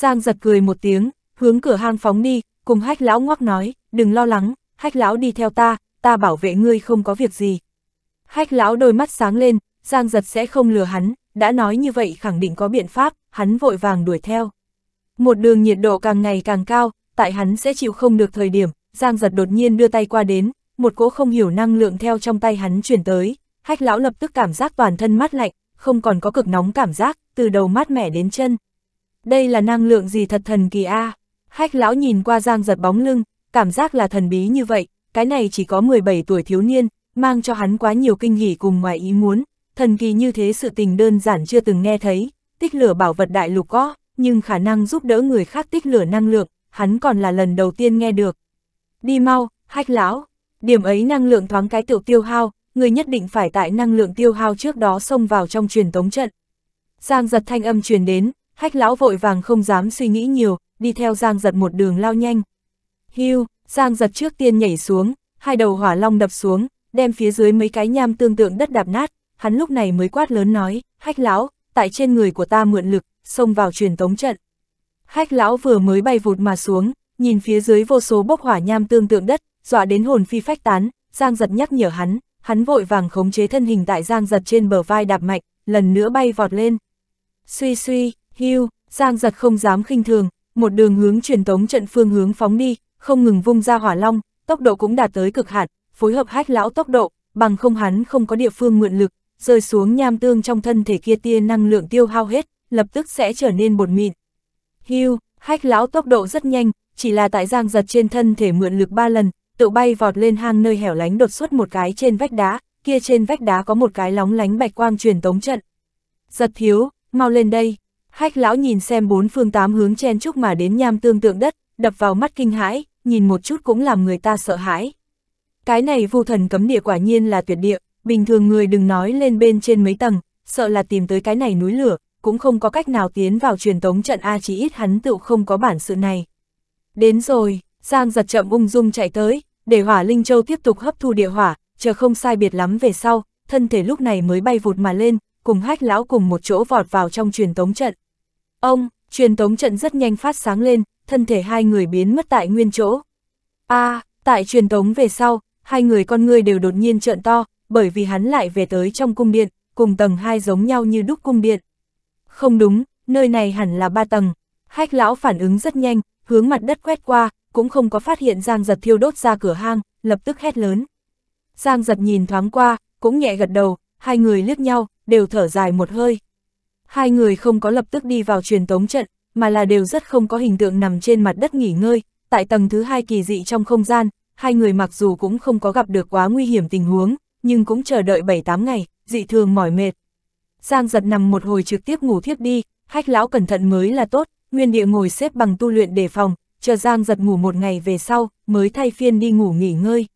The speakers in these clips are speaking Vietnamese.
Giang giật cười một tiếng, hướng cửa hang phóng đi, cùng hách lão ngoắc nói, đừng lo lắng, hách lão đi theo ta, ta bảo vệ ngươi không có việc gì. Hách lão đôi mắt sáng lên, Giang giật sẽ không lừa hắn, đã nói như vậy khẳng định có biện pháp, hắn vội vàng đuổi theo. Một đường nhiệt độ càng ngày càng cao, tại hắn sẽ chịu không được thời điểm, Giang giật đột nhiên đưa tay qua đến, một cỗ không hiểu năng lượng theo trong tay hắn chuyển tới, hách lão lập tức cảm giác toàn thân mát lạnh, không còn có cực nóng cảm giác, từ đầu mát mẻ đến chân. Đây là năng lượng gì thật thần kỳ a Hách lão nhìn qua giang giật bóng lưng, cảm giác là thần bí như vậy, cái này chỉ có 17 tuổi thiếu niên, mang cho hắn quá nhiều kinh hỉ cùng ngoài ý muốn, thần kỳ như thế sự tình đơn giản chưa từng nghe thấy, tích lửa bảo vật đại lục có, nhưng khả năng giúp đỡ người khác tích lửa năng lượng, hắn còn là lần đầu tiên nghe được. Đi mau, hách lão, điểm ấy năng lượng thoáng cái tiểu tiêu hao, người nhất định phải tại năng lượng tiêu hao trước đó xông vào trong truyền tống trận. Giang giật thanh âm truyền đến, Hách lão vội vàng không dám suy nghĩ nhiều, đi theo Giang giật một đường lao nhanh. Hưu, Giang giật trước tiên nhảy xuống, hai đầu hỏa long đập xuống, đem phía dưới mấy cái nham tương tượng đất đạp nát, hắn lúc này mới quát lớn nói, hách lão, tại trên người của ta mượn lực, xông vào truyền tống trận. Hách lão vừa mới bay vụt mà xuống, nhìn phía dưới vô số bốc hỏa nham tương tượng đất, dọa đến hồn phi phách tán, Giang giật nhắc nhở hắn, hắn vội vàng khống chế thân hình tại Giang giật trên bờ vai đạp mạnh, lần nữa bay vọt lên. Suy suy, Hưu, Giang giật không dám khinh thường, một đường hướng truyền tống trận phương hướng phóng đi, không ngừng vung ra hỏa long, tốc độ cũng đạt tới cực hạn, phối hợp hách lão tốc độ, bằng không hắn không có địa phương mượn lực, rơi xuống nham tương trong thân thể kia tia năng lượng tiêu hao hết, lập tức sẽ trở nên bột mịn. Hưu, hách lão tốc độ rất nhanh, chỉ là tại giang giật trên thân thể mượn lực ba lần, tự bay vọt lên hang nơi hẻo lánh đột xuất một cái trên vách đá, kia trên vách đá có một cái lóng lánh bạch quang truyền tống trận. Giật thiếu, mau lên đây. Hách lão nhìn xem bốn phương tám hướng chen chúc mà đến nham tương tượng đất, đập vào mắt kinh hãi, nhìn một chút cũng làm người ta sợ hãi. Cái này vu thần cấm địa quả nhiên là tuyệt địa, bình thường người đừng nói lên bên trên mấy tầng, sợ là tìm tới cái này núi lửa, cũng không có cách nào tiến vào truyền tống trận A chỉ ít hắn tựu không có bản sự này. Đến rồi, Giang giật chậm ung dung chạy tới, để hỏa Linh Châu tiếp tục hấp thu địa hỏa, chờ không sai biệt lắm về sau, thân thể lúc này mới bay vụt mà lên, cùng hách lão cùng một chỗ vọt vào trong truyền tống trận. Ông, truyền tống trận rất nhanh phát sáng lên, thân thể hai người biến mất tại nguyên chỗ. a à, tại truyền tống về sau, hai người con người đều đột nhiên trợn to, bởi vì hắn lại về tới trong cung điện, cùng tầng hai giống nhau như đúc cung điện. Không đúng, nơi này hẳn là ba tầng. Hách lão phản ứng rất nhanh, hướng mặt đất quét qua, cũng không có phát hiện Giang Giật thiêu đốt ra cửa hang, lập tức hét lớn. Giang Giật nhìn thoáng qua, cũng nhẹ gật đầu, hai người liếc nhau, đều thở dài một hơi. Hai người không có lập tức đi vào truyền tống trận, mà là đều rất không có hình tượng nằm trên mặt đất nghỉ ngơi, tại tầng thứ hai kỳ dị trong không gian, hai người mặc dù cũng không có gặp được quá nguy hiểm tình huống, nhưng cũng chờ đợi 7-8 ngày, dị thường mỏi mệt. Giang giật nằm một hồi trực tiếp ngủ thiếp đi, hách lão cẩn thận mới là tốt, nguyên địa ngồi xếp bằng tu luyện đề phòng, chờ Giang giật ngủ một ngày về sau, mới thay phiên đi ngủ nghỉ ngơi.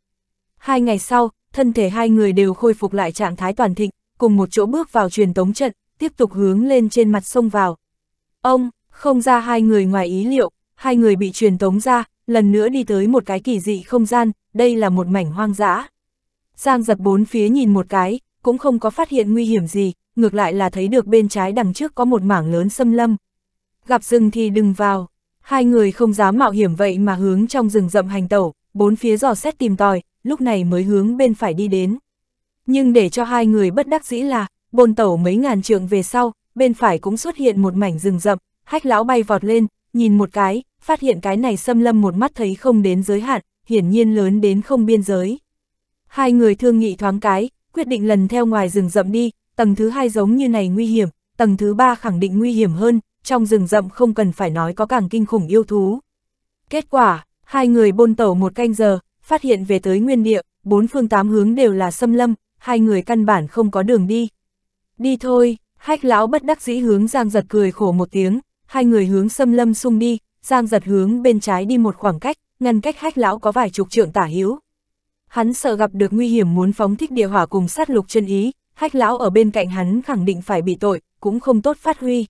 Hai ngày sau, thân thể hai người đều khôi phục lại trạng thái toàn thịnh, cùng một chỗ bước vào truyền tống trận, tiếp tục hướng lên trên mặt sông vào. Ông, không ra hai người ngoài ý liệu, hai người bị truyền tống ra, lần nữa đi tới một cái kỳ dị không gian, đây là một mảnh hoang dã. Giang giật bốn phía nhìn một cái, cũng không có phát hiện nguy hiểm gì, ngược lại là thấy được bên trái đằng trước có một mảng lớn xâm lâm. Gặp rừng thì đừng vào, hai người không dám mạo hiểm vậy mà hướng trong rừng rậm hành tẩu, bốn phía dò xét tìm tòi, lúc này mới hướng bên phải đi đến. Nhưng để cho hai người bất đắc dĩ là, bồn tẩu mấy ngàn trượng về sau, bên phải cũng xuất hiện một mảnh rừng rậm, hách lão bay vọt lên, nhìn một cái, phát hiện cái này xâm lâm một mắt thấy không đến giới hạn, hiển nhiên lớn đến không biên giới. Hai người thương nghị thoáng cái, quyết định lần theo ngoài rừng rậm đi, tầng thứ hai giống như này nguy hiểm, tầng thứ ba khẳng định nguy hiểm hơn, trong rừng rậm không cần phải nói có càng kinh khủng yêu thú. Kết quả, hai người bôn tẩu một canh giờ, phát hiện về tới nguyên địa, bốn phương tám hướng đều là xâm lâm, hai người căn bản không có đường đi. Đi thôi, hách lão bất đắc dĩ hướng Giang giật cười khổ một tiếng, hai người hướng xâm lâm sung đi, Giang giật hướng bên trái đi một khoảng cách, ngăn cách hách lão có vài chục trượng tả hữu. Hắn sợ gặp được nguy hiểm muốn phóng thích địa hỏa cùng sát lục chân ý, hách lão ở bên cạnh hắn khẳng định phải bị tội, cũng không tốt phát huy.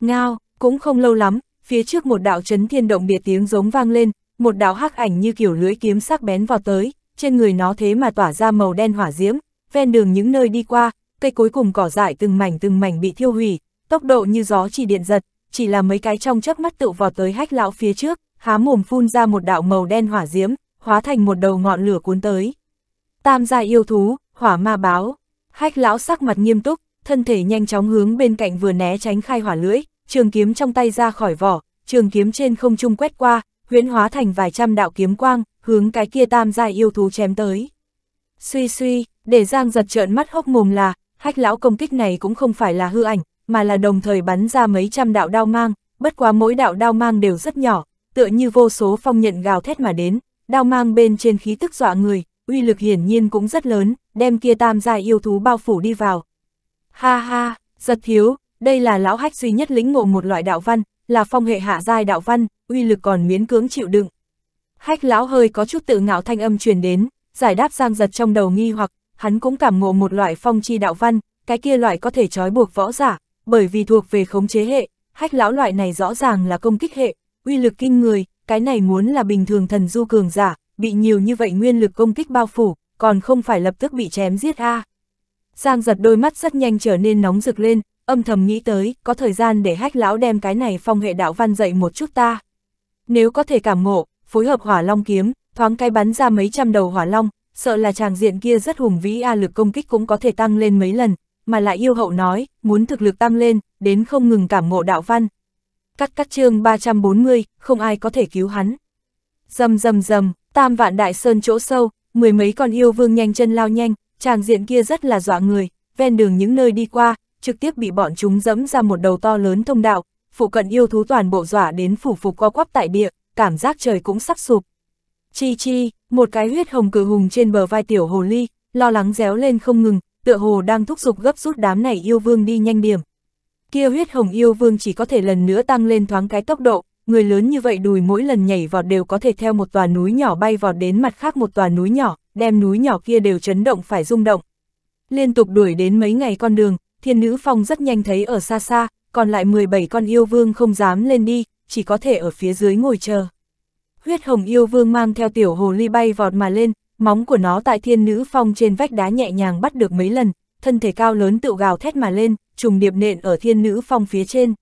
Ngao, cũng không lâu lắm, phía trước một đạo chấn thiên động địa tiếng giống vang lên, một đạo hắc ảnh như kiểu lưỡi kiếm sắc bén vào tới, trên người nó thế mà tỏa ra màu đen hỏa diễm, ven đường những nơi đi qua, cây cối cùng cỏ dại từng mảnh từng mảnh bị thiêu hủy, tốc độ như gió chỉ điện giật, chỉ là mấy cái trong chớp mắt tự vọt tới hách lão phía trước, há mồm phun ra một đạo màu đen hỏa diễm, hóa thành một đầu ngọn lửa cuốn tới. Tam gia yêu thú, hỏa ma báo, hách lão sắc mặt nghiêm túc, thân thể nhanh chóng hướng bên cạnh vừa né tránh khai hỏa lưỡi, trường kiếm trong tay ra khỏi vỏ, trường kiếm trên không trung quét qua, huyễn hóa thành vài trăm đạo kiếm quang, hướng cái kia tam gia yêu thú chém tới. Suy suy, để Giang giật trợn mắt hốc mồm là, hách lão công kích này cũng không phải là hư ảnh, mà là đồng thời bắn ra mấy trăm đạo đao mang, bất quá mỗi đạo đao mang đều rất nhỏ, tựa như vô số phong nhận gào thét mà đến, đao mang bên trên khí tức dọa người, uy lực hiển nhiên cũng rất lớn, đem kia tam giai yêu thú bao phủ đi vào. Ha ha, giật thiếu, đây là lão hách duy nhất lĩnh ngộ một loại đạo văn, là phong hệ hạ giai đạo văn, uy lực còn miễn cưỡng chịu đựng. Hách lão hơi có chút tự ngạo thanh âm truyền đến, giải đáp giang giật trong đầu nghi hoặc hắn cũng cảm ngộ một loại phong chi đạo văn, cái kia loại có thể trói buộc võ giả, bởi vì thuộc về khống chế hệ, hách lão loại này rõ ràng là công kích hệ, uy lực kinh người, cái này muốn là bình thường thần du cường giả, bị nhiều như vậy nguyên lực công kích bao phủ, còn không phải lập tức bị chém giết a. À. Giang giật đôi mắt rất nhanh trở nên nóng rực lên, âm thầm nghĩ tới, có thời gian để hách lão đem cái này phong hệ đạo văn dạy một chút ta. Nếu có thể cảm ngộ, phối hợp hỏa long kiếm, thoáng cái bắn ra mấy trăm đầu hỏa long, sợ là chàng diện kia rất hùng vĩ a lực công kích cũng có thể tăng lên mấy lần, mà lại yêu hậu nói, muốn thực lực tăng lên, đến không ngừng cảm ngộ đạo văn. Cắt cắt chương 340, không ai có thể cứu hắn. Dầm dầm dầm, tam vạn đại sơn chỗ sâu, mười mấy con yêu vương nhanh chân lao nhanh, chàng diện kia rất là dọa người, ven đường những nơi đi qua, trực tiếp bị bọn chúng dẫm ra một đầu to lớn thông đạo, phụ cận yêu thú toàn bộ dọa đến phủ phục co quắp tại địa, cảm giác trời cũng sắp sụp. Chi chi, một cái huyết hồng cự hùng trên bờ vai tiểu hồ ly, lo lắng réo lên không ngừng, tựa hồ đang thúc giục gấp rút đám này yêu vương đi nhanh điểm. Kia huyết hồng yêu vương chỉ có thể lần nữa tăng lên thoáng cái tốc độ, người lớn như vậy đùi mỗi lần nhảy vọt đều có thể theo một tòa núi nhỏ bay vọt đến mặt khác một tòa núi nhỏ, đem núi nhỏ kia đều chấn động phải rung động. Liên tục đuổi đến mấy ngày con đường, thiên nữ phong rất nhanh thấy ở xa xa, còn lại 17 con yêu vương không dám lên đi, chỉ có thể ở phía dưới ngồi chờ huyết hồng yêu vương mang theo tiểu hồ ly bay vọt mà lên, móng của nó tại thiên nữ phong trên vách đá nhẹ nhàng bắt được mấy lần, thân thể cao lớn tự gào thét mà lên, trùng điệp nện ở thiên nữ phong phía trên.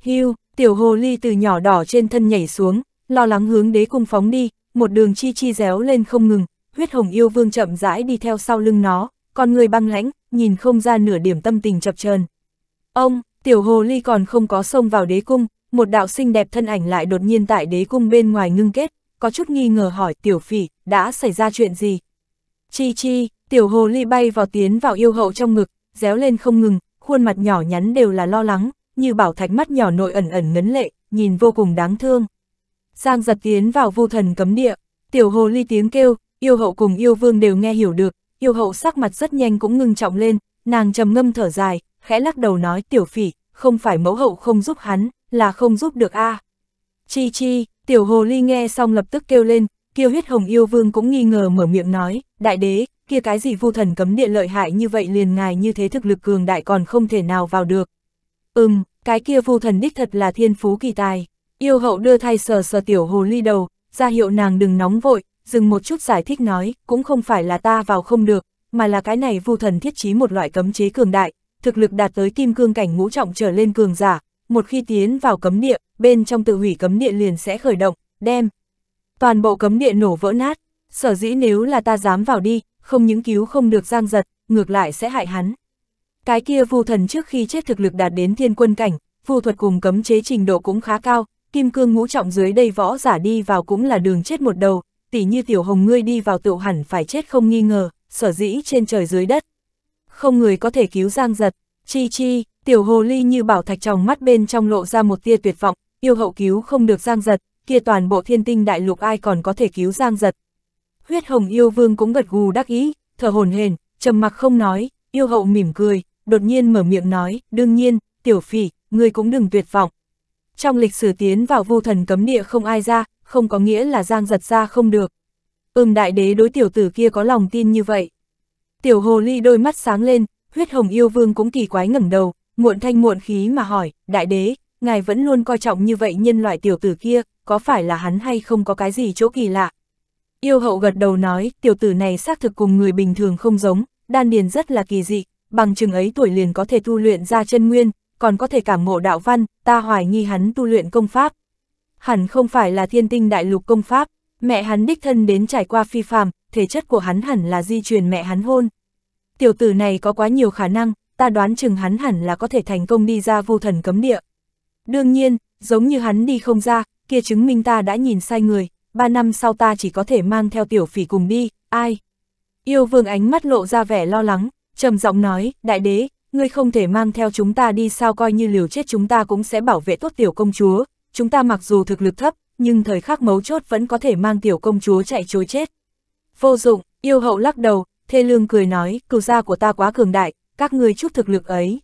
Hiu, tiểu hồ ly từ nhỏ đỏ trên thân nhảy xuống, lo lắng hướng đế cung phóng đi, một đường chi chi réo lên không ngừng, huyết hồng yêu vương chậm rãi đi theo sau lưng nó, con người băng lãnh, nhìn không ra nửa điểm tâm tình chập chờn. Ông, tiểu hồ ly còn không có xông vào đế cung, một đạo xinh đẹp thân ảnh lại đột nhiên tại đế cung bên ngoài ngưng kết, có chút nghi ngờ hỏi tiểu phỉ, đã xảy ra chuyện gì? Chi chi, tiểu hồ ly bay vào tiến vào yêu hậu trong ngực, réo lên không ngừng, khuôn mặt nhỏ nhắn đều là lo lắng, như bảo thạch mắt nhỏ nội ẩn ẩn ngấn lệ, nhìn vô cùng đáng thương. Giang giật tiến vào vô thần cấm địa, tiểu hồ ly tiếng kêu, yêu hậu cùng yêu vương đều nghe hiểu được, yêu hậu sắc mặt rất nhanh cũng ngưng trọng lên, nàng trầm ngâm thở dài, khẽ lắc đầu nói tiểu phỉ, không phải mẫu hậu không giúp hắn, là không giúp được a à. Chi chi, tiểu hồ ly nghe xong lập tức kêu lên, kêu huyết hồng yêu vương cũng nghi ngờ mở miệng nói, đại đế, kia cái gì vu thần cấm địa lợi hại như vậy liền ngài như thế thực lực cường đại còn không thể nào vào được. Ừm, cái kia vu thần đích thật là thiên phú kỳ tài. Yêu hậu đưa thay sờ sờ tiểu hồ ly đầu, ra hiệu nàng đừng nóng vội, dừng một chút giải thích nói, cũng không phải là ta vào không được, mà là cái này vu thần thiết trí một loại cấm chế cường đại, thực lực đạt tới kim cương cảnh ngũ trọng trở lên cường giả, một khi tiến vào cấm địa, bên trong tự hủy cấm địa liền sẽ khởi động, đem. Toàn bộ cấm địa nổ vỡ nát, sở dĩ nếu là ta dám vào đi, không những cứu không được giang giật, ngược lại sẽ hại hắn. Cái kia vu thần trước khi chết thực lực đạt đến thiên quân cảnh, phù thuật cùng cấm chế trình độ cũng khá cao, kim cương ngũ trọng dưới đây võ giả đi vào cũng là đường chết một đầu, tỉ như tiểu hồng ngươi đi vào tựu hẳn phải chết không nghi ngờ, sở dĩ trên trời dưới đất. Không người có thể cứu giang giật, chi chi, Tiểu hồ ly như bảo thạch trong mắt bên trong lộ ra một tia tuyệt vọng, yêu hậu cứu không được giang giật, kia toàn bộ thiên tinh đại lục ai còn có thể cứu giang giật. Huyết hồng yêu vương cũng gật gù đắc ý, thở hồn hền, trầm mặc không nói, yêu hậu mỉm cười, đột nhiên mở miệng nói, đương nhiên, tiểu phỉ, ngươi cũng đừng tuyệt vọng. Trong lịch sử tiến vào vu thần cấm địa không ai ra, không có nghĩa là giang giật ra không được. Ưm đại đế đối tiểu tử kia có lòng tin như vậy. Tiểu hồ ly đôi mắt sáng lên, huyết hồng yêu vương cũng kỳ quái ngẩng đầu, muộn thanh muộn khí mà hỏi, đại đế, ngài vẫn luôn coi trọng như vậy nhân loại tiểu tử kia, có phải là hắn hay không có cái gì chỗ kỳ lạ? Yêu hậu gật đầu nói, tiểu tử này xác thực cùng người bình thường không giống, đan điền rất là kỳ dị, bằng chừng ấy tuổi liền có thể tu luyện ra chân nguyên, còn có thể cảm ngộ đạo văn, ta hoài nghi hắn tu luyện công pháp. Hẳn không phải là thiên tinh đại lục công pháp, mẹ hắn đích thân đến trải qua phi phàm, thể chất của hắn hẳn là di truyền mẹ hắn hôn. Tiểu tử này có quá nhiều khả năng, ta đoán chừng hắn hẳn là có thể thành công đi ra vô thần cấm địa. Đương nhiên, giống như hắn đi không ra, kia chứng minh ta đã nhìn sai người, ba năm sau ta chỉ có thể mang theo tiểu phỉ cùng đi, ai? Yêu vương ánh mắt lộ ra vẻ lo lắng, trầm giọng nói, đại đế, ngươi không thể mang theo chúng ta đi sao coi như liều chết chúng ta cũng sẽ bảo vệ tốt tiểu công chúa, chúng ta mặc dù thực lực thấp, nhưng thời khắc mấu chốt vẫn có thể mang tiểu công chúa chạy chối chết. Vô dụng, yêu hậu lắc đầu, thê lương cười nói, cừu gia của ta quá cường đại, các người chút thực lực ấy.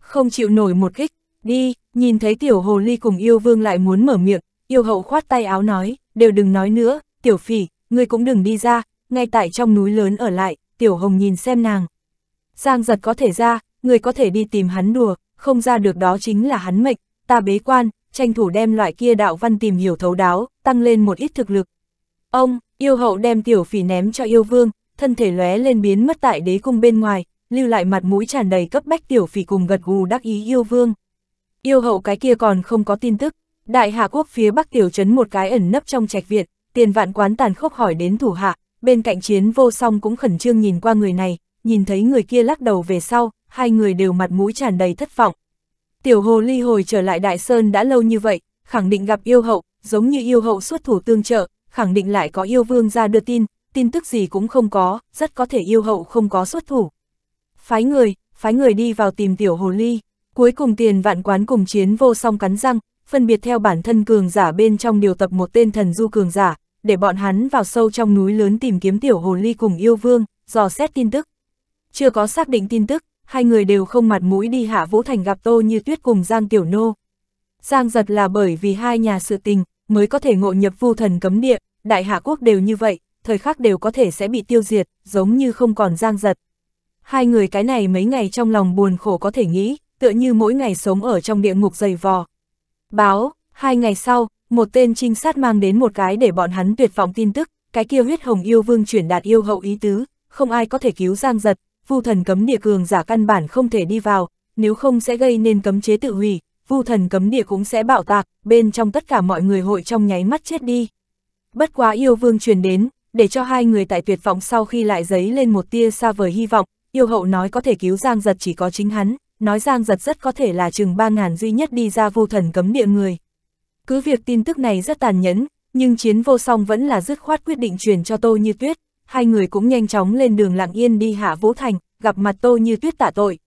Không chịu nổi một kích, đi, nhìn thấy tiểu hồ ly cùng yêu vương lại muốn mở miệng, yêu hậu khoát tay áo nói, đều đừng nói nữa, tiểu phỉ, ngươi cũng đừng đi ra, ngay tại trong núi lớn ở lại, tiểu hồng nhìn xem nàng. Giang giật có thể ra, người có thể đi tìm hắn đùa, không ra được đó chính là hắn mệnh, ta bế quan, tranh thủ đem loại kia đạo văn tìm hiểu thấu đáo, tăng lên một ít thực lực. Ông, yêu hậu đem tiểu phỉ ném cho yêu vương, thân thể lóe lên biến mất tại đế cung bên ngoài, lưu lại mặt mũi tràn đầy cấp bách tiểu phỉ cùng gật gù đắc ý yêu vương. Yêu hậu cái kia còn không có tin tức, đại hạ quốc phía bắc tiểu trấn một cái ẩn nấp trong trạch viện, tiền vạn quán tàn khốc hỏi đến thủ hạ, bên cạnh chiến vô song cũng khẩn trương nhìn qua người này, nhìn thấy người kia lắc đầu về sau, hai người đều mặt mũi tràn đầy thất vọng. Tiểu hồ ly hồi trở lại Đại Sơn đã lâu như vậy, khẳng định gặp yêu hậu, giống như yêu hậu xuất thủ tương trợ, khẳng định lại có yêu vương ra đưa tin, tin tức gì cũng không có, rất có thể yêu hậu không có xuất thủ phái người, phái người đi vào tìm tiểu hồ ly. Cuối cùng tiền vạn quán cùng chiến vô song cắn răng, phân biệt theo bản thân cường giả bên trong điều tập một tên thần du cường giả, để bọn hắn vào sâu trong núi lớn tìm kiếm tiểu hồ ly cùng yêu vương, dò xét tin tức. Chưa có xác định tin tức, hai người đều không mặt mũi đi hạ vũ thành gặp tô như tuyết cùng Giang Tiểu Nô. Giang giật là bởi vì hai nhà sự tình, mới có thể ngộ nhập vu thần cấm địa, đại hạ quốc đều như vậy, thời khắc đều có thể sẽ bị tiêu diệt, giống như không còn Giang giật, hai người cái này mấy ngày trong lòng buồn khổ có thể nghĩ, tựa như mỗi ngày sống ở trong địa ngục dày vò. Báo, hai ngày sau, một tên trinh sát mang đến một cái để bọn hắn tuyệt vọng tin tức, cái kia huyết hồng yêu vương chuyển đạt yêu hậu ý tứ, không ai có thể cứu giang giật, vu thần cấm địa cường giả căn bản không thể đi vào, nếu không sẽ gây nên cấm chế tự hủy, vu thần cấm địa cũng sẽ bạo tạc, bên trong tất cả mọi người hội trong nháy mắt chết đi. Bất quá yêu vương truyền đến, để cho hai người tại tuyệt vọng sau khi lại giấy lên một tia xa vời hy vọng, yêu hậu nói có thể cứu Giang Giật chỉ có chính hắn, nói Giang Giật rất có thể là chừng Ba ngàn duy nhất đi ra vô thần cấm địa người. Cứ việc tin tức này rất tàn nhẫn, nhưng chiến vô song vẫn là dứt khoát quyết định truyền cho Tô Như Tuyết, hai người cũng nhanh chóng lên đường lặng yên đi hạ Vũ Thành, gặp mặt Tô Như Tuyết tạ tội.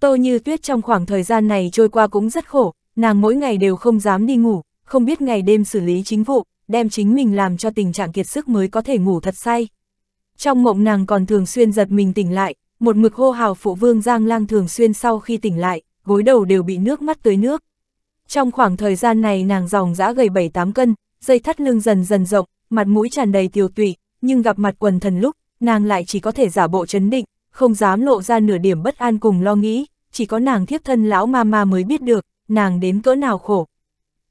Tô Như Tuyết trong khoảng thời gian này trôi qua cũng rất khổ, nàng mỗi ngày đều không dám đi ngủ, không biết ngày đêm xử lý chính vụ, đem chính mình làm cho tình trạng kiệt sức mới có thể ngủ thật say. Trong mộng nàng còn thường xuyên giật mình tỉnh lại, một mực hô hào phụ vương Giang Lang thường xuyên sau khi tỉnh lại, gối đầu đều bị nước mắt tới nước. Trong khoảng thời gian này nàng dòng dã gầy bảy tám cân, dây thắt lưng dần dần rộng, mặt mũi tràn đầy tiều tụy, nhưng gặp mặt quần thần lúc, nàng lại chỉ có thể giả bộ chấn định, không dám lộ ra nửa điểm bất an cùng lo nghĩ, chỉ có nàng thiếp thân lão ma ma mới biết được, nàng đến cỡ nào khổ.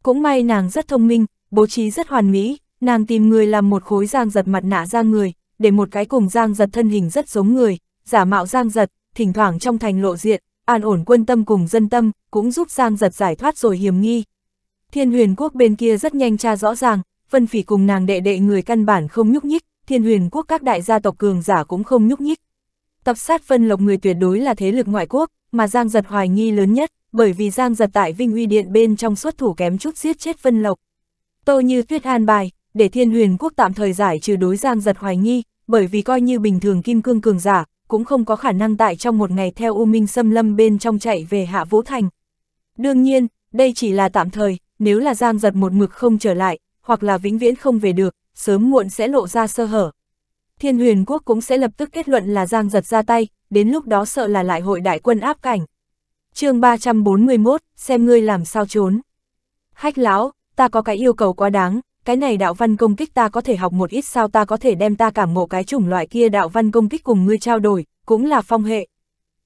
Cũng may nàng rất thông minh, bố trí rất hoàn mỹ, nàng tìm người làm một khối giang giật mặt nạ ra người, để một cái cùng giang giật thân hình rất giống người, giả mạo Giang Giật, thỉnh thoảng trong thành lộ diện, an ổn quân tâm cùng dân tâm, cũng giúp Giang Giật giải thoát rồi hiểm nghi. Thiên huyền quốc bên kia rất nhanh tra rõ ràng, phân Phỉ cùng nàng đệ đệ người căn bản không nhúc nhích, thiên huyền quốc các đại gia tộc cường giả cũng không nhúc nhích. Tập sát phân lộc người tuyệt đối là thế lực ngoại quốc, mà Giang Giật hoài nghi lớn nhất, bởi vì Giang Giật tại Vinh Uy Điện bên trong xuất thủ kém chút giết chết phân lộc. Tô như tuyết an bài, để thiên huyền quốc tạm thời giải trừ đối Giang Giật hoài nghi, bởi vì coi như bình thường kim cương cường giả, cũng không có khả năng tại trong một ngày theo U Minh xâm lâm bên trong chạy về Hạ Vũ Thành. Đương nhiên, đây chỉ là tạm thời, nếu là Giang giật một mực không trở lại, hoặc là vĩnh viễn không về được, sớm muộn sẽ lộ ra sơ hở. Thiên huyền quốc cũng sẽ lập tức kết luận là Giang giật ra tay, đến lúc đó sợ là lại hội đại quân áp cảnh. chương 341, xem ngươi làm sao trốn. Hách lão, ta có cái yêu cầu quá đáng, cái này đạo văn công kích ta có thể học một ít sao ta có thể đem ta cảm ngộ cái chủng loại kia đạo văn công kích cùng ngươi trao đổi, cũng là phong hệ.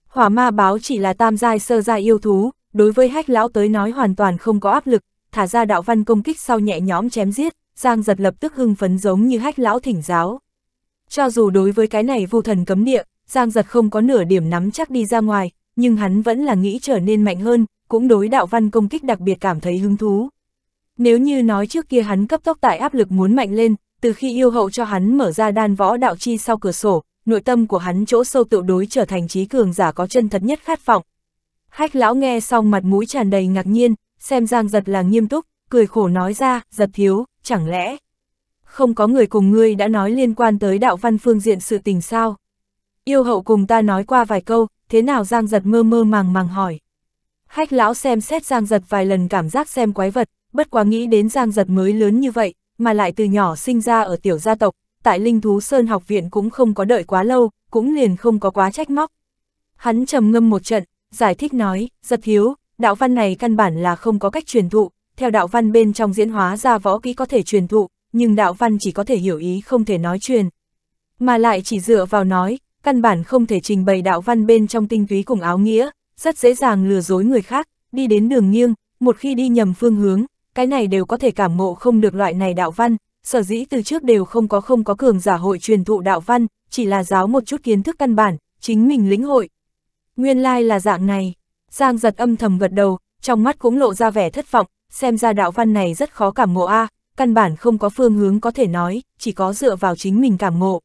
Hỏa ma báo chỉ là tam giai sơ giai yêu thú, đối với hách lão tới nói hoàn toàn không có áp lực, thả ra đạo văn công kích sau nhẹ nhõm chém giết, Giang giật lập tức hưng phấn giống như hách lão thỉnh giáo. Cho dù đối với cái này vô thần cấm địa, Giang giật không có nửa điểm nắm chắc đi ra ngoài, nhưng hắn vẫn là nghĩ trở nên mạnh hơn, cũng đối đạo văn công kích đặc biệt cảm thấy hứng thú. Nếu như nói trước kia hắn cấp tốc tại áp lực muốn mạnh lên, từ khi yêu hậu cho hắn mở ra đan võ đạo chi sau cửa sổ, nội tâm của hắn chỗ sâu tự đối trở thành trí cường giả có chân thật nhất khát vọng. Hách lão nghe xong mặt mũi tràn đầy ngạc nhiên, xem Giang giật là nghiêm túc, cười khổ nói ra, giật thiếu, chẳng lẽ không có người cùng ngươi đã nói liên quan tới đạo văn phương diện sự tình sao? Yêu hậu cùng ta nói qua vài câu, thế nào Giang giật mơ mơ màng màng hỏi. Hách lão xem xét Giang giật vài lần cảm giác xem quái vật, bất quá nghĩ đến Giang Giật mới lớn như vậy, mà lại từ nhỏ sinh ra ở tiểu gia tộc, tại Linh Thú Sơn học viện cũng không có đợi quá lâu, cũng liền không có quá trách móc. Hắn trầm ngâm một trận, giải thích nói, Giật hiếu đạo văn này căn bản là không có cách truyền thụ, theo đạo văn bên trong diễn hóa ra võ kỹ có thể truyền thụ, nhưng đạo văn chỉ có thể hiểu ý không thể nói truyền. Mà lại chỉ dựa vào nói, căn bản không thể trình bày đạo văn bên trong tinh túy cùng áo nghĩa, rất dễ dàng lừa dối người khác, đi đến đường nghiêng, một khi đi nhầm phương hướng, cái này đều có thể cảm ngộ không được loại này đạo văn, sở dĩ từ trước đều không có không có cường giả hội truyền thụ đạo văn, chỉ là giáo một chút kiến thức căn bản, chính mình lĩnh hội. Nguyên lai là dạng này, Giang giật âm thầm gật đầu, trong mắt cũng lộ ra vẻ thất vọng, xem ra đạo văn này rất khó cảm ngộ a à, căn bản không có phương hướng có thể nói, chỉ có dựa vào chính mình cảm ngộ.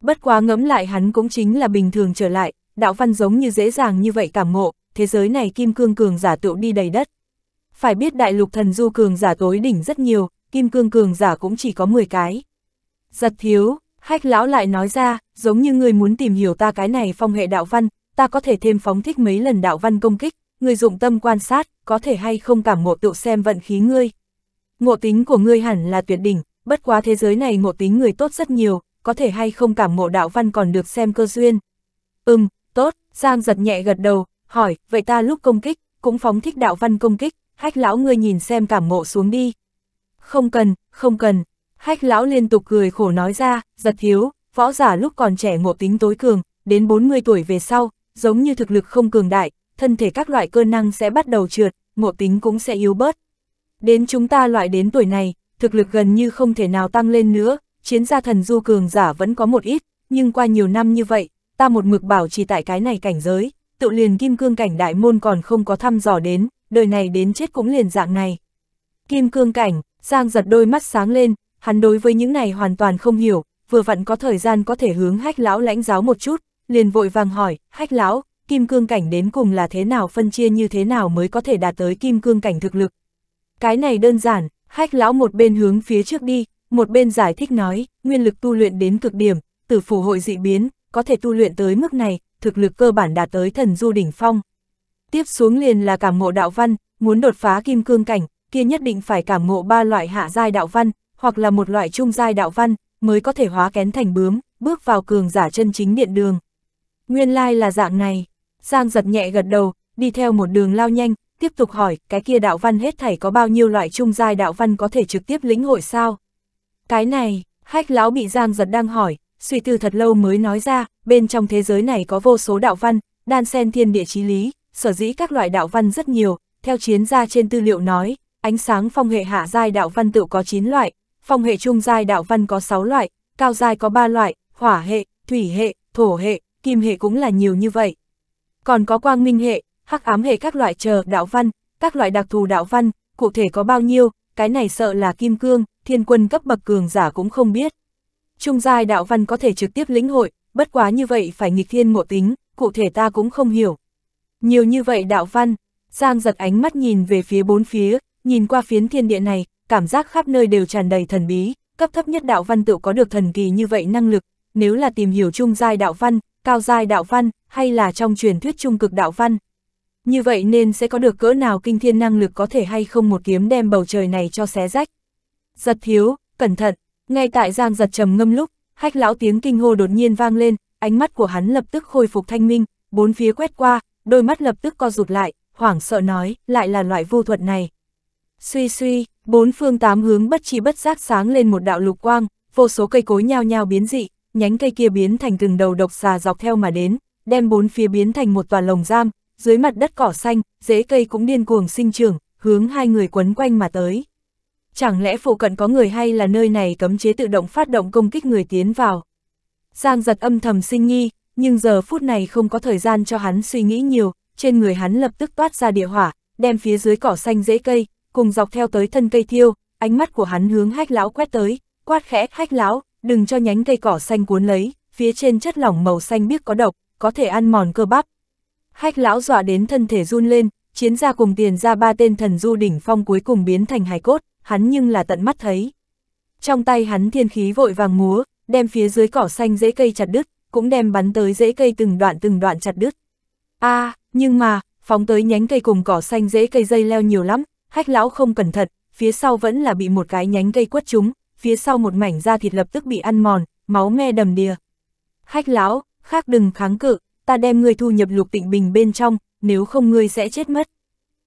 Bất quá ngẫm lại hắn cũng chính là bình thường trở lại, đạo văn giống như dễ dàng như vậy cảm ngộ, thế giới này kim cương cường giả tựu đi đầy đất, phải biết đại lục thần du cường giả tối đỉnh rất nhiều, kim cương cường giả cũng chỉ có 10 cái. Giật thiếu, hách lão lại nói ra, giống như người muốn tìm hiểu ta cái này phong hệ đạo văn, ta có thể thêm phóng thích mấy lần đạo văn công kích, người dụng tâm quan sát, có thể hay không cảm ngộ tự xem vận khí ngươi. Ngộ tính của ngươi hẳn là tuyệt đỉnh, bất quá thế giới này ngộ tính người tốt rất nhiều, có thể hay không cảm ngộ đạo văn còn được xem cơ duyên. Ừm, tốt, Giang giật nhẹ gật đầu, hỏi, vậy ta lúc công kích, cũng phóng thích đạo văn công kích, hách lão ngươi nhìn xem cảm ngộ xuống đi. Không cần, không cần, hách lão liên tục cười khổ nói ra, giật thiếu, võ giả lúc còn trẻ ngộ tính tối cường, đến 40 tuổi về sau, giống như thực lực không cường đại, thân thể các loại cơ năng sẽ bắt đầu trượt, ngộ tính cũng sẽ yếu bớt. Đến chúng ta loại đến tuổi này, thực lực gần như không thể nào tăng lên nữa, chiến gia thần du cường giả vẫn có một ít, nhưng qua nhiều năm như vậy, ta một mực bảo trì tại cái này cảnh giới, tự liền kim cương cảnh đại môn còn không có thăm dò đến, đời này đến chết cũng liền dạng này. Kim cương cảnh, Giang giật đôi mắt sáng lên, hắn đối với những này hoàn toàn không hiểu, vừa vặn có thời gian có thể hướng hách lão lãnh giáo một chút, liền vội vàng hỏi, hách lão, kim cương cảnh đến cùng là thế nào phân chia như thế nào mới có thể đạt tới kim cương cảnh thực lực. Cái này đơn giản, hách lão một bên hướng phía trước đi, một bên giải thích nói, nguyên lực tu luyện đến cực điểm, tử phủ hội dị biến, có thể tu luyện tới mức này, thực lực cơ bản đạt tới thần du đỉnh phong, Tiếp xuống liền là cảm ngộ đạo văn, muốn đột phá kim cương cảnh, kia nhất định phải cảm ngộ ba loại hạ giai đạo văn, hoặc là một loại trung giai đạo văn, mới có thể hóa kén thành bướm, bước vào cường giả chân chính điện đường. Nguyên lai là dạng này. Giang giật nhẹ gật đầu, đi theo một đường lao nhanh, tiếp tục hỏi, cái kia đạo văn hết thảy có bao nhiêu loại trung giai đạo văn có thể trực tiếp lĩnh hội sao? Cái này, hách lão bị Giang giật đang hỏi, suy tư thật lâu mới nói ra, bên trong thế giới này có vô số đạo văn, đan sen thiên địa chí lý, sở dĩ các loại đạo văn rất nhiều, theo chiến gia trên tư liệu nói, ánh sáng phong hệ hạ giai đạo văn tự có 9 loại, phong hệ trung giai đạo văn có 6 loại, cao giai có 3 loại, hỏa hệ, thủy hệ, thổ hệ, kim hệ cũng là nhiều như vậy. Còn có quang minh hệ, hắc ám hệ các loại chờ đạo văn, các loại đặc thù đạo văn, cụ thể có bao nhiêu, cái này sợ là kim cương, thiên quân cấp bậc cường giả cũng không biết. Trung giai đạo văn có thể trực tiếp lĩnh hội, bất quá như vậy phải nghịch thiên ngộ tính, cụ thể ta cũng không hiểu. Nhiều như vậy đạo văn, Giang giật ánh mắt nhìn về phía bốn phía, nhìn qua phiến thiên địa này, cảm giác khắp nơi đều tràn đầy thần bí, cấp thấp nhất đạo văn tự có được thần kỳ như vậy năng lực, nếu là tìm hiểu trung giai đạo văn, cao giai đạo văn, hay là trong truyền thuyết trung cực đạo văn. Như vậy nên sẽ có được cỡ nào kinh thiên năng lực có thể hay không một kiếm đem bầu trời này cho xé rách. Giật thiếu, cẩn thận, ngay tại Giang giật trầm ngâm lúc, hách lão tiếng kinh hô đột nhiên vang lên, ánh mắt của hắn lập tức khôi phục thanh minh, bốn phía quét qua, đôi mắt lập tức co rụt lại, hoảng sợ nói, lại là loại vô thuật này. Suy suy, bốn phương tám hướng bất chi bất giác sáng lên một đạo lục quang, vô số cây cối nhao nhao biến dị, nhánh cây kia biến thành từng đầu độc xà dọc theo mà đến, đem bốn phía biến thành một tòa lồng giam, dưới mặt đất cỏ xanh, rễ cây cũng điên cuồng sinh trưởng, hướng hai người quấn quanh mà tới. Chẳng lẽ phụ cận có người hay là nơi này cấm chế tự động phát động công kích người tiến vào? Giang giật âm thầm sinh nghi, nhưng giờ phút này không có thời gian cho hắn suy nghĩ nhiều, trên người hắn lập tức toát ra địa hỏa, đem phía dưới cỏ xanh rễ cây, cùng dọc theo tới thân cây thiêu, ánh mắt của hắn hướng hách lão quét tới, quát khẽ hách lão, đừng cho nhánh cây cỏ xanh cuốn lấy, phía trên chất lỏng màu xanh biếc có độc, có thể ăn mòn cơ bắp. Hách lão dọa đến thân thể run lên, chiến ra cùng tiền ra ba tên thần du đỉnh phong cuối cùng biến thành hài cốt, hắn nhưng là tận mắt thấy. Trong tay hắn thiên khí vội vàng múa, đem phía dưới cỏ xanh rễ cây chặt đứt, cũng đem bắn tới rễ cây từng đoạn từng đoạn chặt đứt. a à, nhưng mà, phóng tới nhánh cây cùng cỏ xanh rễ cây dây leo nhiều lắm, hách lão không cẩn thận, phía sau vẫn là bị một cái nhánh cây quất trúng, phía sau một mảnh da thịt lập tức bị ăn mòn, máu me đầm đìa. Hách lão, khác đừng kháng cự, ta đem ngươi thu nhập lục tịnh bình bên trong, nếu không ngươi sẽ chết mất.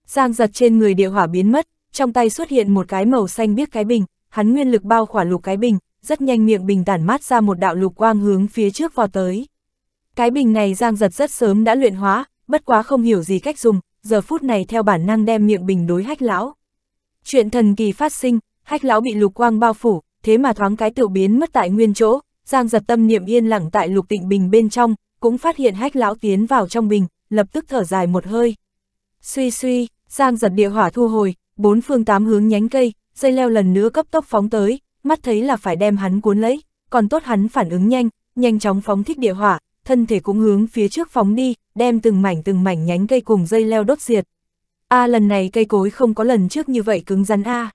Giang giật trên người địa hỏa biến mất, trong tay xuất hiện một cái màu xanh biếc cái bình, hắn nguyên lực bao khỏa lục cái bình, rất nhanh miệng bình tản mát ra một đạo lục quang hướng phía trước vò tới. Cái bình này Giang Giật rất sớm đã luyện hóa, bất quá không hiểu gì cách dùng, giờ phút này theo bản năng đem miệng bình đối hách lão. Chuyện thần kỳ phát sinh, hách lão bị lục quang bao phủ, thế mà thoáng cái tự biến mất tại nguyên chỗ, Giang Giật tâm niệm yên lặng tại lục tịnh bình bên trong, cũng phát hiện hách lão tiến vào trong bình, lập tức thở dài một hơi. Suy suy, Giang Giật địa hỏa thu hồi, bốn phương tám hướng nhánh cây, dây leo lần nữa cấp tốc phóng tới, mắt thấy là phải đem hắn cuốn lấy, còn tốt hắn phản ứng nhanh, nhanh chóng phóng thích địa hỏa, thân thể cũng hướng phía trước phóng đi, đem từng mảnh từng mảnh nhánh cây cùng dây leo đốt diệt. A lần này cây cối không có lần trước như vậy cứng rắn a.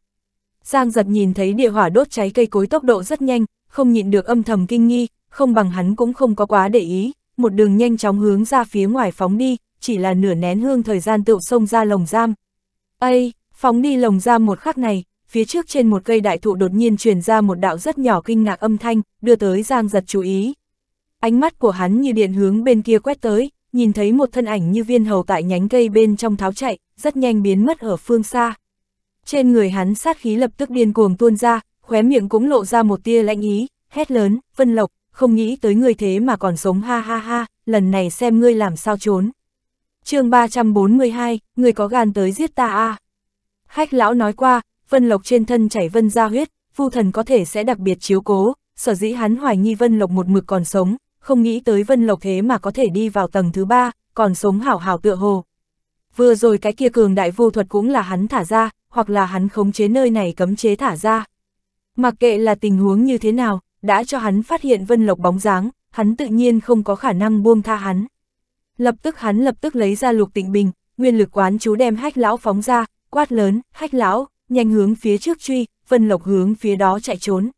Giang giật nhìn thấy địa hỏa đốt cháy cây cối tốc độ rất nhanh, không nhịn được âm thầm kinh nghi, không bằng hắn cũng không có quá để ý, một đường nhanh chóng hướng ra phía ngoài phóng đi, chỉ là nửa nén hương thời gian tựu xông ra lồng giam. Ây, phóng đi lồng giam một khắc này, phía trước trên một cây đại thụ đột nhiên truyền ra một đạo rất nhỏ kinh ngạc âm thanh, đưa tới Giang giật chú ý. Ánh mắt của hắn như điện hướng bên kia quét tới, nhìn thấy một thân ảnh như viên hầu tại nhánh cây bên trong tháo chạy, rất nhanh biến mất ở phương xa. Trên người hắn sát khí lập tức điên cuồng tuôn ra, khóe miệng cũng lộ ra một tia lạnh ý, hét lớn, phân lộc, không nghĩ tới ngươi thế mà còn sống ha ha ha, lần này xem ngươi làm sao trốn. chương 342, người có gan tới giết ta a à. Khách lão nói qua, Vân Lộc trên thân chảy vân ra huyết, Vu thần có thể sẽ đặc biệt chiếu cố, sở dĩ hắn hoài nghi Vân Lộc một mực còn sống, không nghĩ tới Vân Lộc thế mà có thể đi vào tầng thứ ba, còn sống hảo hảo tựa hồ. Vừa rồi cái kia cường đại vô thuật cũng là hắn thả ra, hoặc là hắn khống chế nơi này cấm chế thả ra. Mặc kệ là tình huống như thế nào, đã cho hắn phát hiện Vân Lộc bóng dáng, hắn tự nhiên không có khả năng buông tha hắn. Lập tức hắn lập tức lấy ra lục tịnh bình, nguyên lực quán chú đem hách lão phóng ra, quát lớn, hách lão, nhanh hướng phía trước truy, Vân Lộc hướng phía đó chạy trốn.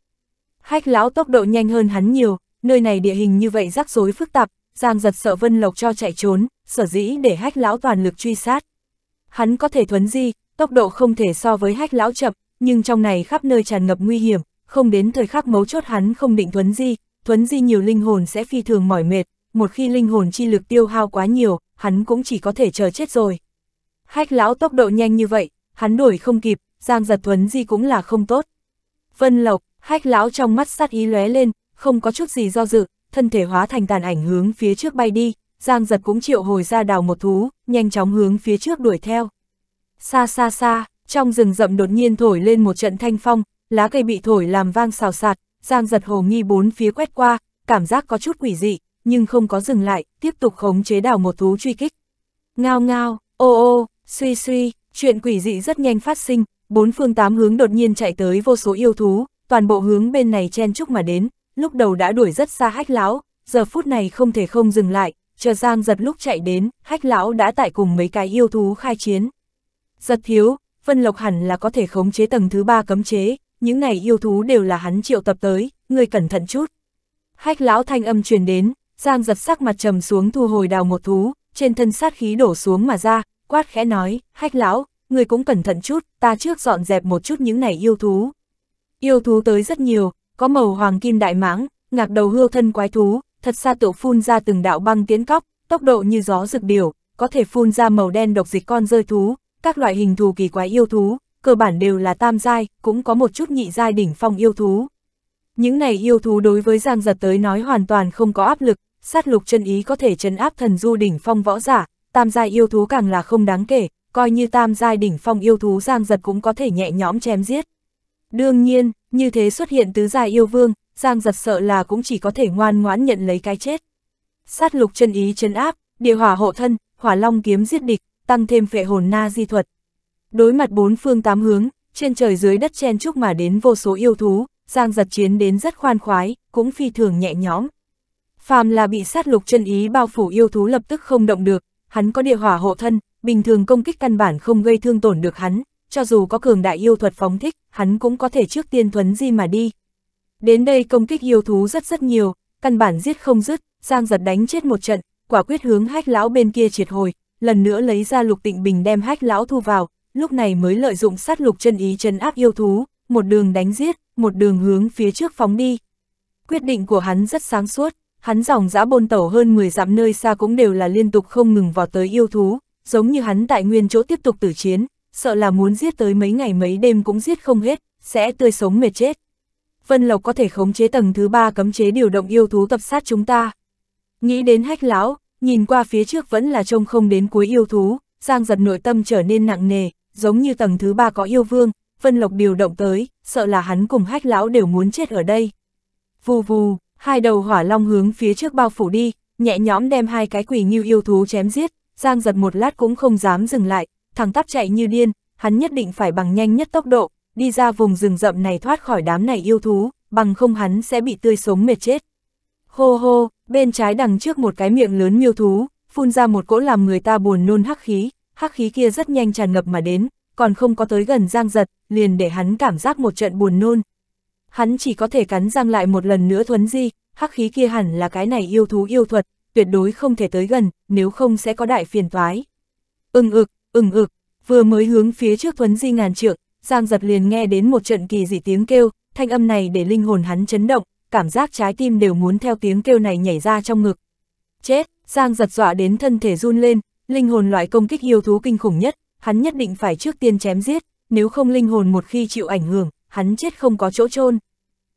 Hách lão tốc độ nhanh hơn hắn nhiều, nơi này địa hình như vậy rắc rối phức tạp, Giang giật sợ Vân Lộc cho chạy trốn, sở dĩ để hách lão toàn lực truy sát. Hắn có thể thuấn di, tốc độ không thể so với hách lão chậm, nhưng trong này khắp nơi tràn ngập nguy hiểm, không đến thời khắc mấu chốt hắn không định thuấn di, thuấn di nhiều linh hồn sẽ phi thường mỏi mệt, một khi linh hồn chi lực tiêu hao quá nhiều, hắn cũng chỉ có thể chờ chết rồi. Hách lão tốc độ nhanh như vậy, hắn đuổi không kịp, Giang giật thuấn gì cũng là không tốt. Vân Lộc, hách lão trong mắt sát ý lóe lên, không có chút gì do dự, thân thể hóa thành tàn ảnh hướng phía trước bay đi, Giang giật cũng triệu hồi ra đào một thú, nhanh chóng hướng phía trước đuổi theo. Xa xa xa, trong rừng rậm đột nhiên thổi lên một trận thanh phong, lá cây bị thổi làm vang xào sạt, Giang giật hồ nghi bốn phía quét qua, cảm giác có chút quỷ dị, nhưng không có dừng lại, tiếp tục khống chế đào một thú truy kích. Ngao ngao, ô ô, suy suy, chuyện quỷ dị rất nhanh phát sinh, bốn phương tám hướng đột nhiên chạy tới vô số yêu thú, toàn bộ hướng bên này chen chúc mà đến, lúc đầu đã đuổi rất xa hách lão, giờ phút này không thể không dừng lại, chờ Giang giật lúc chạy đến, hách lão đã tại cùng mấy cái yêu thú khai chiến. Giật thiếu, Vân Lộc hẳn là có thể khống chế tầng thứ ba cấm chế, những này yêu thú đều là hắn triệu tập tới, người cẩn thận chút. Hách lão thanh âm truyền đến, Giang giật sắc mặt trầm xuống thu hồi đào một thú, trên thân sát khí đổ xuống mà ra, quát khẽ nói, hách lão, người cũng cẩn thận chút, ta trước dọn dẹp một chút những này yêu thú. Yêu thú tới rất nhiều, có màu hoàng kim đại mãng, ngạc đầu hươu thân quái thú, thật xa tổ phun ra từng đạo băng tiến cóc, tốc độ như gió rực điều, có thể phun ra màu đen độc dịch con rơi thú, các loại hình thù kỳ quái yêu thú, cơ bản đều là tam giai, cũng có một chút nhị giai đỉnh phong yêu thú. Những này yêu thú đối với Giang Giật tới nói hoàn toàn không có áp lực, sát lục chân ý có thể chấn áp thần du đỉnh phong võ giả, tam giai yêu thú càng là không đáng kể, coi như tam giai đỉnh phong yêu thú giang giật cũng có thể nhẹ nhõm chém giết. Đương nhiên, như thế xuất hiện tứ giai yêu vương, giang giật sợ là cũng chỉ có thể ngoan ngoãn nhận lấy cái chết. Sát lục chân ý chân áp, địa hỏa hộ thân, hỏa long kiếm giết địch, tăng thêm phệ hồn na di thuật. Đối mặt bốn phương tám hướng, trên trời dưới đất chen chúc mà đến vô số yêu thú, giang giật chiến đến rất khoan khoái, cũng phi thường nhẹ nhõm. Phàm là bị sát lục chân ý bao phủ yêu thú lập tức không động được, hắn có địa hỏa hộ thân, bình thường công kích căn bản không gây thương tổn được hắn, cho dù có cường đại yêu thuật phóng thích, hắn cũng có thể trước tiên thuấn di mà đi. Đến đây công kích yêu thú rất rất nhiều, căn bản giết không dứt, Giang giật đánh chết một trận, quả quyết hướng hách lão bên kia triệt hồi, lần nữa lấy ra lục tịnh bình đem hách lão thu vào, lúc này mới lợi dụng sát lục chân ý chân áp yêu thú, một đường đánh giết, một đường hướng phía trước phóng đi. Quyết định của hắn rất sáng suốt, hắn dòng dã bôn tẩu hơn 10 dặm nơi xa cũng đều là liên tục không ngừng vào tới yêu thú, giống như hắn tại nguyên chỗ tiếp tục tử chiến, sợ là muốn giết tới mấy ngày mấy đêm cũng giết không hết, sẽ tươi sống mệt chết. Vân Lộc có thể khống chế tầng thứ ba cấm chế điều động yêu thú tập sát chúng ta. Nghĩ đến hách lão, nhìn qua phía trước vẫn là trông không đến cuối yêu thú, giang giật nội tâm trở nên nặng nề, giống như tầng thứ ba có yêu vương, Vân Lộc điều động tới, sợ là hắn cùng hách lão đều muốn chết ở đây. Vù vù, hai đầu hỏa long hướng phía trước bao phủ đi, nhẹ nhõm đem hai cái quỷ như yêu thú chém giết, Giang giật một lát cũng không dám dừng lại, thằng tắp chạy như điên, hắn nhất định phải bằng nhanh nhất tốc độ, đi ra vùng rừng rậm này thoát khỏi đám này yêu thú, bằng không hắn sẽ bị tươi sống mệt chết. Hô hô, bên trái đằng trước một cái miệng lớn miêu thú, phun ra một cỗ làm người ta buồn nôn hắc khí, hắc khí kia rất nhanh tràn ngập mà đến, còn không có tới gần giang giật, liền để hắn cảm giác một trận buồn nôn. Hắn chỉ có thể cắn răng lại một lần nữa thuấn di, hắc khí kia hẳn là cái này yêu thú yêu thuật, tuyệt đối không thể tới gần, nếu không sẽ có đại phiền toái. Ưng ực, ưng ực, vừa mới hướng phía trước thuấn di ngàn trượng, Giang Giật liền nghe đến một trận kỳ dị tiếng kêu, thanh âm này để linh hồn hắn chấn động, cảm giác trái tim đều muốn theo tiếng kêu này nhảy ra trong ngực. Chết, Giang Giật dọa đến thân thể run lên, linh hồn loại công kích yêu thú kinh khủng nhất, hắn nhất định phải trước tiên chém giết, nếu không linh hồn một khi chịu ảnh hưởng, hắn chết không có chỗ chôn.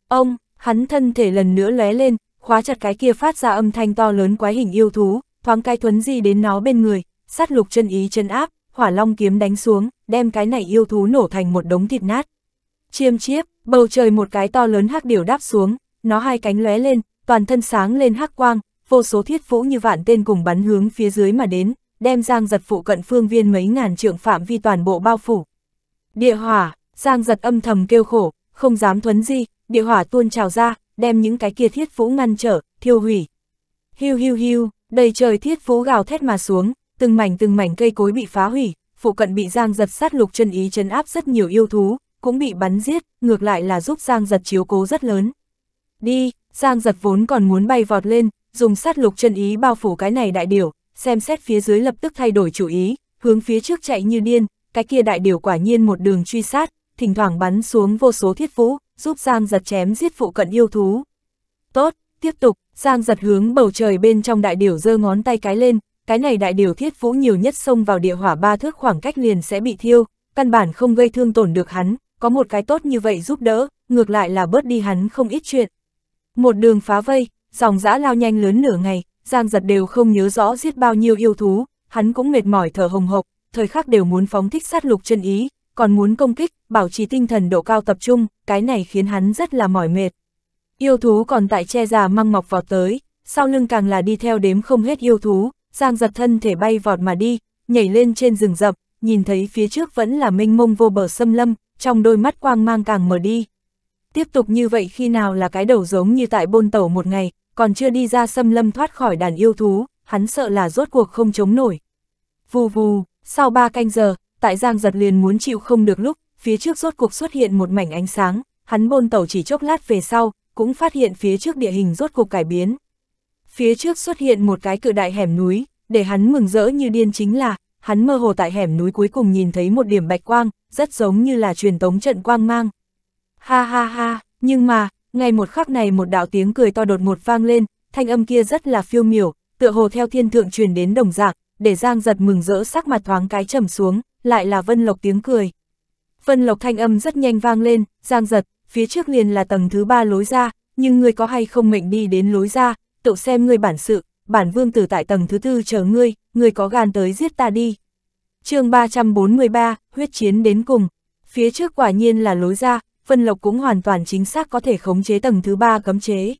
Ông, hắn thân thể lần nữa lóe lên, khóa chặt cái kia phát ra âm thanh to lớn quái hình yêu thú, thoáng cái thuấn di đến nó bên người, sát lục chân ý chân áp, hỏa long kiếm đánh xuống, đem cái này yêu thú nổ thành một đống thịt nát. Chiêm chiếp, bầu trời một cái to lớn hắc điểu đáp xuống, nó hai cánh lóe lên, toàn thân sáng lên hắc quang, vô số thiết vũ như vạn tên cùng bắn hướng phía dưới mà đến, đem Giang Giật phụ cận phương viên mấy ngàn trượng phạm vi toàn bộ bao phủ. Địa hỏa, Giang Giật âm thầm kêu khổ, không dám thuấn di, địa hỏa tuôn trào ra, đem những cái kia thiết phú ngăn trở, thiêu hủy. Hiu hiu hiu, đầy trời thiết phú gào thét mà xuống, từng mảnh từng mảnh cây cối bị phá hủy, phụ cận bị giang giật sát lục chân ý chấn áp rất nhiều yêu thú, cũng bị bắn giết, ngược lại là giúp giang giật chiếu cố rất lớn. Đi, giang giật vốn còn muốn bay vọt lên, dùng sát lục chân ý bao phủ cái này đại điểu, xem xét phía dưới lập tức thay đổi chủ ý, hướng phía trước chạy như điên, cái kia đại điểu quả nhiên một đường truy sát, thỉnh thoảng bắn xuống vô số thiết vũ, giúp Giang giật chém giết phụ cận yêu thú. Tốt, tiếp tục, Giang giật hướng bầu trời bên trong đại điểu giơ ngón tay cái lên, cái này đại điều thiết vũ nhiều nhất xông vào địa hỏa ba thước khoảng cách liền sẽ bị thiêu, căn bản không gây thương tổn được hắn, có một cái tốt như vậy giúp đỡ, ngược lại là bớt đi hắn không ít chuyện. Một đường phá vây, dòng dã lao nhanh lớn nửa ngày, Giang giật đều không nhớ rõ giết bao nhiêu yêu thú, hắn cũng mệt mỏi thở hồng hộc, thời khắc đều muốn phóng thích sát lục chân ý, còn muốn công kích, bảo trì tinh thần độ cao tập trung, cái này khiến hắn rất là mỏi mệt. Yêu thú còn tại che già măng mọc vọt tới, sau lưng càng là đi theo đếm không hết yêu thú, giang giật thân thể bay vọt mà đi, nhảy lên trên rừng rậm, nhìn thấy phía trước vẫn là mênh mông vô bờ xâm lâm, trong đôi mắt quang mang càng mở đi. Tiếp tục như vậy khi nào là cái đầu giống như tại bôn tẩu một ngày, còn chưa đi ra xâm lâm thoát khỏi đàn yêu thú, hắn sợ là rốt cuộc không chống nổi. Vù vù, sau ba canh giờ, tại Giang Giật liền muốn chịu không được lúc, phía trước rốt cuộc xuất hiện một mảnh ánh sáng, hắn bôn tàu chỉ chốc lát về sau, cũng phát hiện phía trước địa hình rốt cuộc cải biến. Phía trước xuất hiện một cái cự đại hẻm núi, để hắn mừng rỡ như điên chính là, hắn mơ hồ tại hẻm núi cuối cùng nhìn thấy một điểm bạch quang, rất giống như là truyền tống trận quang mang. Ha ha ha, nhưng mà, ngay một khắc này một đạo tiếng cười to đột một vang lên, thanh âm kia rất là phiêu miểu, tựa hồ theo thiên thượng truyền đến đồng dạng, để Giang giật mừng rỡ sắc mặt thoáng cái trầm xuống, lại là Vân Lộc tiếng cười. Vân Lộc thanh âm rất nhanh vang lên, Giang giật, phía trước liền là tầng thứ ba lối ra, nhưng ngươi có hay không mệnh đi đến lối ra, tự xem ngươi bản sự, bản vương tử tại tầng thứ tư chờ ngươi, ngươi có gan tới giết ta đi. chương 343, huyết chiến đến cùng, phía trước quả nhiên là lối ra, Vân Lộc cũng hoàn toàn chính xác có thể khống chế tầng thứ ba cấm chế.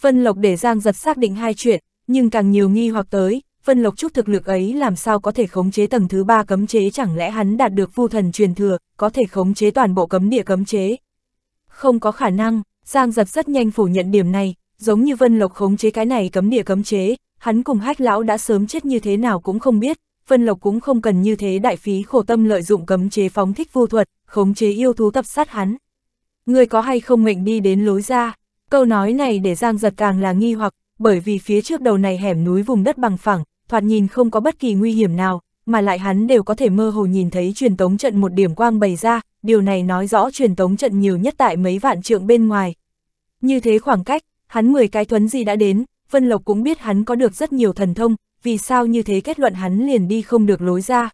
Vân Lộc để Giang giật xác định hai chuyện, nhưng càng nhiều nghi hoặc tới, Vân Lộc Trúc thực lực ấy làm sao có thể khống chế tầng thứ ba cấm chế chẳng lẽ hắn đạt được vu thần truyền thừa, có thể khống chế toàn bộ cấm địa cấm chế. Không có khả năng, Giang Giật rất nhanh phủ nhận điểm này, giống như Vân Lộc khống chế cái này cấm địa cấm chế, hắn cùng hách lão đã sớm chết như thế nào cũng không biết, Vân Lộc cũng không cần như thế đại phí khổ tâm lợi dụng cấm chế phóng thích vu thuật, khống chế yêu thú tập sát hắn. Người có hay không mệnh đi đến lối ra, câu nói này để Giang Giật càng là nghi hoặc, bởi vì phía trước đầu này hẻm núi vùng đất bằng phẳng, thoạt nhìn không có bất kỳ nguy hiểm nào, mà lại hắn đều có thể mơ hồ nhìn thấy truyền tống trận một điểm quang bày ra, điều này nói rõ truyền tống trận nhiều nhất tại mấy vạn trượng bên ngoài. Như thế khoảng cách, hắn 10 cái thuấn gì đã đến, Vân Lộc cũng biết hắn có được rất nhiều thần thông, vì sao như thế kết luận hắn liền đi không được lối ra.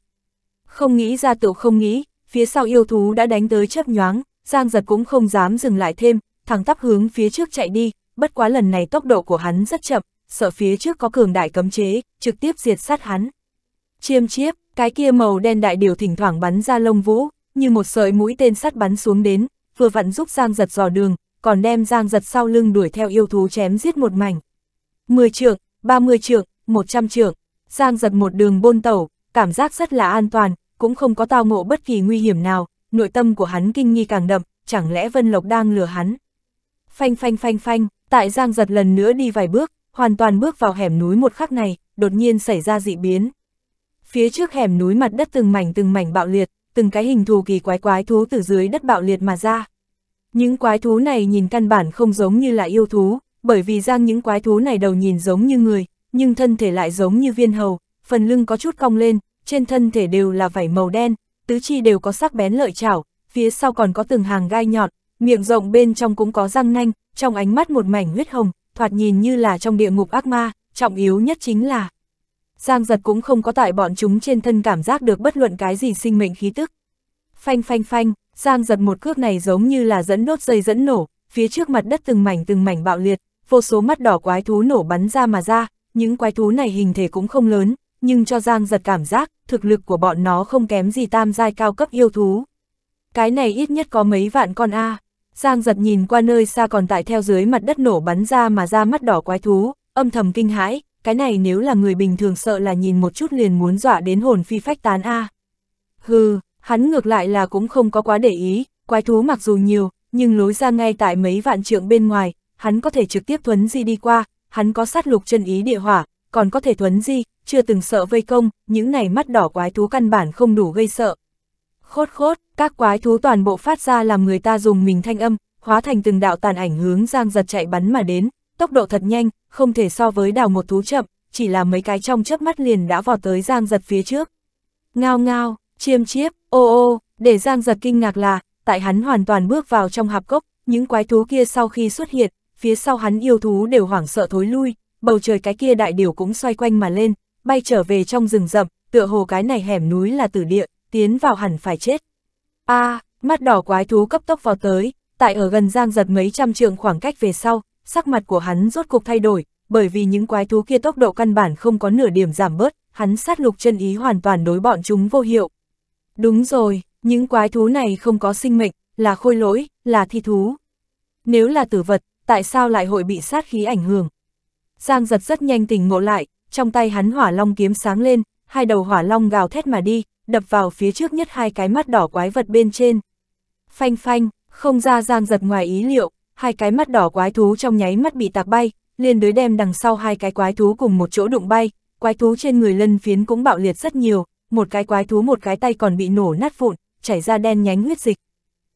Không nghĩ ra tự không nghĩ, phía sau yêu thú đã đánh tới chớp nhoáng, Giang giật cũng không dám dừng lại thêm, thẳng tắp hướng phía trước chạy đi, bất quá lần này tốc độ của hắn rất chậm, sợ phía trước có cường đại cấm chế, trực tiếp diệt sát hắn. Chiêm chiếp, cái kia màu đen đại điều thỉnh thoảng bắn ra lông vũ, như một sợi mũi tên sắt bắn xuống đến, vừa vặn giúp Giang giật dò đường, còn đem Giang giật sau lưng đuổi theo yêu thú chém giết một mảnh. 10 trượng, 30 trượng, 100 trượng, Giang giật một đường bôn tẩu, cảm giác rất là an toàn, cũng không có tao ngộ bất kỳ nguy hiểm nào, nội tâm của hắn kinh nghi càng đậm, chẳng lẽ Vân Lộc đang lừa hắn. Phanh phanh phanh phanh, tại Giang giật lần nữa đi vài bước, hoàn toàn bước vào hẻm núi một khắc này, đột nhiên xảy ra dị biến. Phía trước hẻm núi mặt đất từng mảnh từng mảnh bạo liệt, từng cái hình thù kỳ quái quái thú từ dưới đất bạo liệt mà ra. Những quái thú này nhìn căn bản không giống như là yêu thú, bởi vì rằng những quái thú này đầu nhìn giống như người, nhưng thân thể lại giống như viên hầu, phần lưng có chút cong lên, trên thân thể đều là vảy màu đen, tứ chi đều có sắc bén lợi chảo, phía sau còn có từng hàng gai nhọn, miệng rộng bên trong cũng có răng nanh, trong ánh mắt một mảnh huyết hồng, thoạt nhìn như là trong địa ngục ác ma, trọng yếu nhất chính là Giang giật cũng không có tại bọn chúng trên thân cảm giác được bất luận cái gì sinh mệnh khí tức. Phanh phanh phanh, Giang giật một cước này giống như là dẫn đốt dây dẫn nổ, phía trước mặt đất từng mảnh từng mảnh bạo liệt, vô số mắt đỏ quái thú nổ bắn ra mà ra, những quái thú này hình thể cũng không lớn, nhưng cho Giang giật cảm giác, thực lực của bọn nó không kém gì tam giai cao cấp yêu thú. Cái này ít nhất có mấy vạn con A. À. Giang giật nhìn qua nơi xa còn tại theo dưới mặt đất nổ bắn ra mà ra mắt đỏ quái thú, âm thầm kinh hãi, cái này nếu là người bình thường sợ là nhìn một chút liền muốn dọa đến hồn phi phách tán a. À. Hừ, hắn ngược lại là cũng không có quá để ý, quái thú mặc dù nhiều, nhưng lối ra ngay tại mấy vạn trượng bên ngoài, hắn có thể trực tiếp thuấn di đi qua, hắn có sát lục chân ý địa hỏa, còn có thể thuấn di, chưa từng sợ vây công, những này mắt đỏ quái thú căn bản không đủ gây sợ, Khốt khốt, các quái thú toàn bộ phát ra làm người ta dùng mình thanh âm, hóa thành từng đạo tàn ảnh hướng Giang giật chạy bắn mà đến, tốc độ thật nhanh, không thể so với đào một thú chậm, chỉ là mấy cái trong chớp mắt liền đã vọt tới Giang giật phía trước. Ngao ngao, chiêm chiếp, ô ô, để Giang giật kinh ngạc là, tại hắn hoàn toàn bước vào trong hạp cốc, những quái thú kia sau khi xuất hiện, phía sau hắn yêu thú đều hoảng sợ thối lui, bầu trời cái kia đại điều cũng xoay quanh mà lên, bay trở về trong rừng rậm, tựa hồ cái này hẻm núi là tử địa, tiến vào hẳn phải chết. a à, mắt đỏ quái thú cấp tốc vào tới, tại ở gần giang giật mấy trăm trượng khoảng cách về sau, sắc mặt của hắn rốt cục thay đổi, bởi vì những quái thú kia tốc độ căn bản không có nửa điểm giảm bớt, hắn sát lục chân ý hoàn toàn đối bọn chúng vô hiệu. Đúng rồi, những quái thú này không có sinh mệnh, là khôi lỗi, là thi thú. Nếu là tử vật, tại sao lại hội bị sát khí ảnh hưởng? Giang giật rất nhanh tỉnh ngộ lại, trong tay hắn hỏa long kiếm sáng lên, hai đầu hỏa long gào thét mà đi, đập vào phía trước nhất hai cái mắt đỏ quái vật bên trên. Phanh phanh, không ra giang giật ngoài ý liệu, hai cái mắt đỏ quái thú trong nháy mắt bị tạc bay, liền đới đem đằng sau hai cái quái thú cùng một chỗ đụng bay, quái thú trên người lân phiến cũng bạo liệt rất nhiều, một cái quái thú một cái tay còn bị nổ nát vụn, chảy ra đen nhánh huyết dịch.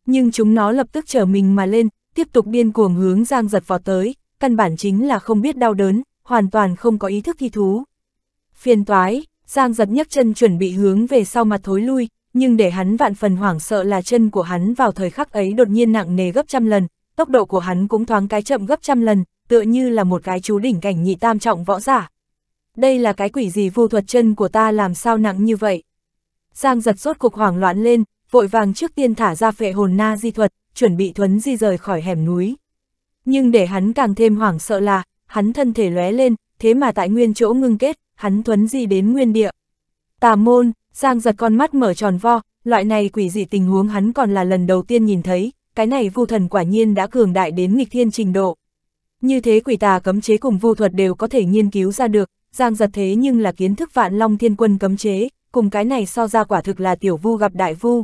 Nhưng chúng nó lập tức trở mình mà lên, tiếp tục điên cuồng hướng giang giật vào tới, căn bản chính là không biết đau đớn, hoàn toàn không có ý thức thi thú. Phiền toái, Giang giật nhấc chân chuẩn bị hướng về sau mặt thối lui, nhưng để hắn vạn phần hoảng sợ là chân của hắn vào thời khắc ấy đột nhiên nặng nề gấp trăm lần, tốc độ của hắn cũng thoáng cái chậm gấp trăm lần, tựa như là một cái chú đỉnh cảnh nhị tam trọng võ giả. Đây là cái quỷ gì vu thuật chân của ta làm sao nặng như vậy? Giang giật rốt cục hoảng loạn lên, vội vàng trước tiên thả ra phệ hồn na di thuật, chuẩn bị thuấn di rời khỏi hẻm núi. Nhưng để hắn càng thêm hoảng sợ là, hắn thân thể lóe lên, thế mà tại nguyên chỗ ngưng kết, hắn thuấn gì đến nguyên địa. Tà môn, Giang giật con mắt mở tròn vo, loại này quỷ dị tình huống hắn còn là lần đầu tiên nhìn thấy, cái này vu thần quả nhiên đã cường đại đến nghịch thiên trình độ. Như thế quỷ tà cấm chế cùng vu thuật đều có thể nghiên cứu ra được, Giang giật thế nhưng là kiến thức vạn long thiên quân cấm chế, cùng cái này so ra quả thực là tiểu vu gặp đại vu.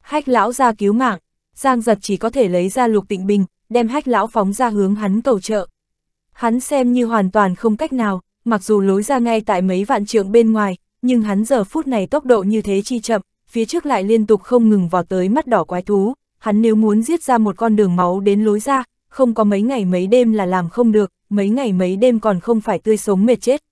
Hách lão ra cứu mạng, Giang giật chỉ có thể lấy ra lục tịnh bình, đem hách lão phóng ra hướng hắn cầu trợ. Hắn xem như hoàn toàn không cách nào, mặc dù lối ra ngay tại mấy vạn trượng bên ngoài, nhưng hắn giờ phút này tốc độ như thế chi chậm, phía trước lại liên tục không ngừng vào tới mắt đỏ quái thú, hắn nếu muốn giết ra một con đường máu đến lối ra, không có mấy ngày mấy đêm là làm không được, mấy ngày mấy đêm còn không phải tươi sống mệt chết.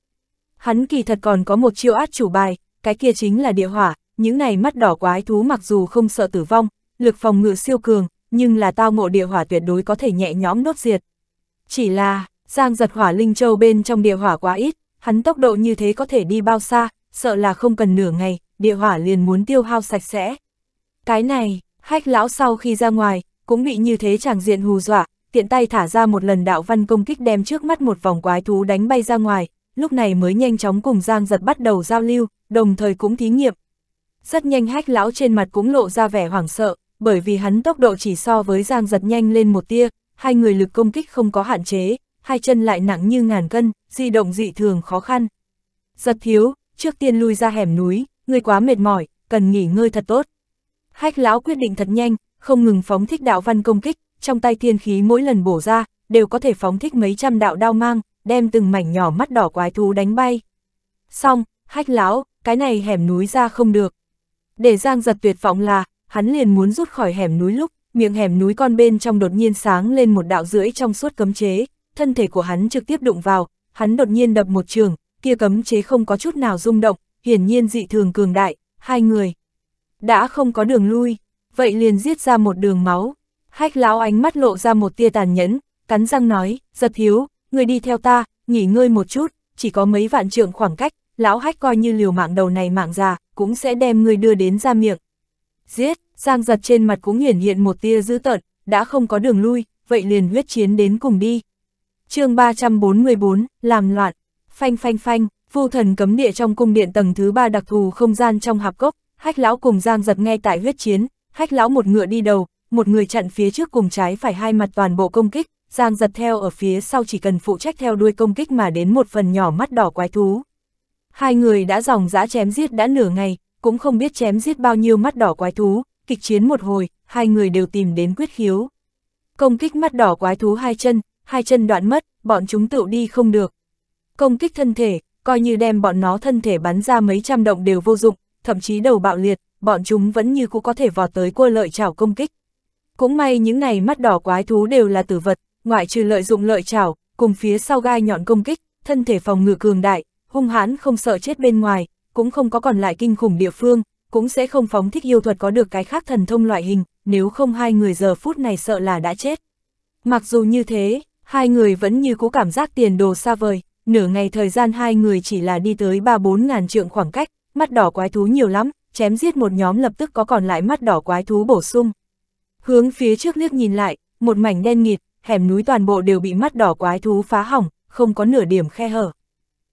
Hắn kỳ thật còn có một chiêu át chủ bài, cái kia chính là địa hỏa, những này mắt đỏ quái thú mặc dù không sợ tử vong, lực phòng ngự siêu cường, nhưng là tao ngộ địa hỏa tuyệt đối có thể nhẹ nhõm đốt diệt. Chỉ là, Giang giật hỏa linh châu bên trong địa hỏa quá ít, hắn tốc độ như thế có thể đi bao xa, sợ là không cần nửa ngày, địa hỏa liền muốn tiêu hao sạch sẽ. Cái này, hách lão sau khi ra ngoài, cũng bị như thế chẳng diện hù dọa, tiện tay thả ra một lần đạo văn công kích đem trước mắt một vòng quái thú đánh bay ra ngoài, lúc này mới nhanh chóng cùng Giang giật bắt đầu giao lưu, đồng thời cũng thí nghiệm. Rất nhanh hách lão trên mặt cũng lộ ra vẻ hoảng sợ, bởi vì hắn tốc độ chỉ so với Giang giật nhanh lên một tia, hai người lực công kích không có hạn chế, hai chân lại nặng như ngàn cân, di động dị thường khó khăn. Giật thiếu, trước tiên lui ra hẻm núi, ngươi quá mệt mỏi, cần nghỉ ngơi thật tốt. Hách lão quyết định thật nhanh, không ngừng phóng thích đạo văn công kích, trong tay thiên khí mỗi lần bổ ra, đều có thể phóng thích mấy trăm đạo đao mang, đem từng mảnh nhỏ mắt đỏ quái thú đánh bay. Xong, hách lão, cái này hẻm núi ra không được. Để Giang giật tuyệt vọng là, hắn liền muốn rút khỏi hẻm núi lúc, miệng hẻm núi con bên trong đột nhiên sáng lên một đạo rưỡi trong suốt cấm chế, thân thể của hắn trực tiếp đụng vào, hắn đột nhiên đập một trường, kia cấm chế không có chút nào rung động, hiển nhiên dị thường cường đại, hai người đã không có đường lui, vậy liền giết ra một đường máu. Hách lão ánh mắt lộ ra một tia tàn nhẫn, cắn răng nói, giật hiếu, người đi theo ta, nghỉ ngơi một chút, chỉ có mấy vạn trượng khoảng cách, lão hách coi như liều mạng đầu này mạng già, cũng sẽ đem người đưa đến ra miệng. Giết, giang giật trên mặt cũng hiển hiện một tia dữ tợn, đã không có đường lui, vậy liền huyết chiến đến cùng đi chương 344, làm loạn, phanh phanh phanh, vu thần cấm địa trong cung điện tầng thứ ba đặc thù không gian trong hạp cốc, hách lão cùng giang giật ngay tại huyết chiến, hách lão một ngựa đi đầu, một người chặn phía trước cùng trái phải hai mặt toàn bộ công kích, giang giật theo ở phía sau chỉ cần phụ trách theo đuôi công kích mà đến một phần nhỏ mắt đỏ quái thú. Hai người đã dòng dã chém giết đã nửa ngày, cũng không biết chém giết bao nhiêu mắt đỏ quái thú, kịch chiến một hồi, hai người đều tìm đến quyết khiếu. Công kích mắt đỏ quái thú hai chân, hai chân đoạn mất, bọn chúng tự đi không được. Công kích thân thể, coi như đem bọn nó thân thể bắn ra mấy trăm động đều vô dụng, thậm chí đầu bạo liệt, bọn chúng vẫn như cũ có thể vọt tới cua lợi chảo công kích. Cũng may những này mắt đỏ quái thú đều là tử vật, ngoại trừ lợi dụng lợi chảo, cùng phía sau gai nhọn công kích, thân thể phòng ngự cường đại, hung hãn không sợ chết bên ngoài, cũng không có còn lại kinh khủng địa phương, cũng sẽ không phóng thích yêu thuật có được cái khác thần thông loại hình, nếu không hai người giờ phút này sợ là đã chết. Mặc dù như thế, hai người vẫn như cũ cảm giác tiền đồ xa vời, nửa ngày thời gian hai người chỉ là đi tới ba bốn ngàn trượng khoảng cách, mắt đỏ quái thú nhiều lắm, chém giết một nhóm lập tức có còn lại mắt đỏ quái thú bổ sung. Hướng phía trước liếc nhìn lại, một mảnh đen nghịt, hẻm núi toàn bộ đều bị mắt đỏ quái thú phá hỏng, không có nửa điểm khe hở.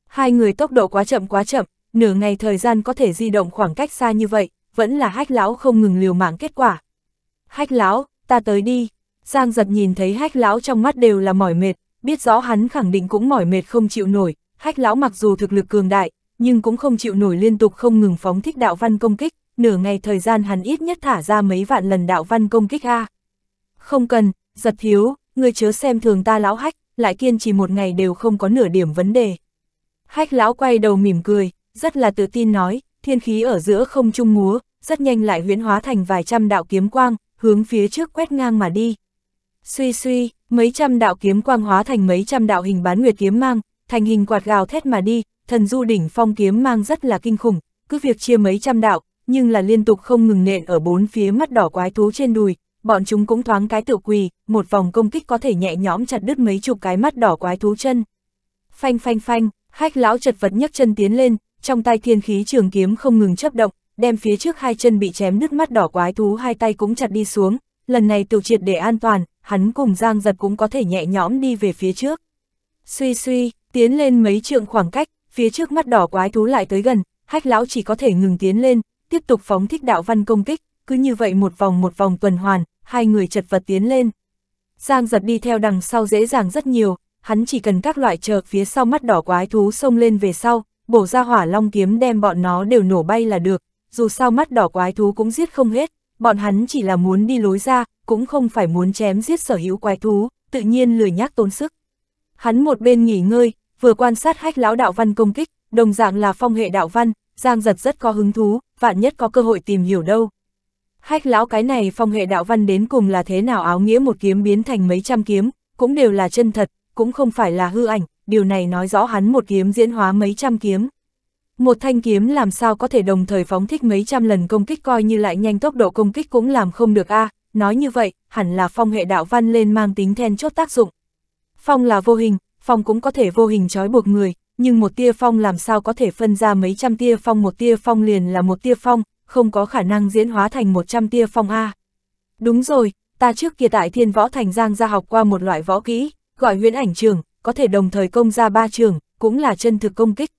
Hai người tốc độ quá chậm quá chậm, nửa ngày thời gian có thể di động khoảng cách xa như vậy, vẫn là hách lão không ngừng liều mạng kết quả. Hách lão, ta tới đi. Giang giật nhìn thấy hách lão trong mắt đều là mỏi mệt, biết rõ hắn khẳng định cũng mỏi mệt không chịu nổi, hách lão mặc dù thực lực cường đại, nhưng cũng không chịu nổi liên tục không ngừng phóng thích đạo văn công kích, nửa ngày thời gian hắn ít nhất thả ra mấy vạn lần đạo văn công kích a. Không cần, giật thiếu, ngươi chớ xem thường ta lão hách, lại kiên trì một ngày đều không có nửa điểm vấn đề. Hách lão quay đầu mỉm cười, rất là tự tin nói, thiên khí ở giữa không trung múa, rất nhanh lại huyễn hóa thành vài trăm đạo kiếm quang, hướng phía trước quét ngang mà đi. Suy suy, mấy trăm đạo kiếm quang hóa thành mấy trăm đạo hình bán nguyệt kiếm mang, thành hình quạt gào thét mà đi, thần du đỉnh phong kiếm mang rất là kinh khủng, cứ việc chia mấy trăm đạo, nhưng là liên tục không ngừng nện ở bốn phía mắt đỏ quái thú trên đùi, bọn chúng cũng thoáng cái tự quỳ, một vòng công kích có thể nhẹ nhõm chặt đứt mấy chục cái mắt đỏ quái thú chân. Phanh phanh phanh, hách lão chật vật nhấc chân tiến lên, trong tay thiên khí trường kiếm không ngừng chấp động, đem phía trước hai chân bị chém đứt mắt đỏ quái thú hai tay cũng chặt đi xuống, lần này tiểu triệt để an toàn, hắn cùng Giang Giật cũng có thể nhẹ nhõm đi về phía trước. Suy suy, tiến lên mấy trượng khoảng cách, phía trước mắt đỏ quái thú lại tới gần, hách lão chỉ có thể ngừng tiến lên, tiếp tục phóng thích đạo văn công kích, cứ như vậy một vòng một vòng tuần hoàn, hai người chật vật tiến lên. Giang giật đi theo đằng sau dễ dàng rất nhiều, hắn chỉ cần các loại chợt phía sau mắt đỏ quái thú xông lên về sau, bổ ra hỏa long kiếm đem bọn nó đều nổ bay là được, dù sao mắt đỏ quái thú cũng giết không hết, bọn hắn chỉ là muốn đi lối ra, cũng không phải muốn chém giết sở hữu quái thú, tự nhiên lười nhác tốn sức. Hắn một bên nghỉ ngơi, vừa quan sát hách lão đạo văn công kích, đồng dạng là phong hệ đạo văn, Giang giật rất có hứng thú, vạn nhất có cơ hội tìm hiểu đâu. Hách lão cái này phong hệ đạo văn đến cùng là thế nào áo nghĩa một kiếm biến thành mấy trăm kiếm, cũng đều là chân thật, cũng không phải là hư ảnh, điều này nói rõ hắn một kiếm diễn hóa mấy trăm kiếm. Một thanh kiếm làm sao có thể đồng thời phóng thích mấy trăm lần công kích coi như lại nhanh tốc độ công kích cũng làm không được a à. nói như vậy, hẳn là phong hệ đạo văn lên mang tính then chốt tác dụng. Phong là vô hình, phong cũng có thể vô hình trói buộc người, nhưng một tia phong làm sao có thể phân ra mấy trăm tia phong một tia phong liền là một tia phong, không có khả năng diễn hóa thành một trăm tia phong A. Đúng rồi, ta trước kia tại thiên võ thành giang ra học qua một loại võ kỹ, gọi huyễn ảnh trường, có thể đồng thời công ra ba trường, cũng là chân thực công kích.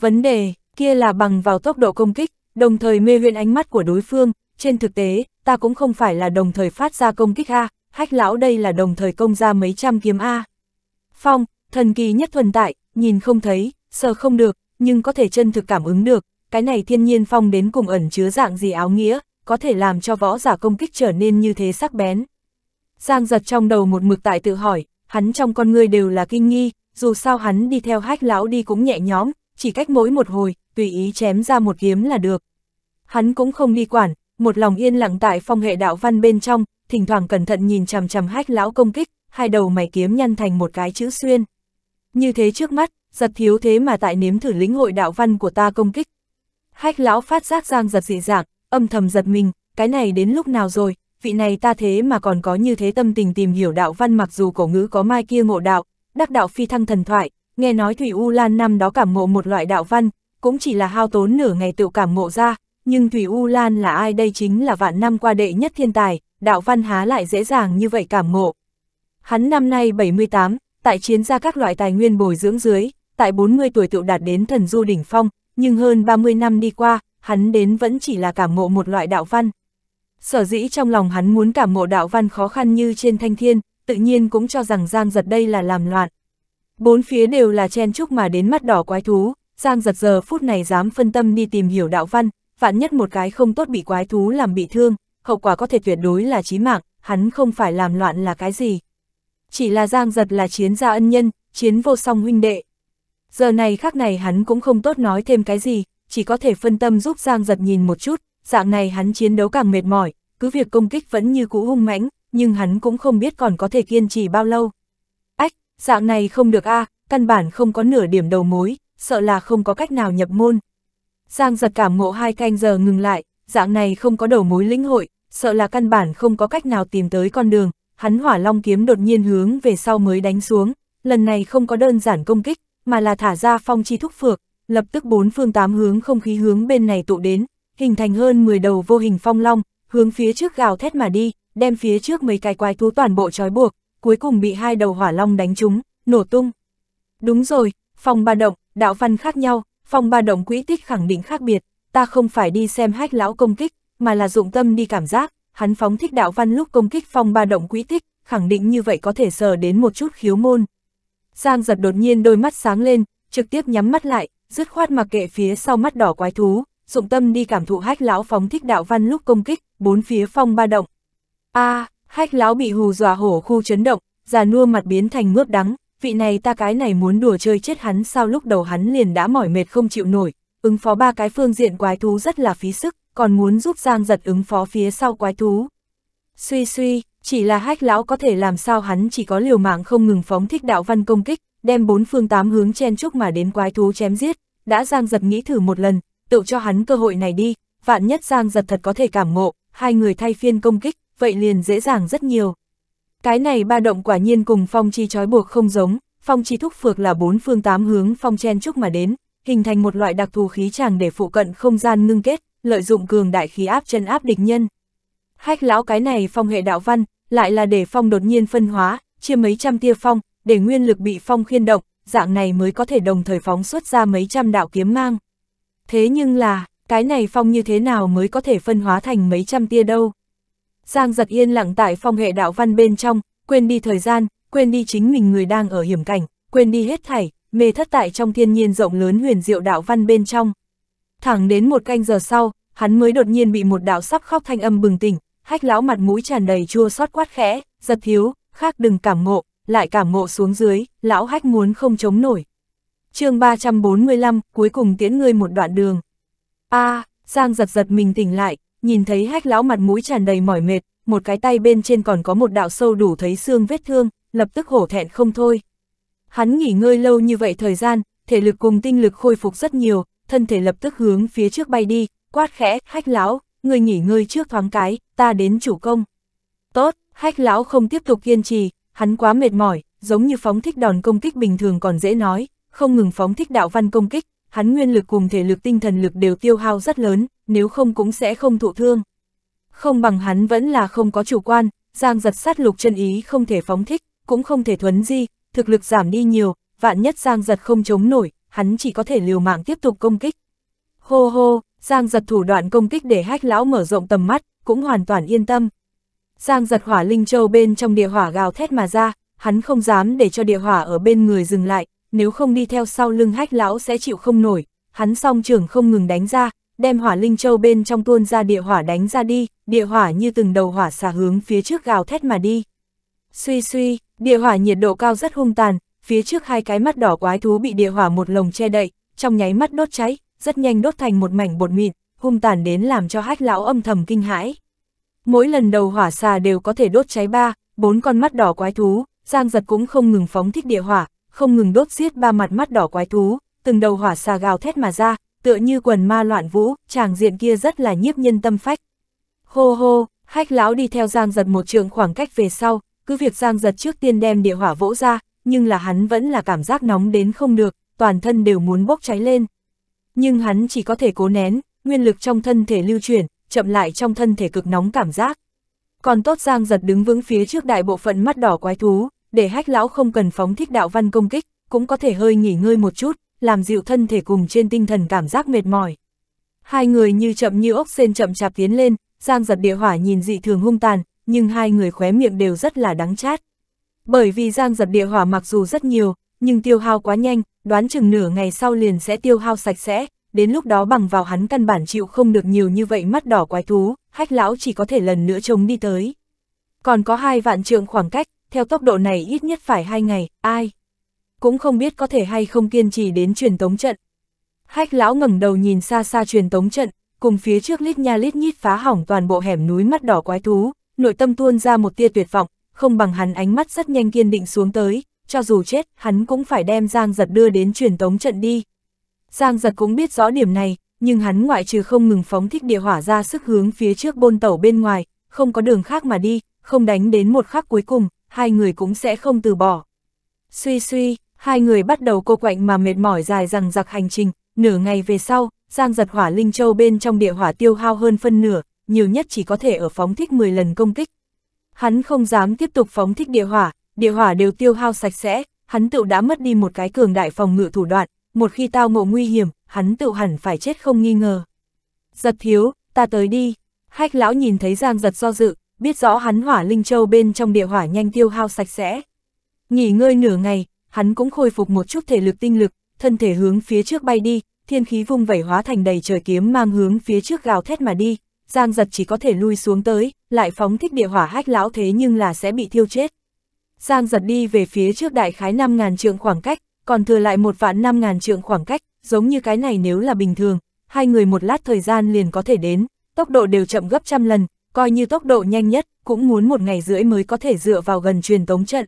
Vấn đề, kia là bằng vào tốc độ công kích, đồng thời mê huyễn ánh mắt của đối phương, trên thực tế, ta cũng không phải là đồng thời phát ra công kích A, hách lão đây là đồng thời công ra mấy trăm kiếm A. Phong, thần kỳ nhất thuần tại, nhìn không thấy, sờ không được, nhưng có thể chân thực cảm ứng được, cái này thiên nhiên phong đến cùng ẩn chứa dạng gì áo nghĩa, có thể làm cho võ giả công kích trở nên như thế sắc bén. Giang giật trong đầu một mực tại tự hỏi, hắn trong con người đều là kinh nghi, dù sao hắn đi theo hách lão đi cũng nhẹ nhõm, chỉ cách mỗi một hồi, tùy ý chém ra một kiếm là được. Hắn cũng không đi quản, một lòng yên lặng tại phong hệ đạo văn bên trong, thỉnh thoảng cẩn thận nhìn chằm chằm hách lão công kích, hai đầu mày kiếm nhăn thành một cái chữ xuyên. Như thế trước mắt, giật thiếu thế mà tại nếm thử lĩnh hội đạo văn của ta công kích. Hách lão phát giác giang giật dị dạng, âm thầm giật mình, cái này đến lúc nào rồi, vị này ta thế mà còn có như thế tâm tình tìm hiểu đạo văn mặc dù cổ ngữ có mai kia ngộ đạo, đắc đạo phi thăng thần thoại, nghe nói Thủy U Lan năm đó cảm ngộ một loại đạo văn, cũng chỉ là hao tốn nửa ngày tự cảm ngộ ra, nhưng Thủy U Lan là ai đây chính là vạn năm qua đệ nhất thiên tài, đạo văn há lại dễ dàng như vậy cảm ngộ. Hắn năm nay 78, tại chiến ra các loại tài nguyên bồi dưỡng dưới, tại 40 tuổi tự đạt đến thần du đỉnh phong, nhưng hơn 30 năm đi qua, hắn đến vẫn chỉ là cảm ngộ một loại đạo văn. Sở dĩ trong lòng hắn muốn cảm ngộ đạo văn khó khăn như trên thanh thiên, tự nhiên cũng cho rằng Giang giật đây là làm loạn. Bốn phía đều là chen chúc mà đến mắt đỏ quái thú, Giang giật giờ phút này dám phân tâm đi tìm hiểu đạo văn, vạn nhất một cái không tốt bị quái thú làm bị thương, hậu quả có thể tuyệt đối là chí mạng, hắn không phải làm loạn là cái gì. Chỉ là Giang giật là chiến gia ân nhân, chiến vô song huynh đệ. Giờ này khác này hắn cũng không tốt nói thêm cái gì, chỉ có thể phân tâm giúp Giang giật nhìn một chút, dạng này hắn chiến đấu càng mệt mỏi, cứ việc công kích vẫn như cũ hung mãnh, nhưng hắn cũng không biết còn có thể kiên trì bao lâu dạng này không được a à, căn bản không có nửa điểm đầu mối, sợ là không có cách nào nhập môn. Giang giật cảm ngộ hai canh giờ ngừng lại, dạng này không có đầu mối lĩnh hội, sợ là căn bản không có cách nào tìm tới con đường, hắn hỏa long kiếm đột nhiên hướng về sau mới đánh xuống, lần này không có đơn giản công kích, mà là thả ra phong chi thúc phược, lập tức bốn phương tám hướng không khí hướng bên này tụ đến, hình thành hơn 10 đầu vô hình phong long, hướng phía trước gào thét mà đi, đem phía trước mấy cái quái thú toàn bộ trói buộc, cuối cùng bị hai đầu hỏa long đánh trúng, nổ tung. Đúng rồi, phòng ba động, đạo văn khác nhau, phòng ba động quỹ tích khẳng định khác biệt, ta không phải đi xem hách lão công kích, mà là dụng tâm đi cảm giác, hắn phóng thích đạo văn lúc công kích phong ba động quỹ tích, khẳng định như vậy có thể sờ đến một chút khiếu môn. Giang giật đột nhiên đôi mắt sáng lên, trực tiếp nhắm mắt lại, dứt khoát mặc kệ phía sau mắt đỏ quái thú, dụng tâm đi cảm thụ hách lão phóng thích đạo văn lúc công kích, bốn phía phong ba động. a à, Hách lão bị hù dọa hổ khu chấn động, già nua mặt biến thành mướp đắng, vị này ta cái này muốn đùa chơi chết hắn sao lúc đầu hắn liền đã mỏi mệt không chịu nổi, ứng phó ba cái phương diện quái thú rất là phí sức, còn muốn giúp Giang giật ứng phó phía sau quái thú. Suy suy, chỉ là hách lão có thể làm sao hắn chỉ có liều mạng không ngừng phóng thích đạo văn công kích, đem bốn phương tám hướng chen chúc mà đến quái thú chém giết, đã Giang giật nghĩ thử một lần, tự cho hắn cơ hội này đi, vạn nhất Giang giật thật có thể cảm ngộ, hai người thay phiên công kích, vậy liền dễ dàng rất nhiều. Cái này ba động quả nhiên cùng phong chi trói buộc không giống, phong chi thúc phược là bốn phương tám hướng phong chen chúc mà đến, hình thành một loại đặc thù khí tràng để phụ cận không gian ngưng kết, lợi dụng cường đại khí áp chân áp địch nhân. Hách lão cái này phong hệ đạo văn, lại là để phong đột nhiên phân hóa, chia mấy trăm tia phong, để nguyên lực bị phong khiên động, dạng này mới có thể đồng thời phóng xuất ra mấy trăm đạo kiếm mang. Thế nhưng là, cái này phong như thế nào mới có thể phân hóa thành mấy trăm tia đâu? Giang giật yên lặng tại phong hệ đạo văn bên trong, quên đi thời gian, quên đi chính mình người đang ở hiểm cảnh, quên đi hết thảy, mê thất tại trong thiên nhiên rộng lớn huyền diệu đạo văn bên trong. Thẳng đến một canh giờ sau, hắn mới đột nhiên bị một đạo sắp khóc thanh âm bừng tỉnh, hách lão mặt mũi tràn đầy chua xót quát khẽ, giật thiếu, khác đừng cảm ngộ, lại cảm ngộ xuống dưới, lão hách muốn không chống nổi. chương 345, cuối cùng tiễn ngươi một đoạn đường. a à, Giang giật giật mình tỉnh lại, nhìn thấy hách lão mặt mũi tràn đầy mỏi mệt, một cái tay bên trên còn có một đạo sâu đủ thấy xương vết thương, lập tức hổ thẹn không thôi. Hắn nghỉ ngơi lâu như vậy thời gian, thể lực cùng tinh lực khôi phục rất nhiều, thân thể lập tức hướng phía trước bay đi, quát khẽ, hách lão, người nghỉ ngơi trước thoáng cái, ta đến chủ công. Tốt, hách lão không tiếp tục kiên trì, hắn quá mệt mỏi, giống như phóng thích đòn công kích bình thường còn dễ nói, không ngừng phóng thích đạo văn công kích, hắn nguyên lực cùng thể lực tinh thần lực đều tiêu hao rất lớn, nếu không cũng sẽ không thụ thương. Không bằng hắn vẫn là không có chủ quan, giang giật sát lục chân ý không thể phóng thích, cũng không thể thuấn di, thực lực giảm đi nhiều, vạn nhất giang giật không chống nổi, hắn chỉ có thể liều mạng tiếp tục công kích. Hô hô, giang giật thủ đoạn công kích để hách lão mở rộng tầm mắt, cũng hoàn toàn yên tâm. Giang giật hỏa linh châu bên trong địa hỏa gào thét mà ra, hắn không dám để cho địa hỏa ở bên người dừng lại, nếu không đi theo sau lưng hách lão sẽ chịu không nổi, hắn song trường không ngừng đánh ra, đem hỏa linh châu bên trong tuôn ra địa hỏa đánh ra đi, địa hỏa như từng đầu hỏa xà hướng phía trước gào thét mà đi. Suy suy, địa hỏa nhiệt độ cao rất hung tàn, phía trước hai cái mắt đỏ quái thú bị địa hỏa một lồng che đậy, trong nháy mắt đốt cháy, rất nhanh đốt thành một mảnh bột mịn, hung tàn đến làm cho hách lão âm thầm kinh hãi. Mỗi lần đầu hỏa xà đều có thể đốt cháy ba, bốn con mắt đỏ quái thú, Giang Giật cũng không ngừng phóng thích địa hỏa, không ngừng đốt giết ba mặt mắt đỏ quái thú, từng đầu hỏa xà gào thét mà ra, tựa như quần ma loạn vũ, chàng diện kia rất là nhiếp nhân tâm phách. Hô hô, hách lão đi theo Giang giật một trường khoảng cách về sau, cứ việc Giang giật trước tiên đem địa hỏa vỗ ra, nhưng là hắn vẫn là cảm giác nóng đến không được, toàn thân đều muốn bốc cháy lên. Nhưng hắn chỉ có thể cố nén, nguyên lực trong thân thể lưu chuyển, chậm lại trong thân thể cực nóng cảm giác. Còn tốt Giang giật đứng vững phía trước đại bộ phận mắt đỏ quái thú, để hách lão không cần phóng thích đạo văn công kích, cũng có thể hơi nghỉ ngơi một chút, làm dịu thân thể cùng trên tinh thần cảm giác mệt mỏi. Hai người như chậm như ốc sen chậm chạp tiến lên, Giang giật địa hỏa nhìn dị thường hung tàn, nhưng hai người khóe miệng đều rất là đắng chát. Bởi vì Giang giật địa hỏa mặc dù rất nhiều, nhưng tiêu hao quá nhanh, đoán chừng nửa ngày sau liền sẽ tiêu hao sạch sẽ, đến lúc đó bằng vào hắn căn bản chịu không được nhiều như vậy mắt đỏ quái thú, hách lão chỉ có thể lần nữa trông đi tới. Còn có hai vạn trượng khoảng cách, theo tốc độ này ít nhất phải hai ngày, ai? cũng không biết có thể hay không kiên trì đến truyền tống trận. Hách lão ngẩng đầu nhìn xa xa truyền tống trận, cùng phía trước lít nha lít nhít phá hỏng toàn bộ hẻm núi mắt đỏ quái thú, nội tâm tuôn ra một tia tuyệt vọng, không bằng hắn ánh mắt rất nhanh kiên định xuống tới, cho dù chết, hắn cũng phải đem Giang Giật đưa đến truyền tống trận đi. Giang Giật cũng biết rõ điểm này, nhưng hắn ngoại trừ không ngừng phóng thích địa hỏa ra sức hướng phía trước bôn tẩu bên ngoài, không có đường khác mà đi, không đánh đến một khắc cuối cùng, hai người cũng sẽ không từ bỏ. Suy suy, hai người bắt đầu cô quạnh mà mệt mỏi dài rằng giặc hành trình, nửa ngày về sau, Giang giật hỏa Linh Châu bên trong địa hỏa tiêu hao hơn phân nửa, nhiều nhất chỉ có thể ở phóng thích 10 lần công kích. Hắn không dám tiếp tục phóng thích địa hỏa, địa hỏa đều tiêu hao sạch sẽ, hắn tự đã mất đi một cái cường đại phòng ngự thủ đoạn, một khi tao ngộ nguy hiểm, hắn tự hẳn phải chết không nghi ngờ. Giật thiếu, ta tới đi. Hách lão nhìn thấy Giang giật do dự, biết rõ hắn hỏa Linh Châu bên trong địa hỏa nhanh tiêu hao sạch sẽ. Nghỉ ngơi nửa ngày, hắn cũng khôi phục một chút thể lực tinh lực, thân thể hướng phía trước bay đi, thiên khí vung vẩy hóa thành đầy trời kiếm mang hướng phía trước gào thét mà đi, Giang giật chỉ có thể lui xuống tới, lại phóng thích địa hỏa hách lão thế nhưng là sẽ bị thiêu chết. Giang giật đi về phía trước đại khái 5.000 trượng khoảng cách, còn thừa lại một vạn 5.000 trượng khoảng cách, giống như cái này nếu là bình thường, hai người một lát thời gian liền có thể đến, tốc độ đều chậm gấp trăm lần, coi như tốc độ nhanh nhất, cũng muốn một ngày rưỡi mới có thể dựa vào gần truyền tống trận.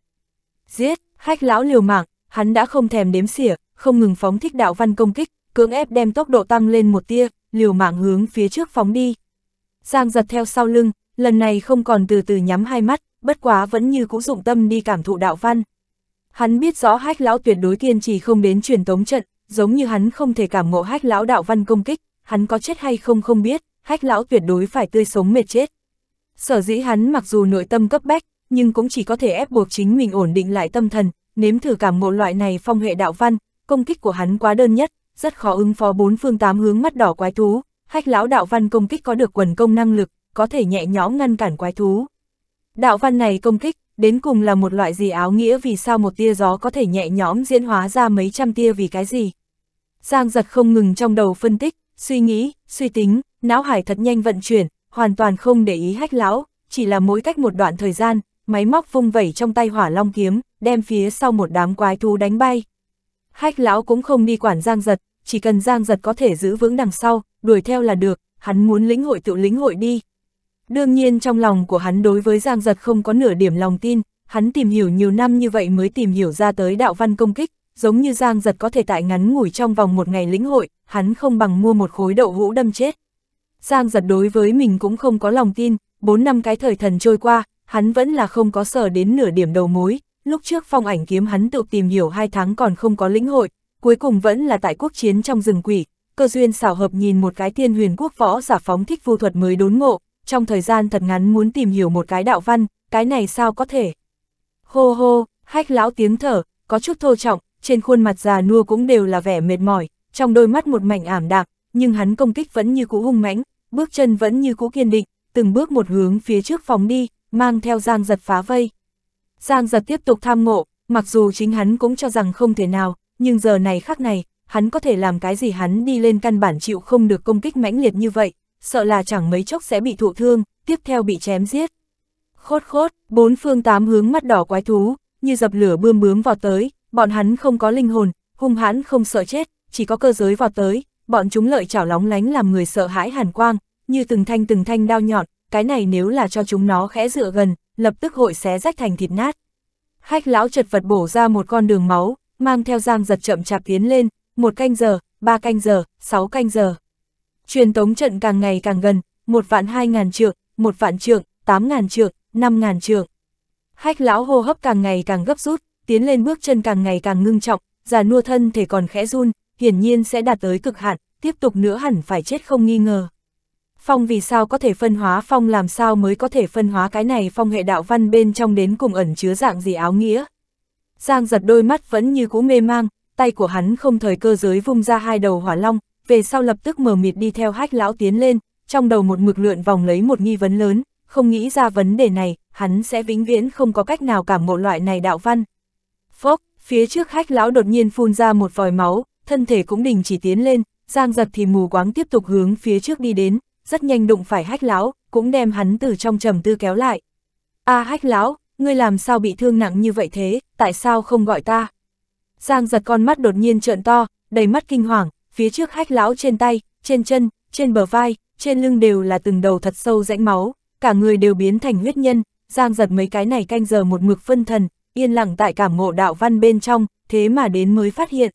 Giết! Hách lão liều mạng, hắn đã không thèm đếm xỉa, không ngừng phóng thích đạo văn công kích, cưỡng ép đem tốc độ tăng lên một tia, liều mạng hướng phía trước phóng đi. Giang giật theo sau lưng, lần này không còn từ từ nhắm hai mắt, bất quá vẫn như cũ dụng tâm đi cảm thụ đạo văn. Hắn biết rõ hách lão tuyệt đối kiên trì không đến truyền tống trận, giống như hắn không thể cảm ngộ hách lão đạo văn công kích, hắn có chết hay không không biết, hách lão tuyệt đối phải tươi sống mệt chết. Sở dĩ hắn mặc dù nội tâm cấp bách, nhưng cũng chỉ có thể ép buộc chính mình ổn định lại tâm thần, nếm thử cảm ngộ loại này phong hệ đạo văn, công kích của hắn quá đơn nhất, rất khó ứng phó bốn phương tám hướng mắt đỏ quái thú, hách lão đạo văn công kích có được quần công năng lực, có thể nhẹ nhõm ngăn cản quái thú. Đạo văn này công kích, đến cùng là một loại gì áo nghĩa vì sao một tia gió có thể nhẹ nhõm diễn hóa ra mấy trăm tia vì cái gì. Giang giật không ngừng trong đầu phân tích, suy nghĩ, suy tính, não hải thật nhanh vận chuyển, hoàn toàn không để ý hách lão, chỉ là mỗi cách một đoạn thời gian, máy móc vung vẩy trong tay hỏa long kiếm, đem phía sau một đám quái thú đánh bay. Hách lão cũng không đi quản giang giật, chỉ cần giang giật có thể giữ vững đằng sau, đuổi theo là được, hắn muốn lĩnh hội tự lĩnh hội đi. Đương nhiên trong lòng của hắn đối với giang giật không có nửa điểm lòng tin, hắn tìm hiểu nhiều năm như vậy mới tìm hiểu ra tới đạo văn công kích, giống như giang giật có thể tại ngắn ngủi trong vòng một ngày lĩnh hội, hắn không bằng mua một khối đậu hũ đâm chết. Giang giật đối với mình cũng không có lòng tin, bốn năm cái thời thần trôi qua, hắn vẫn là không có sở đến nửa điểm đầu mối, lúc trước phong ảnh kiếm hắn tự tìm hiểu hai tháng còn không có lĩnh hội, cuối cùng vẫn là tại quốc chiến trong rừng quỷ, cơ duyên xảo hợp nhìn một cái thiên huyền quốc võ giả phóng thích vu thuật mới đốn ngộ, trong thời gian thật ngắn muốn tìm hiểu một cái đạo văn, cái này sao có thể. Hô hô, hách lão tiếng thở, có chút thô trọng, trên khuôn mặt già nua cũng đều là vẻ mệt mỏi, trong đôi mắt một mảnh ảm đạm, nhưng hắn công kích vẫn như cũ hung mãnh, bước chân vẫn như cũ kiên định, từng bước một hướng phía trước phòng đi, mang theo Giang Giật phá vây. Giang Giật tiếp tục tham ngộ, mặc dù chính hắn cũng cho rằng không thể nào, nhưng giờ này khác này, hắn có thể làm cái gì hắn đi lên căn bản chịu không được công kích mãnh liệt như vậy, sợ là chẳng mấy chốc sẽ bị thụ thương, tiếp theo bị chém giết. Khốt khốt, bốn phương tám hướng mắt đỏ quái thú, như dập lửa bươm bướm vào tới, bọn hắn không có linh hồn, hung hãn không sợ chết, chỉ có cơ giới vào tới, bọn chúng lợi chảo lóng lánh làm người sợ hãi hàn quang, như từng thanh từng thanh đao nhọn, cái này nếu là cho chúng nó khẽ dựa gần, lập tức hội xé rách thành thịt nát. Hách lão chật vật bổ ra một con đường máu, mang theo giang giật chậm chạp tiến lên, một canh giờ, ba canh giờ, sáu canh giờ. Truyền tống trận càng ngày càng gần, một vạn hai ngàn trượng, một vạn trượng, tám ngàn trượng, năm ngàn trượng. Hách lão hô hấp càng ngày càng gấp rút, tiến lên bước chân càng ngày càng ngưng trọng, già nua thân thể còn khẽ run, hiển nhiên sẽ đạt tới cực hạn, tiếp tục nữa hẳn phải chết không nghi ngờ phong vì sao có thể phân hóa phong làm sao mới có thể phân hóa cái này phong hệ đạo văn bên trong đến cùng ẩn chứa dạng gì áo nghĩa. Giang giật đôi mắt vẫn như cũ mê mang, tay của hắn không thời cơ giới vung ra hai đầu hỏa long, về sau lập tức mờ mịt đi theo hách lão tiến lên, trong đầu một mực lượn vòng lấy một nghi vấn lớn, không nghĩ ra vấn đề này, hắn sẽ vĩnh viễn không có cách nào cảm ngộ loại này đạo văn. Phốc, phía trước hách lão đột nhiên phun ra một vòi máu, thân thể cũng đình chỉ tiến lên, giang giật thì mù quáng tiếp tục hướng phía trước đi đến, rất nhanh đụng phải hách lão, cũng đem hắn từ trong trầm tư kéo lại. a à, hách lão, ngươi làm sao bị thương nặng như vậy thế, tại sao không gọi ta? Giang giật con mắt đột nhiên trợn to, đầy mắt kinh hoàng, phía trước hách lão trên tay, trên chân, trên bờ vai, trên lưng đều là từng đầu thật sâu rãnh máu, cả người đều biến thành huyết nhân, Giang giật mấy cái này canh giờ một mực phân thần, yên lặng tại cảm ngộ đạo văn bên trong, thế mà đến mới phát hiện.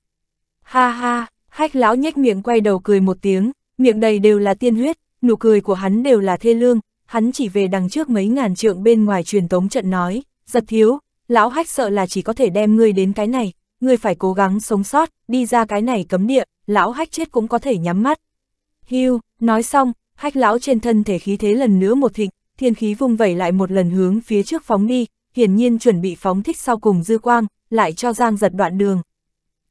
Ha ha, hách lão nhếch miệng quay đầu cười một tiếng, miệng đầy đều là tiên huyết, nụ cười của hắn đều là thê lương, hắn chỉ về đằng trước mấy ngàn trượng bên ngoài truyền tống trận nói, giật thiếu, lão hách sợ là chỉ có thể đem ngươi đến cái này, ngươi phải cố gắng sống sót, đi ra cái này cấm địa, lão hách chết cũng có thể nhắm mắt. Hưu, nói xong, hách lão trên thân thể khí thế lần nữa một thịnh, thiên khí vung vẩy lại một lần hướng phía trước phóng đi, hiển nhiên chuẩn bị phóng thích sau cùng dư quang, lại cho Giang giật đoạn đường.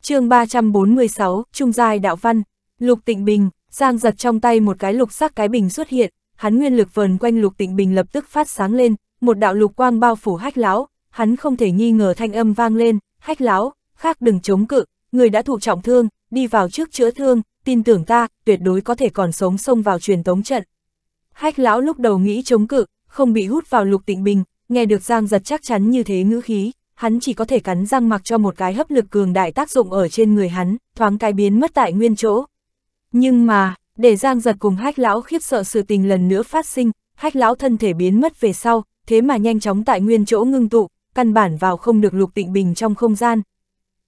chương 346, Trung Giai Đạo Văn, Lục Tịnh Bình, Giang giật trong tay một cái lục sắc cái bình xuất hiện, hắn nguyên lực vờn quanh lục tịnh bình lập tức phát sáng lên, một đạo lục quang bao phủ hách lão, hắn không thể nghi ngờ thanh âm vang lên, hách lão, khác đừng chống cự, người đã thụ trọng thương, đi vào trước chữa thương, tin tưởng ta, tuyệt đối có thể còn sống xông vào truyền tống trận. Hách lão lúc đầu nghĩ chống cự, không bị hút vào lục tịnh bình, nghe được giang giật chắc chắn như thế ngữ khí, hắn chỉ có thể cắn răng mặc cho một cái hấp lực cường đại tác dụng ở trên người hắn, thoáng cái biến mất tại nguyên chỗ. Nhưng mà, để Giang giật cùng hách lão khiếp sợ sự tình lần nữa phát sinh, hách lão thân thể biến mất về sau, thế mà nhanh chóng tại nguyên chỗ ngưng tụ, căn bản vào không được lục tịnh bình trong không gian.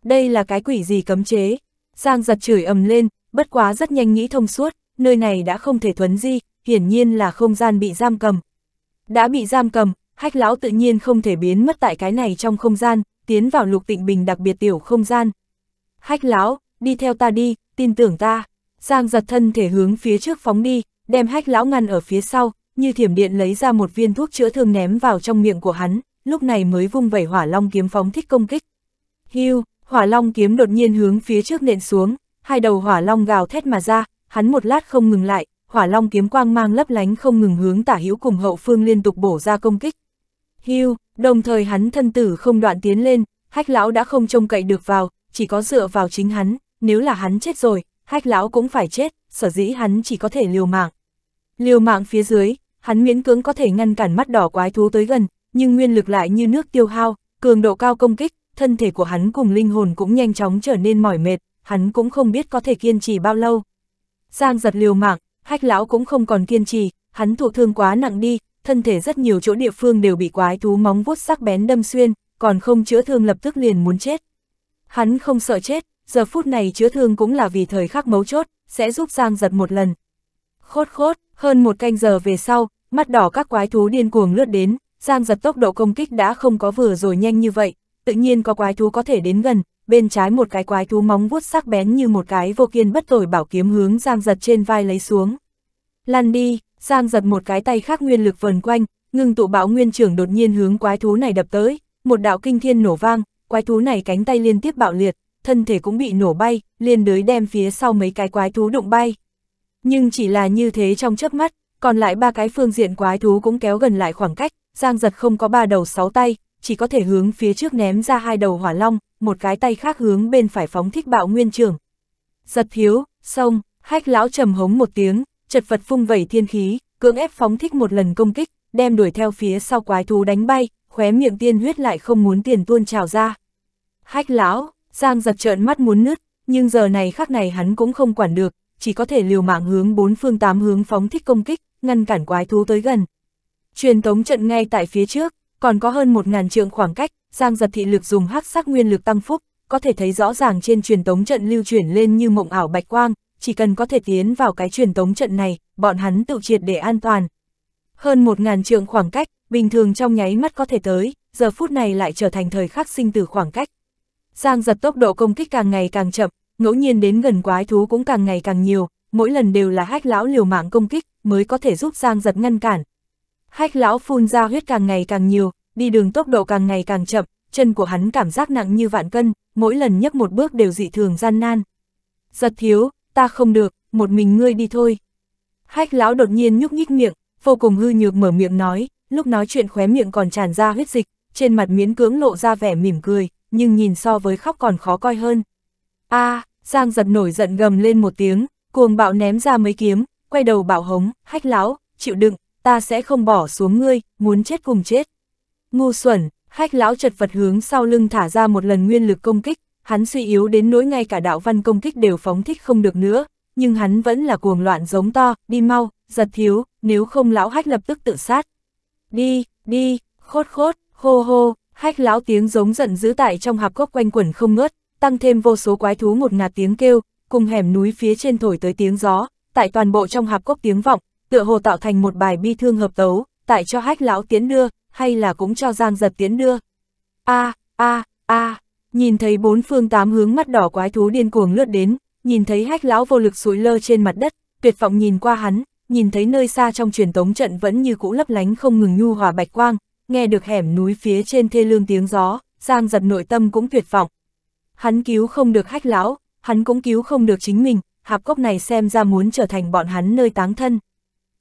Đây là cái quỷ gì cấm chế? Giang giật chửi ầm lên, bất quá rất nhanh nghĩ thông suốt, nơi này đã không thể thuấn di, hiển nhiên là không gian bị giam cầm. Đã bị giam cầm, hách lão tự nhiên không thể biến mất tại cái này trong không gian, tiến vào lục tịnh bình đặc biệt tiểu không gian. Hách lão, đi theo ta đi, tin tưởng ta. Giang giật thân thể hướng phía trước phóng đi, đem hách lão ngăn ở phía sau, như thiểm điện lấy ra một viên thuốc chữa thương ném vào trong miệng của hắn, lúc này mới vung vẩy hỏa long kiếm phóng thích công kích. Hưu, hỏa long kiếm đột nhiên hướng phía trước nện xuống, hai đầu hỏa long gào thét mà ra, hắn một lát không ngừng lại, hỏa long kiếm quang mang lấp lánh không ngừng hướng tả hữu cùng hậu phương liên tục bổ ra công kích. Hưu, đồng thời hắn thân tử không đoạn tiến lên, hách lão đã không trông cậy được vào, chỉ có dựa vào chính hắn, nếu là hắn chết rồi, hách lão cũng phải chết, sở dĩ hắn chỉ có thể liều mạng. Liều mạng phía dưới, hắn miễn cưỡng có thể ngăn cản mắt đỏ quái thú tới gần, nhưng nguyên lực lại như nước tiêu hao, cường độ cao công kích, thân thể của hắn cùng linh hồn cũng nhanh chóng trở nên mỏi mệt, hắn cũng không biết có thể kiên trì bao lâu. Giang giật liều mạng, hách lão cũng không còn kiên trì, hắn thụ thương quá nặng đi, thân thể rất nhiều chỗ địa phương đều bị quái thú móng vuốt sắc bén đâm xuyên, còn không chữa thương lập tức liền muốn chết. Hắn không sợ chết, giờ phút này chứa thương cũng là vì thời khắc mấu chốt, sẽ giúp Giang giật một lần. Khốt khốt, hơn một canh giờ về sau, mắt đỏ các quái thú điên cuồng lướt đến, Giang giật tốc độ công kích đã không có vừa rồi nhanh như vậy, tự nhiên có quái thú có thể đến gần, bên trái một cái quái thú móng vuốt sắc bén như một cái vô kiên bất tồi bảo kiếm hướng Giang giật trên vai lấy xuống. Lăn đi, Giang giật một cái tay khác nguyên lực vần quanh, ngừng tụ bão nguyên trưởng đột nhiên hướng quái thú này đập tới, một đạo kinh thiên nổ vang, quái thú này cánh tay liên tiếp bạo liệt, thân thể cũng bị nổ bay, liên đới đem phía sau mấy cái quái thú đụng bay. Nhưng chỉ là như thế trong chớp mắt, còn lại ba cái phương diện quái thú cũng kéo gần lại khoảng cách, Giang Giật không có ba đầu sáu tay, chỉ có thể hướng phía trước ném ra hai đầu hỏa long, một cái tay khác hướng bên phải phóng thích bạo nguyên trường. Giật thiếu, xong, hách lão trầm hống một tiếng, chật vật phung vẩy thiên khí, cưỡng ép phóng thích một lần công kích, đem đuổi theo phía sau quái thú đánh bay, khóe miệng tiên huyết lại không muốn tiền tuôn trào ra. Hách lão, Giang giật trợn mắt muốn nứt, nhưng giờ này khắc này hắn cũng không quản được, chỉ có thể liều mạng hướng bốn phương tám hướng phóng thích công kích, ngăn cản quái thú tới gần. Truyền tống trận ngay tại phía trước, còn có hơn một ngàn trượng khoảng cách, Giang giật thị lực dùng hắc sắc nguyên lực tăng phúc, có thể thấy rõ ràng trên truyền tống trận lưu chuyển lên như mộng ảo bạch quang, chỉ cần có thể tiến vào cái truyền tống trận này, bọn hắn tự triệt để an toàn. Hơn một ngàn trượng khoảng cách, bình thường trong nháy mắt có thể tới, giờ phút này lại trở thành thời khắc sinh tử khoảng cách. Giang giật tốc độ công kích càng ngày càng chậm, ngẫu nhiên đến gần quái thú cũng càng ngày càng nhiều, mỗi lần đều là hách lão liều mạng công kích mới có thể giúp Giang giật ngăn cản. Hách lão phun ra huyết càng ngày càng nhiều, đi đường tốc độ càng ngày càng chậm, chân của hắn cảm giác nặng như vạn cân, mỗi lần nhấc một bước đều dị thường gian nan. Giật thiếu, ta không được, một mình ngươi đi thôi. Hách lão đột nhiên nhúc nhích miệng, vô cùng hư nhược mở miệng nói, lúc nói chuyện khóe miệng còn tràn ra huyết dịch, trên mặt miễn cưỡng lộ ra vẻ mỉm cười nhưng nhìn so với khóc còn khó coi hơn. a à, Giang giật nổi giận gầm lên một tiếng, cuồng bạo ném ra mấy kiếm, quay đầu bảo hống, hách lão, chịu đựng, ta sẽ không bỏ xuống ngươi, muốn chết cùng chết. Ngu xuẩn, hách lão chật vật hướng sau lưng thả ra một lần nguyên lực công kích, hắn suy yếu đến nỗi ngay cả đạo văn công kích đều phóng thích không được nữa, nhưng hắn vẫn là cuồng loạn giống to, đi mau, giật thiếu, nếu không lão hách lập tức tự sát. Đi, đi, khốt khốt, hô hô, hách lão tiếng giống giận dữ tại trong hạp cốc quanh quẩn không ngớt, tăng thêm vô số quái thú một ngạt tiếng kêu, cùng hẻm núi phía trên thổi tới tiếng gió, tại toàn bộ trong hạp cốc tiếng vọng, tựa hồ tạo thành một bài bi thương hợp tấu, tại cho hách lão tiến đưa, hay là cũng cho giang giật tiến đưa. A, a, a, nhìn thấy bốn phương tám hướng mắt đỏ quái thú điên cuồng lướt đến, nhìn thấy hách lão vô lực sụi lơ trên mặt đất, tuyệt vọng nhìn qua hắn, nhìn thấy nơi xa trong truyền tống trận vẫn như cũ lấp lánh không ngừng nhu hòa bạch quang, nghe được hẻm núi phía trên thê lương tiếng gió, Giang giật nội tâm cũng tuyệt vọng. Hắn cứu không được hách lão, hắn cũng cứu không được chính mình, hạp cốc này xem ra muốn trở thành bọn hắn nơi táng thân.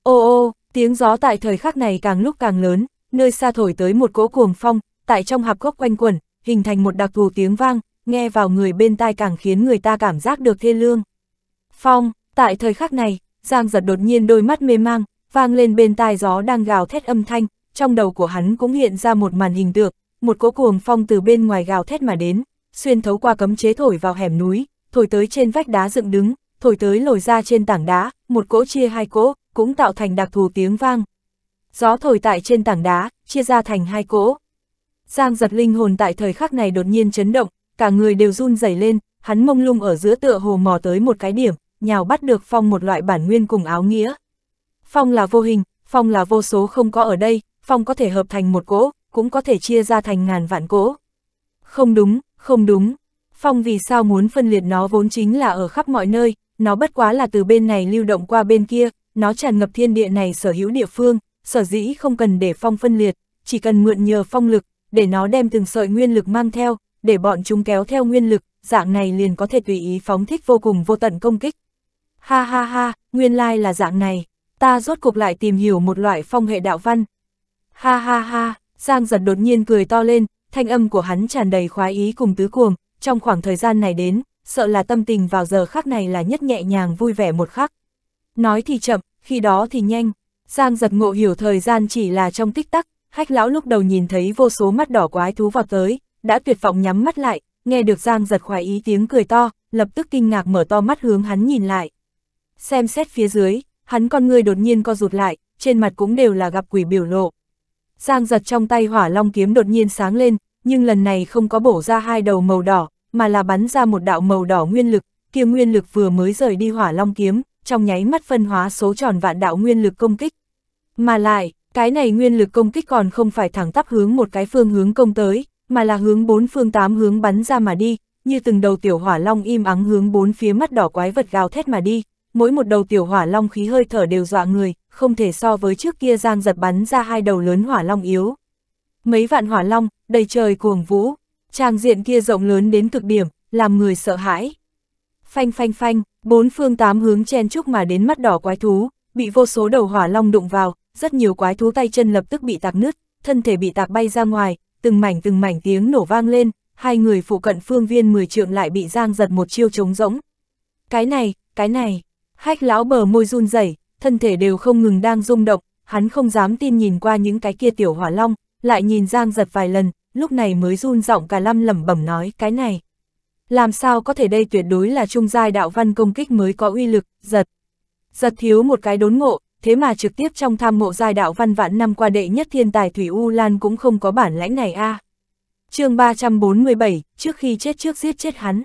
Ô ô, tiếng gió tại thời khắc này càng lúc càng lớn, nơi xa thổi tới một cỗ cuồng phong, tại trong hạp cốc quanh quẩn, hình thành một đặc thù tiếng vang, nghe vào người bên tai càng khiến người ta cảm giác được thê lương. Phong, tại thời khắc này, Giang giật đột nhiên đôi mắt mê mang, vang lên bên tai gió đang gào thét âm thanh, trong đầu của hắn cũng hiện ra một màn hình tượng một cỗ cuồng phong từ bên ngoài gào thét mà đến, xuyên thấu qua cấm chế thổi vào hẻm núi, thổi tới trên vách đá dựng đứng, thổi tới lồi ra trên tảng đá, một cỗ chia hai cỗ, cũng tạo thành đặc thù tiếng vang. Gió thổi tại trên tảng đá, chia ra thành hai cỗ. Giang giật linh hồn tại thời khắc này đột nhiên chấn động, cả người đều run rẩy lên, hắn mông lung ở giữa tựa hồ mò tới một cái điểm, nhào bắt được phong một loại bản nguyên cùng áo nghĩa. Phong là vô hình, phong là vô số không có ở đây, phong có thể hợp thành một cỗ, cũng có thể chia ra thành ngàn vạn cỗ. Không đúng, không đúng. Phong vì sao muốn phân liệt nó vốn chính là ở khắp mọi nơi, nó bất quá là từ bên này lưu động qua bên kia, nó tràn ngập thiên địa này sở hữu địa phương, sở dĩ không cần để phong phân liệt, chỉ cần mượn nhờ phong lực, để nó đem từng sợi nguyên lực mang theo, để bọn chúng kéo theo nguyên lực, dạng này liền có thể tùy ý phóng thích vô cùng vô tận công kích. Ha ha ha, nguyên lai like là dạng này, ta rốt cuộc lại tìm hiểu một loại phong hệ đạo văn, Ha ha ha, Giang giật đột nhiên cười to lên, thanh âm của hắn tràn đầy khoái ý cùng tứ cuồng, trong khoảng thời gian này đến, sợ là tâm tình vào giờ khắc này là nhất nhẹ nhàng vui vẻ một khắc. Nói thì chậm, khi đó thì nhanh, Giang giật ngộ hiểu thời gian chỉ là trong tích tắc, hách lão lúc đầu nhìn thấy vô số mắt đỏ quái thú vào tới, đã tuyệt vọng nhắm mắt lại, nghe được Giang giật khoái ý tiếng cười to, lập tức kinh ngạc mở to mắt hướng hắn nhìn lại. Xem xét phía dưới, hắn con người đột nhiên co rụt lại, trên mặt cũng đều là gặp quỷ biểu lộ, Giang giật trong tay hỏa long kiếm đột nhiên sáng lên, nhưng lần này không có bổ ra hai đầu màu đỏ, mà là bắn ra một đạo màu đỏ nguyên lực, kia nguyên lực vừa mới rời đi hỏa long kiếm, trong nháy mắt phân hóa số tròn vạn đạo nguyên lực công kích. Mà lại, cái này nguyên lực công kích còn không phải thẳng tắp hướng một cái phương hướng công tới, mà là hướng bốn phương tám hướng bắn ra mà đi, như từng đầu tiểu hỏa long im ắng hướng bốn phía mắt đỏ quái vật gào thét mà đi, mỗi một đầu tiểu hỏa long khí hơi thở đều dọa người, không thể so với trước kia giang giật bắn ra hai đầu lớn hỏa long yếu. Mấy vạn hỏa long, đầy trời cuồng vũ, tràng diện kia rộng lớn đến cực điểm, làm người sợ hãi. Phanh phanh phanh, bốn phương tám hướng chen chúc mà đến mắt đỏ quái thú, bị vô số đầu hỏa long đụng vào, rất nhiều quái thú tay chân lập tức bị tạc nứt, thân thể bị tạc bay ra ngoài, từng mảnh từng mảnh tiếng nổ vang lên, hai người phụ cận phương viên mười trượng lại bị giang giật một chiêu trống rỗng. Cái này, cái này, hách lão bờ môi run rẩy thân thể đều không ngừng đang rung động, hắn không dám tin nhìn qua những cái kia tiểu hỏa long, lại nhìn Giang giật vài lần, lúc này mới run giọng cả lăm lẩm bẩm nói cái này. Làm sao có thể đây tuyệt đối là trung giai đạo văn công kích mới có uy lực, giật. Giật thiếu một cái đốn ngộ, thế mà trực tiếp trong tham mộ giai đạo văn vạn năm qua đệ nhất thiên tài Thủy U Lan cũng không có bản lãnh này a à. chương 347, trước khi chết trước giết chết hắn.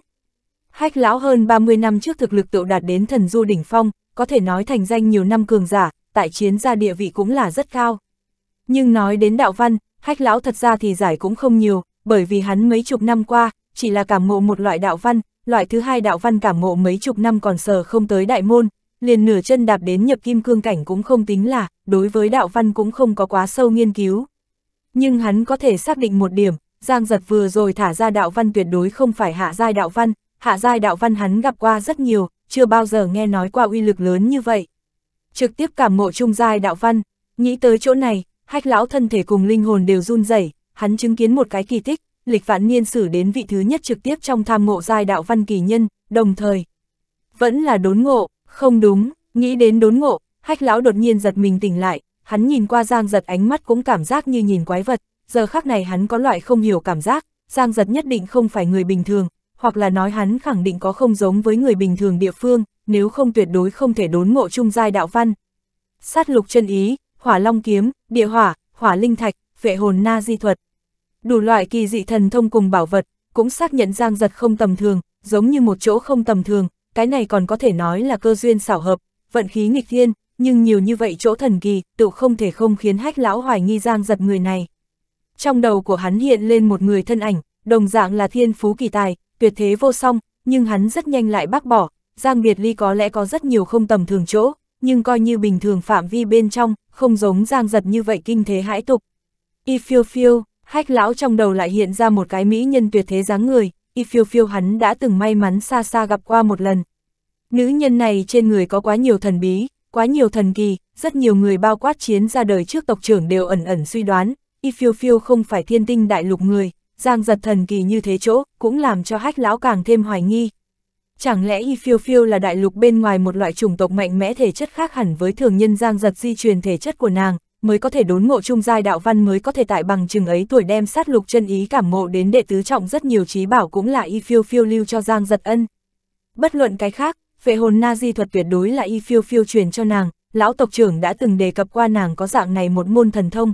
Hách lão hơn 30 năm trước thực lực tự đạt đến thần du đỉnh phong, có thể nói thành danh nhiều năm cường giả, tại chiến gia địa vị cũng là rất cao. Nhưng nói đến đạo văn, hách lão thật ra thì giải cũng không nhiều, bởi vì hắn mấy chục năm qua, chỉ là cảm ngộ một loại đạo văn, loại thứ hai đạo văn cảm ngộ mấy chục năm còn sờ không tới đại môn, liền nửa chân đạp đến nhập kim cương cảnh cũng không tính là, đối với đạo văn cũng không có quá sâu nghiên cứu. Nhưng hắn có thể xác định một điểm, Giang Giật vừa rồi thả ra đạo văn tuyệt đối không phải hạ giai đạo văn, hạ giai đạo văn hắn gặp qua rất nhiều, chưa bao giờ nghe nói qua uy lực lớn như vậy. Trực tiếp cảm ngộ trung giai đạo văn, nghĩ tới chỗ này, hách lão thân thể cùng linh hồn đều run rẩy hắn chứng kiến một cái kỳ tích, lịch vạn niên sử đến vị thứ nhất trực tiếp trong tham ngộ giai đạo văn kỳ nhân, đồng thời. Vẫn là đốn ngộ, không đúng, nghĩ đến đốn ngộ, hách lão đột nhiên giật mình tỉnh lại, hắn nhìn qua giang giật ánh mắt cũng cảm giác như nhìn quái vật, giờ khắc này hắn có loại không hiểu cảm giác, giang giật nhất định không phải người bình thường, hoặc là nói hắn khẳng định có không giống với người bình thường địa phương, nếu không tuyệt đối không thể đốn ngộ trung giai đạo văn. Sát lục chân ý, hỏa long kiếm, địa hỏa, hỏa linh thạch, vệ hồn na di thuật. Đủ loại kỳ dị thần thông cùng bảo vật, cũng xác nhận giang giật không tầm thường, giống như một chỗ không tầm thường, cái này còn có thể nói là cơ duyên xảo hợp, vận khí nghịch thiên, nhưng nhiều như vậy chỗ thần kỳ, tự không thể không khiến hách lão hoài nghi giang giật người này. Trong đầu của hắn hiện lên một người thân ảnh, đồng dạng là thiên phú kỳ tài, tuyệt thế vô song, nhưng hắn rất nhanh lại bác bỏ, Giang biệt Ly có lẽ có rất nhiều không tầm thường chỗ, nhưng coi như bình thường phạm vi bên trong, không giống Giang Giật như vậy kinh thế hãi tục. Y phiêu phiêu, hách lão trong đầu lại hiện ra một cái mỹ nhân tuyệt thế dáng người, y phiêu phiêu hắn đã từng may mắn xa xa gặp qua một lần. Nữ nhân này trên người có quá nhiều thần bí, quá nhiều thần kỳ, rất nhiều người bao quát chiến ra đời trước tộc trưởng đều ẩn ẩn suy đoán, y phiêu phiêu không phải thiên tinh đại lục người, Giang giật thần kỳ như thế chỗ, cũng làm cho hách lão càng thêm hoài nghi. Chẳng lẽ y phiêu phiêu là đại lục bên ngoài một loại chủng tộc mạnh mẽ thể chất khác hẳn với thường nhân giang giật di truyền thể chất của nàng, mới có thể đốn ngộ trung giai đạo văn mới có thể tại bằng chừng ấy tuổi đem sát lục chân ý cảm ngộ đến đệ tứ trọng rất nhiều trí bảo cũng là y phiêu phiêu lưu cho giang giật ân. Bất luận cái khác, phệ hồn na di thuật tuyệt đối là y phiêu phiêu truyền cho nàng, lão tộc trưởng đã từng đề cập qua nàng có dạng này một môn thần thông.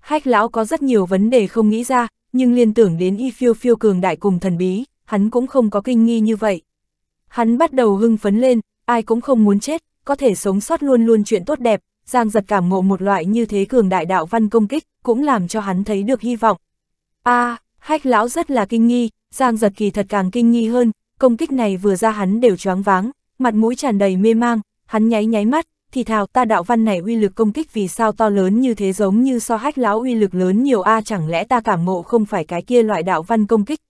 Hách lão có rất nhiều vấn đề không nghĩ ra, nhưng liên tưởng đến y phiêu phiêu cường đại cùng thần bí, hắn cũng không có kinh nghi như vậy. Hắn bắt đầu hưng phấn lên, ai cũng không muốn chết, có thể sống sót luôn luôn chuyện tốt đẹp, Giang giật cảm ngộ một loại như thế cường đại đạo văn công kích, cũng làm cho hắn thấy được hy vọng. a à, hách lão rất là kinh nghi, Giang giật kỳ thật càng kinh nghi hơn, công kích này vừa ra hắn đều choáng váng, mặt mũi tràn đầy mê mang, hắn nháy nháy mắt, thì thào ta đạo văn này uy lực công kích vì sao to lớn như thế giống như so hách lão uy lực lớn nhiều a à, chẳng lẽ ta cảm ngộ không phải cái kia loại đạo văn công kích.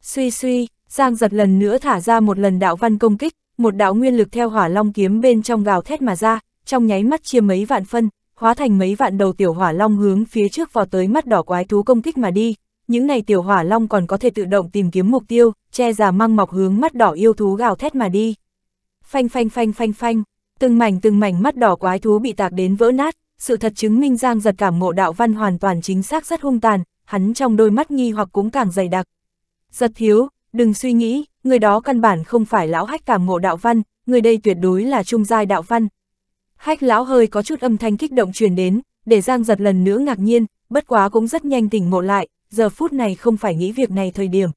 Suy suy, Giang giật lần nữa thả ra một lần đạo văn công kích, một đạo nguyên lực theo hỏa long kiếm bên trong gào thét mà ra, trong nháy mắt chia mấy vạn phân, hóa thành mấy vạn đầu tiểu hỏa long hướng phía trước vào tới mắt đỏ quái thú công kích mà đi. Những này tiểu hỏa long còn có thể tự động tìm kiếm mục tiêu, che già măng mọc hướng mắt đỏ yêu thú gào thét mà đi. Phanh phanh phanh phanh phanh, Từng mảnh từng mảnh mắt đỏ quái thú bị tạc đến vỡ nát, sự thật chứng minh Giang giật cảm ngộ đạo văn hoàn toàn chính xác rất hung tàn, hắn trong đôi mắt nghi hoặc cũng càng dày đặc. Giật thiếu, đừng suy nghĩ, người đó căn bản không phải lão hách cảm ngộ đạo văn, người đây tuyệt đối là trung giai đạo văn. Hách lão hơi có chút âm thanh kích động truyền đến, để Giang giật lần nữa ngạc nhiên, bất quá cũng rất nhanh tỉnh ngộ lại, giờ phút này không phải nghĩ việc này thời điểm.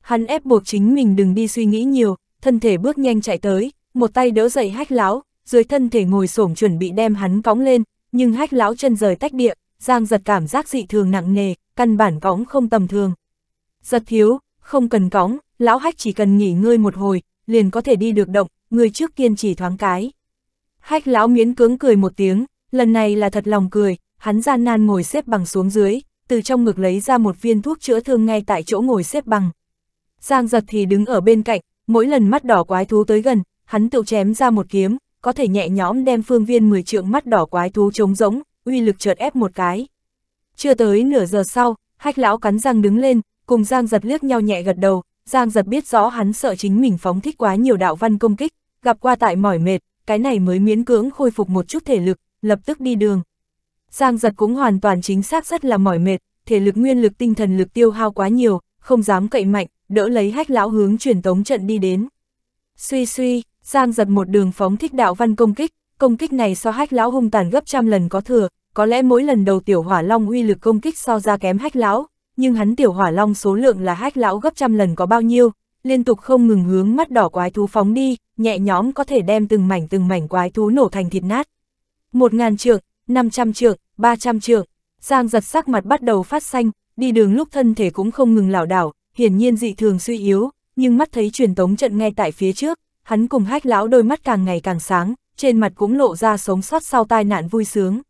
Hắn ép buộc chính mình đừng đi suy nghĩ nhiều, thân thể bước nhanh chạy tới, một tay đỡ dậy hách lão, dưới thân thể ngồi xổm chuẩn bị đem hắn cõng lên, nhưng hách lão chân rời tách địa, Giang giật cảm giác dị thường nặng nề, căn bản cõng không tầm thường. Giật thiếu, không cần cõng, lão hách chỉ cần nghỉ ngơi một hồi, liền có thể đi được động, người trước kiên trì thoáng cái. Hách lão miễn cưỡng cười một tiếng, lần này là thật lòng cười, hắn gian nan ngồi xếp bằng xuống dưới, từ trong ngực lấy ra một viên thuốc chữa thương ngay tại chỗ ngồi xếp bằng. Giang giật thì đứng ở bên cạnh, mỗi lần mắt đỏ quái thú tới gần, hắn tự chém ra một kiếm, có thể nhẹ nhõm đem phương viên 10 trượng mắt đỏ quái thú trống rỗng, uy lực chợt ép một cái. Chưa tới nửa giờ sau, hách lão cắn răng đứng lên, cùng Giang giật liếc nhau nhẹ gật đầu, Giang giật biết rõ hắn sợ chính mình phóng thích quá nhiều đạo văn công kích, gặp qua tại mỏi mệt, cái này mới miễn cưỡng khôi phục một chút thể lực, lập tức đi đường. Giang giật cũng hoàn toàn chính xác rất là mỏi mệt, thể lực nguyên lực tinh thần lực tiêu hao quá nhiều, không dám cậy mạnh, đỡ lấy hách lão hướng truyền tống trận đi đến. Suy suy, Giang giật một đường phóng thích đạo văn công kích, công kích này so hách lão hung tàn gấp trăm lần có thừa, có lẽ mỗi lần đầu tiểu hỏa long uy lực công kích so ra kém hách lão, nhưng hắn tiểu hỏa long số lượng là hách lão gấp trăm lần có bao nhiêu, liên tục không ngừng hướng mắt đỏ quái thú phóng đi, nhẹ nhóm có thể đem từng mảnh từng mảnh quái thú nổ thành thịt nát. Một ngàn trượng, năm trăm trượng, ba trăm trượng, Giang giật sắc mặt bắt đầu phát xanh, đi đường lúc thân thể cũng không ngừng lảo đảo, hiển nhiên dị thường suy yếu, nhưng mắt thấy truyền tống trận ngay tại phía trước, hắn cùng hách lão đôi mắt càng ngày càng sáng, trên mặt cũng lộ ra sống sót sau tai nạn vui sướng.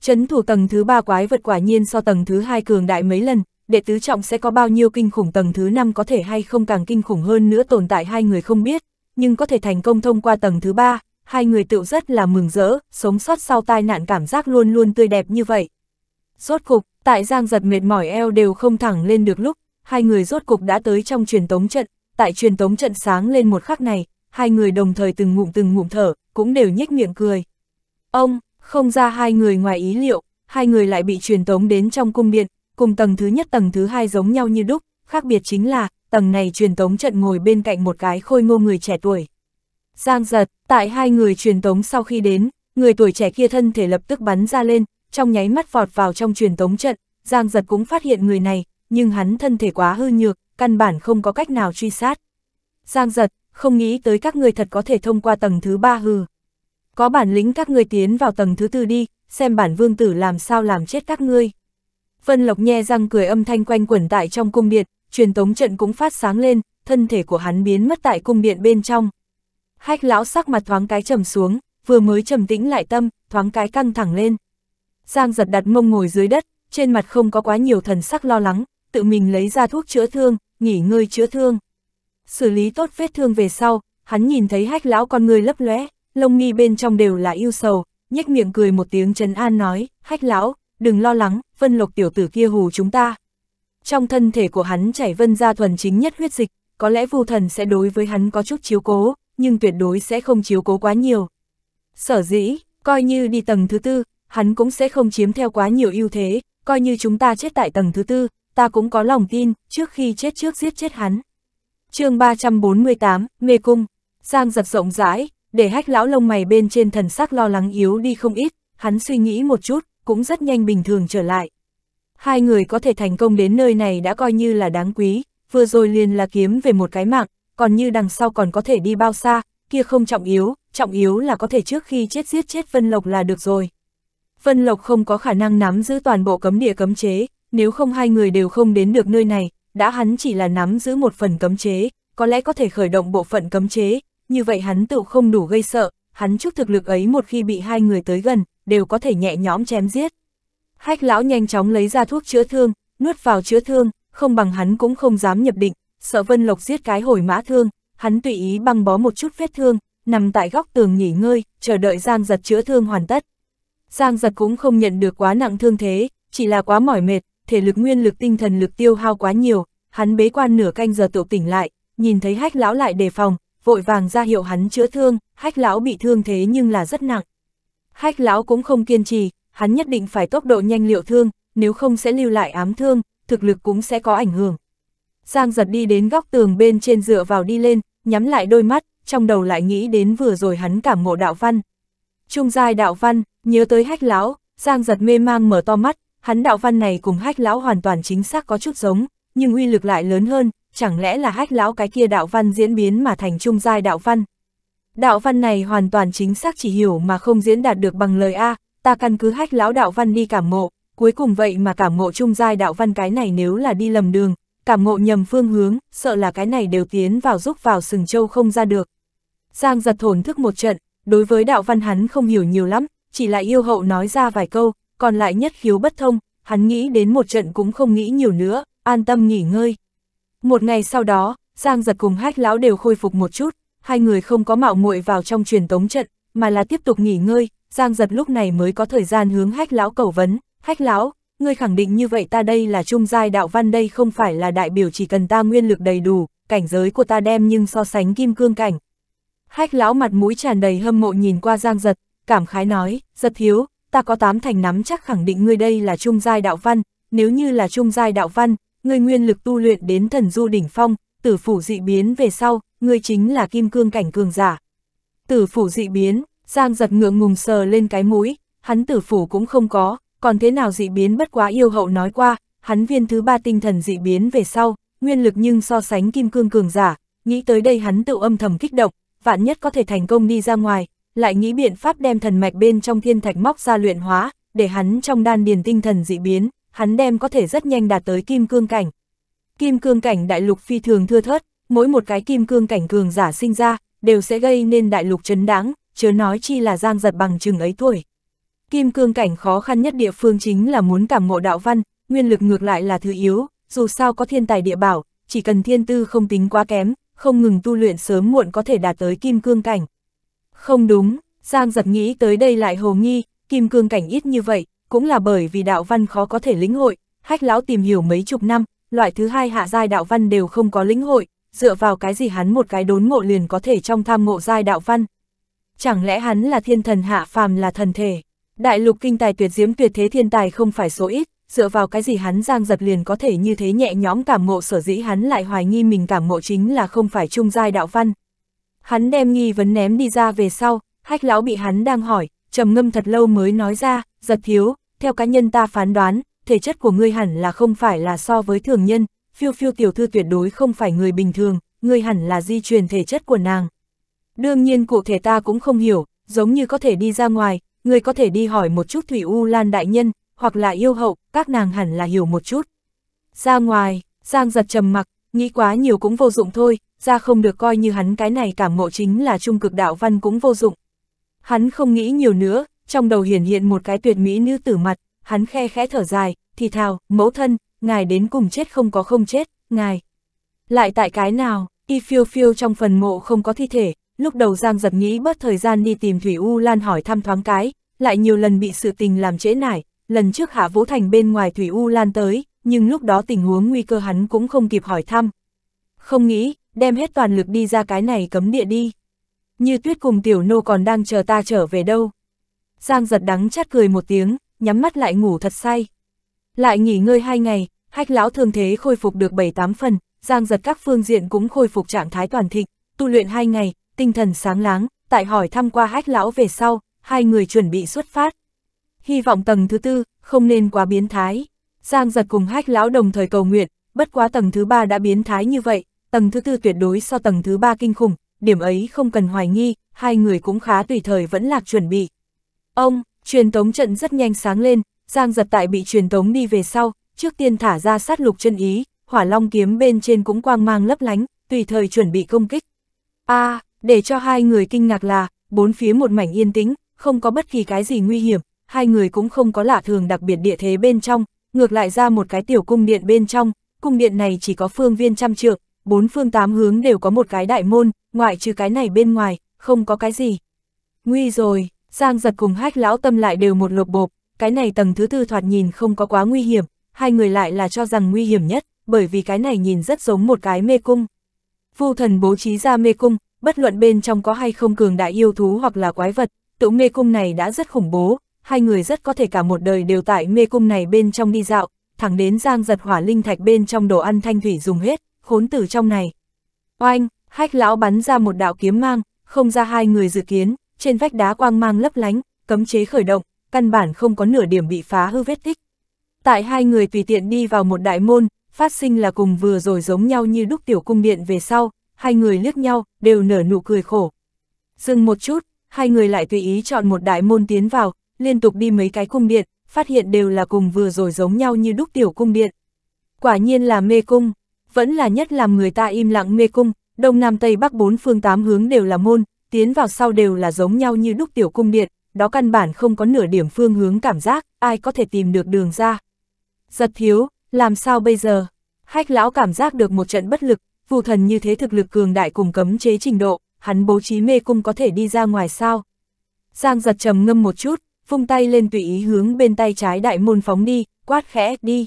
Chấn thủ tầng thứ ba quái vật quả nhiên so tầng thứ hai cường đại mấy lần, đệ tứ trọng sẽ có bao nhiêu kinh khủng tầng thứ năm có thể hay không càng kinh khủng hơn nữa tồn tại hai người không biết, nhưng có thể thành công thông qua tầng thứ ba, hai người tựu rất là mừng rỡ, sống sót sau tai nạn cảm giác luôn luôn tươi đẹp như vậy. Rốt cục, tại giang giật mệt mỏi eo đều không thẳng lên được lúc, hai người rốt cục đã tới trong truyền tống trận, tại truyền tống trận sáng lên một khắc này, hai người đồng thời từng ngụm từng ngụm thở, cũng đều nhếch miệng cười. Ông, không ra hai người ngoài ý liệu, hai người lại bị truyền tống đến trong cung điện, cùng tầng thứ nhất tầng thứ hai giống nhau như đúc, khác biệt chính là, tầng này truyền tống trận ngồi bên cạnh một cái khôi ngô người trẻ tuổi. Giang giật, tại hai người truyền tống sau khi đến, người tuổi trẻ kia thân thể lập tức bắn ra lên, trong nháy mắt vọt vào trong truyền tống trận, Giang giật cũng phát hiện người này, nhưng hắn thân thể quá hư nhược, căn bản không có cách nào truy sát. Giang giật, không nghĩ tới các người thật có thể thông qua tầng thứ ba hừ. Có bản lĩnh các người tiến vào tầng thứ tư đi, xem bản vương tử làm sao làm chết các ngươi. Vân Lộc nhe răng cười âm thanh quanh quẩn tại trong cung điện, truyền tống trận cũng phát sáng lên, thân thể của hắn biến mất tại cung điện bên trong. Hách lão sắc mặt thoáng cái trầm xuống, vừa mới trầm tĩnh lại tâm, thoáng cái căng thẳng lên. Giang giật đặt mông ngồi dưới đất, trên mặt không có quá nhiều thần sắc lo lắng, tự mình lấy ra thuốc chữa thương, nghỉ ngơi chữa thương xử lý tốt vết thương về sau, hắn nhìn thấy hách lão con người lấp lóe, lông mi bên trong đều là yêu sầu, nhếch miệng cười một tiếng trấn an nói, hách lão, đừng lo lắng, vân lục tiểu tử kia hù chúng ta. Trong thân thể của hắn chảy vân ra thuần chính nhất huyết dịch, có lẽ vu thần sẽ đối với hắn có chút chiếu cố, nhưng tuyệt đối sẽ không chiếu cố quá nhiều. Sở dĩ, coi như đi tầng thứ tư, hắn cũng sẽ không chiếm theo quá nhiều ưu thế, coi như chúng ta chết tại tầng thứ tư, ta cũng có lòng tin, trước khi chết trước giết chết hắn chương 348, Mê Cung, Giang giật rộng rãi, để hách lão lông mày bên trên thần sắc lo lắng yếu đi không ít, hắn suy nghĩ một chút, cũng rất nhanh bình thường trở lại. Hai người có thể thành công đến nơi này đã coi như là đáng quý, vừa rồi liền là kiếm về một cái mạng, còn như đằng sau còn có thể đi bao xa, kia không trọng yếu, trọng yếu là có thể trước khi chết giết chết Vân Lộc là được rồi. Vân Lộc không có khả năng nắm giữ toàn bộ cấm địa cấm chế, nếu không hai người đều không đến được nơi này, đã hắn chỉ là nắm giữ một phần cấm chế, có lẽ có thể khởi động bộ phận cấm chế, như vậy hắn tự không đủ gây sợ, hắn chút thực lực ấy một khi bị hai người tới gần, đều có thể nhẹ nhõm chém giết. Hách lão nhanh chóng lấy ra thuốc chữa thương, nuốt vào chữa thương, không bằng hắn cũng không dám nhập định, sợ Vân Lộc giết cái hồi mã thương, hắn tùy ý băng bó một chút vết thương, nằm tại góc tường nghỉ ngơi, chờ đợi Giang giật chữa thương hoàn tất. Giang giật cũng không nhận được quá nặng thương thế, chỉ là quá mỏi mệt, thể lực nguyên lực tinh thần lực tiêu hao quá nhiều, hắn bế quan nửa canh giờ tự tỉnh lại, nhìn thấy hách lão lại đề phòng, vội vàng ra hiệu hắn chữa thương, hách lão bị thương thế nhưng là rất nặng. Hách lão cũng không kiên trì, hắn nhất định phải tốc độ nhanh liệu thương, nếu không sẽ lưu lại ám thương, thực lực cũng sẽ có ảnh hưởng. Giang giật đi đến góc tường bên trên dựa vào đi lên, nhắm lại đôi mắt, trong đầu lại nghĩ đến vừa rồi hắn cảm ngộ đạo văn. Trung giai đạo văn, nhớ tới hách lão, Giang giật mê mang mở to mắt, hắn đạo văn này cùng hách lão hoàn toàn chính xác có chút giống, nhưng uy lực lại lớn hơn, chẳng lẽ là hách lão cái kia đạo văn diễn biến mà thành trung giai đạo văn. Đạo văn này hoàn toàn chính xác chỉ hiểu mà không diễn đạt được bằng lời A, ta căn cứ hách lão đạo văn đi cảm ngộ, cuối cùng vậy mà cảm ngộ trung giai đạo văn cái này nếu là đi lầm đường, cảm ngộ nhầm phương hướng, sợ là cái này đều tiến vào rúc vào sừng châu không ra được. Giang giật thổn thức một trận, đối với đạo văn hắn không hiểu nhiều lắm, chỉ lại yêu hậu nói ra vài câu, còn lại nhất khiếu bất thông, hắn nghĩ đến một trận cũng không nghĩ nhiều nữa, an tâm nghỉ ngơi. Một ngày sau đó, Giang giật cùng hách lão đều khôi phục một chút, hai người không có mạo muội vào trong truyền tống trận, mà là tiếp tục nghỉ ngơi, Giang giật lúc này mới có thời gian hướng hách lão cầu vấn, hách lão, ngươi khẳng định như vậy ta đây là trung giai đạo văn đây không phải là đại biểu chỉ cần ta nguyên lực đầy đủ, cảnh giới của ta đem nhưng so sánh kim cương cảnh. Hách lão mặt mũi tràn đầy hâm mộ nhìn qua Giang giật, cảm khái nói, giật thiếu, ta có tám thành nắm chắc khẳng định ngươi đây là trung giai đạo văn, nếu như là trung giai đạo văn, ngươi nguyên lực tu luyện đến thần du đỉnh phong, tử phủ dị biến về sau, ngươi chính là kim cương cảnh cường giả. Tử phủ dị biến, Giang giật ngượng ngùng sờ lên cái mũi, hắn tử phủ cũng không có, còn thế nào dị biến bất quá yêu hậu nói qua, hắn viên thứ ba tinh thần dị biến về sau, nguyên lực nhưng so sánh kim cương cường giả, nghĩ tới đây hắn tự âm thầm kích động, vạn nhất có thể thành công đi ra ngoài, lại nghĩ biện pháp đem thần mạch bên trong thiên thạch móc ra luyện hóa, để hắn trong đan điền tinh thần dị biến, hắn đem có thể rất nhanh đạt tới kim cương cảnh. Kim cương cảnh đại lục phi thường thưa thớt, mỗi một cái kim cương cảnh cường giả sinh ra, đều sẽ gây nên đại lục chấn đáng, chớ nói chi là giang giật bằng chừng ấy tuổi. Kim cương cảnh khó khăn nhất địa phương chính là muốn cảm ngộ đạo văn, nguyên lực ngược lại là thứ yếu, dù sao có thiên tài địa bảo, chỉ cần thiên tư không tính quá kém, không ngừng tu luyện sớm muộn có thể đạt tới kim cương cảnh. Không đúng, Giang giật nghĩ tới đây lại hồ nghi, kim cương cảnh ít như vậy, cũng là bởi vì đạo văn khó có thể lĩnh hội, hách lão tìm hiểu mấy chục năm, loại thứ hai hạ giai đạo văn đều không có lĩnh hội, dựa vào cái gì hắn một cái đốn ngộ liền có thể trong tham ngộ giai đạo văn. Chẳng lẽ hắn là thiên thần hạ phàm là thần thể, đại lục kinh tài tuyệt diễm tuyệt thế thiên tài không phải số ít, dựa vào cái gì hắn giang giật liền có thể như thế nhẹ nhõm cảm ngộ sở dĩ hắn lại hoài nghi mình cảm ngộ chính là không phải trung giai đạo văn, hắn đem nghi vấn ném đi ra về sau, hách lão bị hắn đang hỏi, trầm ngâm thật lâu mới nói ra, giật thiếu, theo cá nhân ta phán đoán, thể chất của ngươi hẳn là không phải là so với thường nhân, phiêu phiêu tiểu thư tuyệt đối không phải người bình thường, ngươi hẳn là di truyền thể chất của nàng. Đương nhiên cụ thể ta cũng không hiểu, giống như có thể đi ra ngoài, ngươi có thể đi hỏi một chút Thủy U Lan đại nhân, hoặc là yêu hậu, các nàng hẳn là hiểu một chút. Ra ngoài, Giang giật trầm mặc, Nghĩ quá nhiều cũng vô dụng thôi, ra không được coi như hắn cái này cảm ngộ chính là trung cực đạo văn cũng vô dụng. Hắn không nghĩ nhiều nữa, trong đầu hiển hiện một cái tuyệt mỹ nữ tử mặt, hắn khe khẽ thở dài, thì thào, mẫu thân, ngài đến cùng chết không có không chết, ngài. Lại tại cái nào, y phiêu phiêu trong phần mộ không có thi thể, lúc đầu Giang giật nghĩ bớt thời gian đi tìm Thủy U Lan hỏi thăm thoáng cái, lại nhiều lần bị sự tình làm trễ nải, lần trước Hạ Vũ Thành bên ngoài Thủy U Lan tới, nhưng lúc đó tình huống nguy cơ hắn cũng không kịp hỏi thăm. Không nghĩ, đem hết toàn lực đi ra cái này cấm địa đi. Như tuyết cùng tiểu nô còn đang chờ ta trở về đâu. Giang giật đắng chát cười một tiếng, nhắm mắt lại ngủ thật say. Lại nghỉ ngơi hai ngày, hách lão thường thế khôi phục được 7-8 phần, giang giật các phương diện cũng khôi phục trạng thái toàn thịnh, tu luyện hai ngày, tinh thần sáng láng, tại hỏi thăm qua hách lão về sau, hai người chuẩn bị xuất phát. Hy vọng tầng thứ tư, không nên quá biến thái. Giang giật cùng hách lão đồng thời cầu nguyện, bất quá tầng thứ ba đã biến thái như vậy, tầng thứ tư tuyệt đối so tầng thứ ba kinh khủng, điểm ấy không cần hoài nghi, hai người cũng khá tùy thời vẫn lạc chuẩn bị. Ông, truyền tống trận rất nhanh sáng lên, Giang giật tại bị truyền tống đi về sau, trước tiên thả ra sát lục chân ý, hỏa long kiếm bên trên cũng quang mang lấp lánh, tùy thời chuẩn bị công kích. a à, để cho hai người kinh ngạc là, bốn phía một mảnh yên tĩnh, không có bất kỳ cái gì nguy hiểm, hai người cũng không có lạ thường đặc biệt địa thế bên trong, ngược lại ra một cái tiểu cung điện bên trong, cung điện này chỉ có phương viên trăm trượng, bốn phương tám hướng đều có một cái đại môn, ngoại trừ cái này bên ngoài, không có cái gì. Nguy rồi, Giang giật cùng hách lão tâm lại đều một lộp bộp, cái này tầng thứ tư thoạt nhìn không có quá nguy hiểm, hai người lại là cho rằng nguy hiểm nhất, bởi vì cái này nhìn rất giống một cái mê cung. Vu thần bố trí ra mê cung, bất luận bên trong có hay không cường đại yêu thú hoặc là quái vật, tụ mê cung này đã rất khủng bố, hai người rất có thể cả một đời đều tại mê cung này bên trong đi dạo, thẳng đến giang giật hỏa linh thạch bên trong đồ ăn thanh thủy dùng hết, khốn tử trong này. Oanh, hách lão bắn ra một đạo kiếm mang, không ra hai người dự kiến, trên vách đá quang mang lấp lánh, cấm chế khởi động, căn bản không có nửa điểm bị phá hư vết tích. Tại hai người tùy tiện đi vào một đại môn, phát sinh là cùng vừa rồi giống nhau như đúc tiểu cung điện về sau, hai người liếc nhau, đều nở nụ cười khổ. Dừng một chút, hai người lại tùy ý chọn một đại môn tiến vào, liên tục đi mấy cái cung điện, phát hiện đều là cùng vừa rồi giống nhau như đúc tiểu cung điện. Quả nhiên là mê cung, vẫn là nhất làm người ta im lặng mê cung, đông nam tây bắc bốn phương tám hướng đều là môn, tiến vào sau đều là giống nhau như đúc tiểu cung điện, đó căn bản không có nửa điểm phương hướng cảm giác, ai có thể tìm được đường ra. Giật thiếu, làm sao bây giờ? Hách lão cảm giác được một trận bất lực, phù thần như thế thực lực cường đại cùng cấm chế trình độ, hắn bố trí mê cung có thể đi ra ngoài sao? Giang giật trầm ngâm một chút, vung tay lên tùy ý hướng bên tay trái đại môn phóng đi, quát khẽ, đi.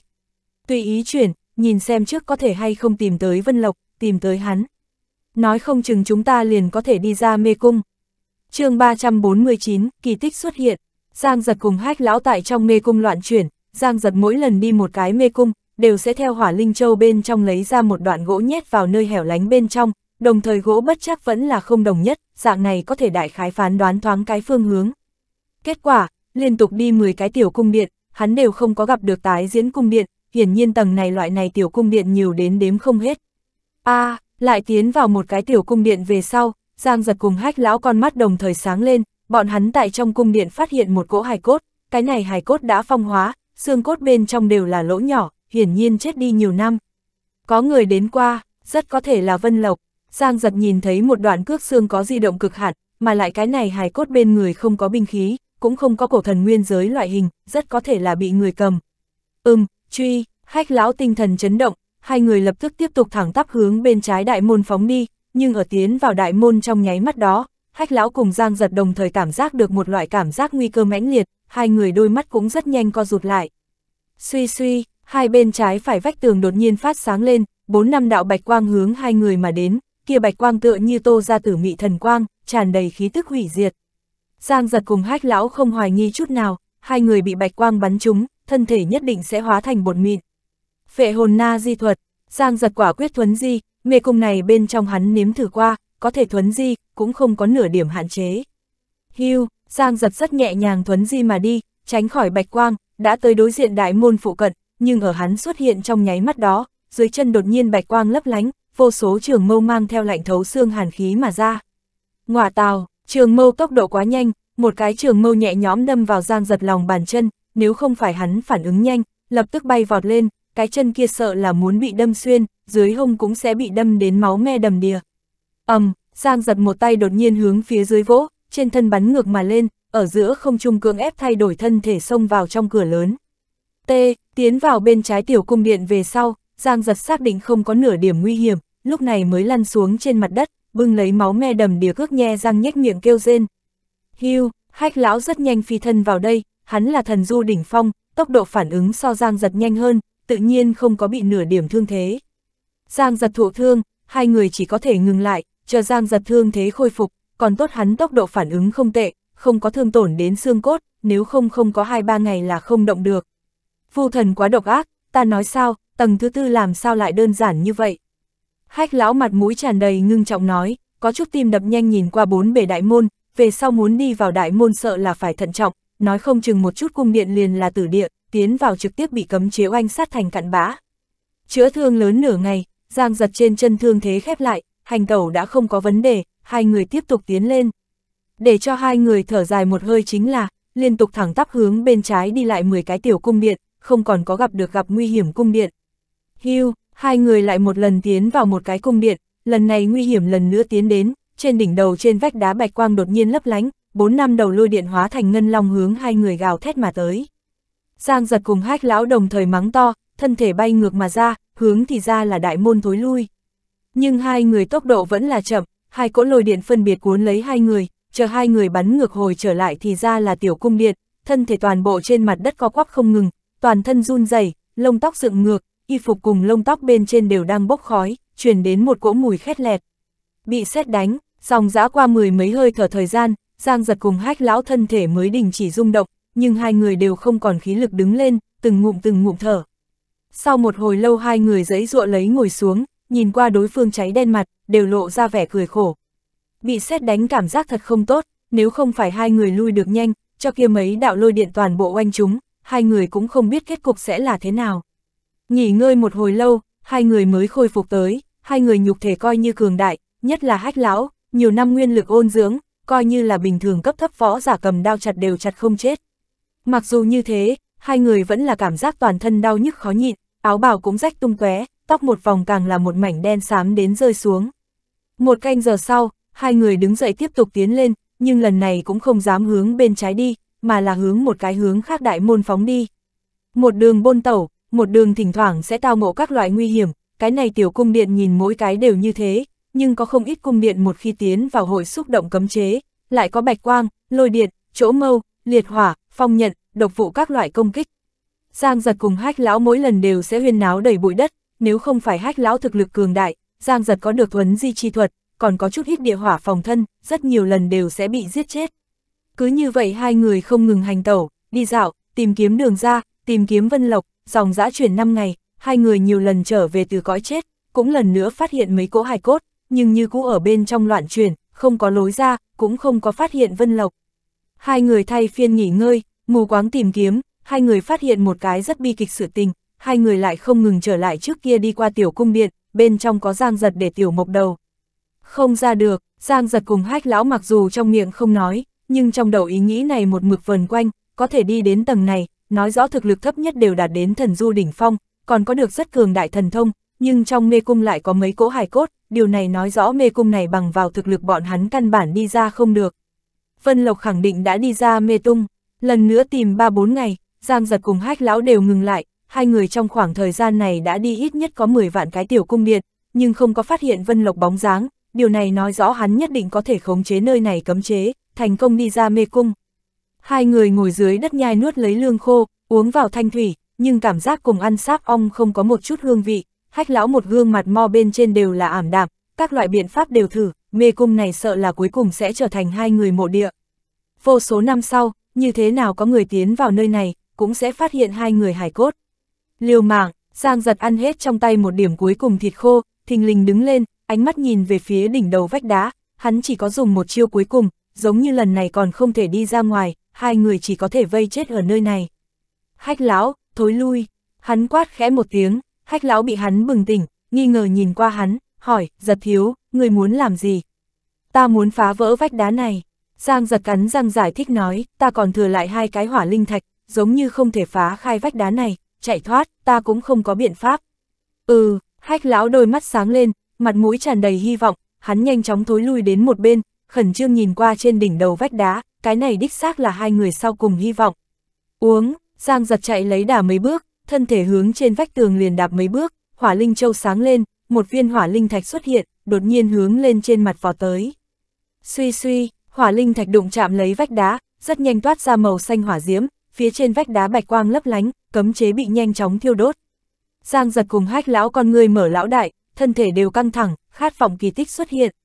Tùy ý chuyển, nhìn xem trước có thể hay không tìm tới Vân Lộc, tìm tới hắn. Nói không chừng chúng ta liền có thể đi ra mê cung. chương 349, kỳ tích xuất hiện, Giang giật cùng hách lão tại trong mê cung loạn chuyển, Giang giật mỗi lần đi một cái mê cung, đều sẽ theo hỏa linh châu bên trong lấy ra một đoạn gỗ nhét vào nơi hẻo lánh bên trong, đồng thời gỗ bất chắc vẫn là không đồng nhất, dạng này có thể đại khái phán đoán thoáng cái phương hướng. Kết quả, liên tục đi 10 cái tiểu cung điện, hắn đều không có gặp được tái diễn cung điện, hiển nhiên tầng này loại này tiểu cung điện nhiều đến đếm không hết. a à, lại tiến vào một cái tiểu cung điện về sau, Giang giật cùng hách lão con mắt đồng thời sáng lên, bọn hắn tại trong cung điện phát hiện một cỗ hài cốt, cái này hài cốt đã phong hóa, xương cốt bên trong đều là lỗ nhỏ, hiển nhiên chết đi nhiều năm. Có người đến qua, rất có thể là Vân Lộc, Giang giật nhìn thấy một đoạn cước xương có di động cực hạn, mà lại cái này hài cốt bên người không có binh khí, cũng không có cổ thần nguyên giới loại hình, rất có thể là bị người cầm. Ừm, truy, hách lão tinh thần chấn động, hai người lập tức tiếp tục thẳng tắp hướng bên trái đại môn phóng đi, nhưng ở tiến vào đại môn trong nháy mắt đó, hách lão cùng giang giật đồng thời cảm giác được một loại cảm giác nguy cơ mãnh liệt, hai người đôi mắt cũng rất nhanh co rụt lại. Suy suy, hai bên trái phải vách tường đột nhiên phát sáng lên, bốn năm đạo bạch quang hướng hai người mà đến, kia bạch quang tựa như tô ra tử mị thần quang, tràn đầy khí tức hủy diệt. Giang giật cùng hách lão không hoài nghi chút nào, hai người bị bạch quang bắn trúng, thân thể nhất định sẽ hóa thành bột mịn. Phệ hồn na di thuật, Giang giật quả quyết thuấn di, mê cung này bên trong hắn nếm thử qua, có thể thuấn di, cũng không có nửa điểm hạn chế. Hưu, Giang giật rất nhẹ nhàng thuấn di mà đi, tránh khỏi bạch quang, đã tới đối diện đại môn phụ cận, nhưng ở hắn xuất hiện trong nháy mắt đó, dưới chân đột nhiên bạch quang lấp lánh, vô số trường mâu mang theo lạnh thấu xương hàn khí mà ra. Ngọa tào, Trường mâu tốc độ quá nhanh, một cái trường mâu nhẹ nhóm đâm vào giang giật lòng bàn chân, nếu không phải hắn phản ứng nhanh, lập tức bay vọt lên, cái chân kia sợ là muốn bị đâm xuyên, dưới hông cũng sẽ bị đâm đến máu me đầm đìa. ầm, um, giang giật một tay đột nhiên hướng phía dưới vỗ, trên thân bắn ngược mà lên, ở giữa không trung cưỡng ép thay đổi thân thể xông vào trong cửa lớn. T, tiến vào bên trái tiểu cung điện về sau, giang giật xác định không có nửa điểm nguy hiểm, lúc này mới lăn xuống trên mặt đất, bưng lấy máu me đầm đìa cước nhe răng nhếch miệng kêu rên. hiu hách lão rất nhanh phi thân vào đây, hắn là thần du đỉnh phong, tốc độ phản ứng so Giang giật nhanh hơn, tự nhiên không có bị nửa điểm thương thế. Giang giật thụ thương, hai người chỉ có thể ngừng lại, chờ Giang giật thương thế khôi phục, còn tốt hắn tốc độ phản ứng không tệ, không có thương tổn đến xương cốt, nếu không không có hai ba ngày là không động được. Vu thần quá độc ác, ta nói sao, tầng thứ tư làm sao lại đơn giản như vậy. Hách lão mặt mũi tràn đầy ngưng trọng nói, có chút tim đập nhanh nhìn qua bốn bể đại môn, về sau muốn đi vào đại môn sợ là phải thận trọng, nói không chừng một chút cung điện liền là tử địa, tiến vào trực tiếp bị cấm chế oanh sát thành cặn bã. Chữa thương lớn nửa ngày, Giang giật trên chân thương thế khép lại, hành tẩu đã không có vấn đề, hai người tiếp tục tiến lên. Để cho hai người thở dài một hơi chính là, liên tục thẳng tắp hướng bên trái đi lại 10 cái tiểu cung điện, không còn có gặp được gặp nguy hiểm cung điện. Hưu, Hai người lại một lần tiến vào một cái cung điện, lần này nguy hiểm lần nữa tiến đến, trên đỉnh đầu trên vách đá bạch quang đột nhiên lấp lánh, bốn năm đầu lôi điện hóa thành ngân long hướng hai người gào thét mà tới. Giang giật cùng hách lão đồng thời mắng to, thân thể bay ngược mà ra, hướng thì ra là đại môn thối lui. Nhưng hai người tốc độ vẫn là chậm, hai cỗ lôi điện phân biệt cuốn lấy hai người, chờ hai người bắn ngược hồi trở lại thì ra là tiểu cung điện, thân thể toàn bộ trên mặt đất co quắp không ngừng, toàn thân run rẩy, lông tóc dựng ngược, y phục cùng lông tóc bên trên đều đang bốc khói, truyền đến một cỗ mùi khét lẹt. Bị xét đánh, dòng dã qua mười mấy hơi thở thời gian, Giang giật cùng hách lão thân thể mới đình chỉ rung động, nhưng hai người đều không còn khí lực đứng lên, từng ngụm từng ngụm thở. Sau một hồi lâu hai người giấy ruộng lấy ngồi xuống, nhìn qua đối phương cháy đen mặt, đều lộ ra vẻ cười khổ. Bị xét đánh cảm giác thật không tốt, nếu không phải hai người lui được nhanh, cho kia mấy đạo lôi điện toàn bộ oanh chúng, hai người cũng không biết kết cục sẽ là thế nào. Nghỉ ngơi một hồi lâu, hai người mới khôi phục tới, hai người nhục thể coi như cường đại, nhất là hách lão, nhiều năm nguyên lực ôn dưỡng, coi như là bình thường cấp thấp võ giả cầm đao chặt đều chặt không chết. Mặc dù như thế, hai người vẫn là cảm giác toàn thân đau nhức khó nhịn, áo bào cũng rách tung tóe, tóc một vòng càng là một mảnh đen xám đến rơi xuống. Một canh giờ sau, hai người đứng dậy tiếp tục tiến lên, nhưng lần này cũng không dám hướng bên trái đi, mà là hướng một cái hướng khác đại môn phóng đi. Một đường bôn tẩu, một đường thỉnh thoảng sẽ tao ngộ các loại nguy hiểm, cái này tiểu cung điện nhìn mỗi cái đều như thế, nhưng có không ít cung điện một khi tiến vào hội xúc động cấm chế, lại có bạch quang, lôi điện, chỗ mâu, liệt hỏa, phong nhận, độc vụ các loại công kích. Giang giật cùng hách lão mỗi lần đều sẽ huyên náo đầy bụi đất, nếu không phải hách lão thực lực cường đại, Giang giật có được thuấn di chi thuật, còn có chút hít địa hỏa phòng thân, rất nhiều lần đều sẽ bị giết chết. Cứ như vậy hai người không ngừng hành tẩu, đi dạo, tìm kiếm đường ra, tìm kiếm vân lộc, dòng dã chuyển 5 ngày, hai người nhiều lần trở về từ cõi chết, cũng lần nữa phát hiện mấy cỗ hài cốt, nhưng như cũ ở bên trong loạn chuyển, không có lối ra, cũng không có phát hiện Vân Lộc. Hai người thay phiên nghỉ ngơi, mù quáng tìm kiếm, hai người phát hiện một cái rất bi kịch sự tình, hai người lại không ngừng trở lại trước kia đi qua tiểu cung điện, bên trong có giang giật để tiểu mộc đầu. Không ra được, giang giật cùng hách lão mặc dù trong miệng không nói, nhưng trong đầu ý nghĩ này một mực vần quanh, có thể đi đến tầng này, nói rõ thực lực thấp nhất đều đạt đến thần du đỉnh phong, còn có được rất cường đại thần thông, nhưng trong mê cung lại có mấy cỗ hài cốt, điều này nói rõ mê cung này bằng vào thực lực bọn hắn căn bản đi ra không được. Vân Lộc khẳng định đã đi ra mê tung, lần nữa tìm 3-4 ngày, Giang giật cùng hách lão đều ngừng lại, hai người trong khoảng thời gian này đã đi ít nhất có 10 vạn cái tiểu cung điện, nhưng không có phát hiện Vân Lộc bóng dáng, điều này nói rõ hắn nhất định có thể khống chế nơi này cấm chế, thành công đi ra mê cung. Hai người ngồi dưới đất nhai nuốt lấy lương khô, uống vào thanh thủy, nhưng cảm giác cùng ăn xác ong không có một chút hương vị, hách lão một gương mặt mo bên trên đều là ảm đạm, các loại biện pháp đều thử, mê cung này sợ là cuối cùng sẽ trở thành hai người mộ địa. Vô số năm sau, như thế nào có người tiến vào nơi này, cũng sẽ phát hiện hai người hải cốt. Liều mạng, Giang giật ăn hết trong tay một điểm cuối cùng thịt khô, thình lình đứng lên, ánh mắt nhìn về phía đỉnh đầu vách đá, hắn chỉ có dùng một chiêu cuối cùng, giống như lần này còn không thể đi ra ngoài, hai người chỉ có thể vây chết ở nơi này. Hách lão, thối lui, hắn quát khẽ một tiếng, hách lão bị hắn bừng tỉnh, nghi ngờ nhìn qua hắn, hỏi, giật thiếu, người muốn làm gì? Ta muốn phá vỡ vách đá này. Giang giật cắn răng giải thích nói, ta còn thừa lại hai cái hỏa linh thạch, giống như không thể phá khai vách đá này, chạy thoát, ta cũng không có biện pháp. Ừ, hách lão đôi mắt sáng lên, mặt mũi tràn đầy hy vọng, hắn nhanh chóng thối lui đến một bên, khẩn trương nhìn qua trên đỉnh đầu vách đá, cái này đích xác là hai người sau cùng hy vọng. Uống, Giang giật chạy lấy đà mấy bước, thân thể hướng trên vách tường liền đạp mấy bước, hỏa linh châu sáng lên, một viên hỏa linh thạch xuất hiện, đột nhiên hướng lên trên mặt vò tới. Suy suy, hỏa linh thạch đụng chạm lấy vách đá, rất nhanh toát ra màu xanh hỏa diễm, phía trên vách đá bạch quang lấp lánh, cấm chế bị nhanh chóng thiêu đốt. Giang giật cùng hách lão con người mở lão đại, thân thể đều căng thẳng, khát vọng kỳ tích xuất hiện.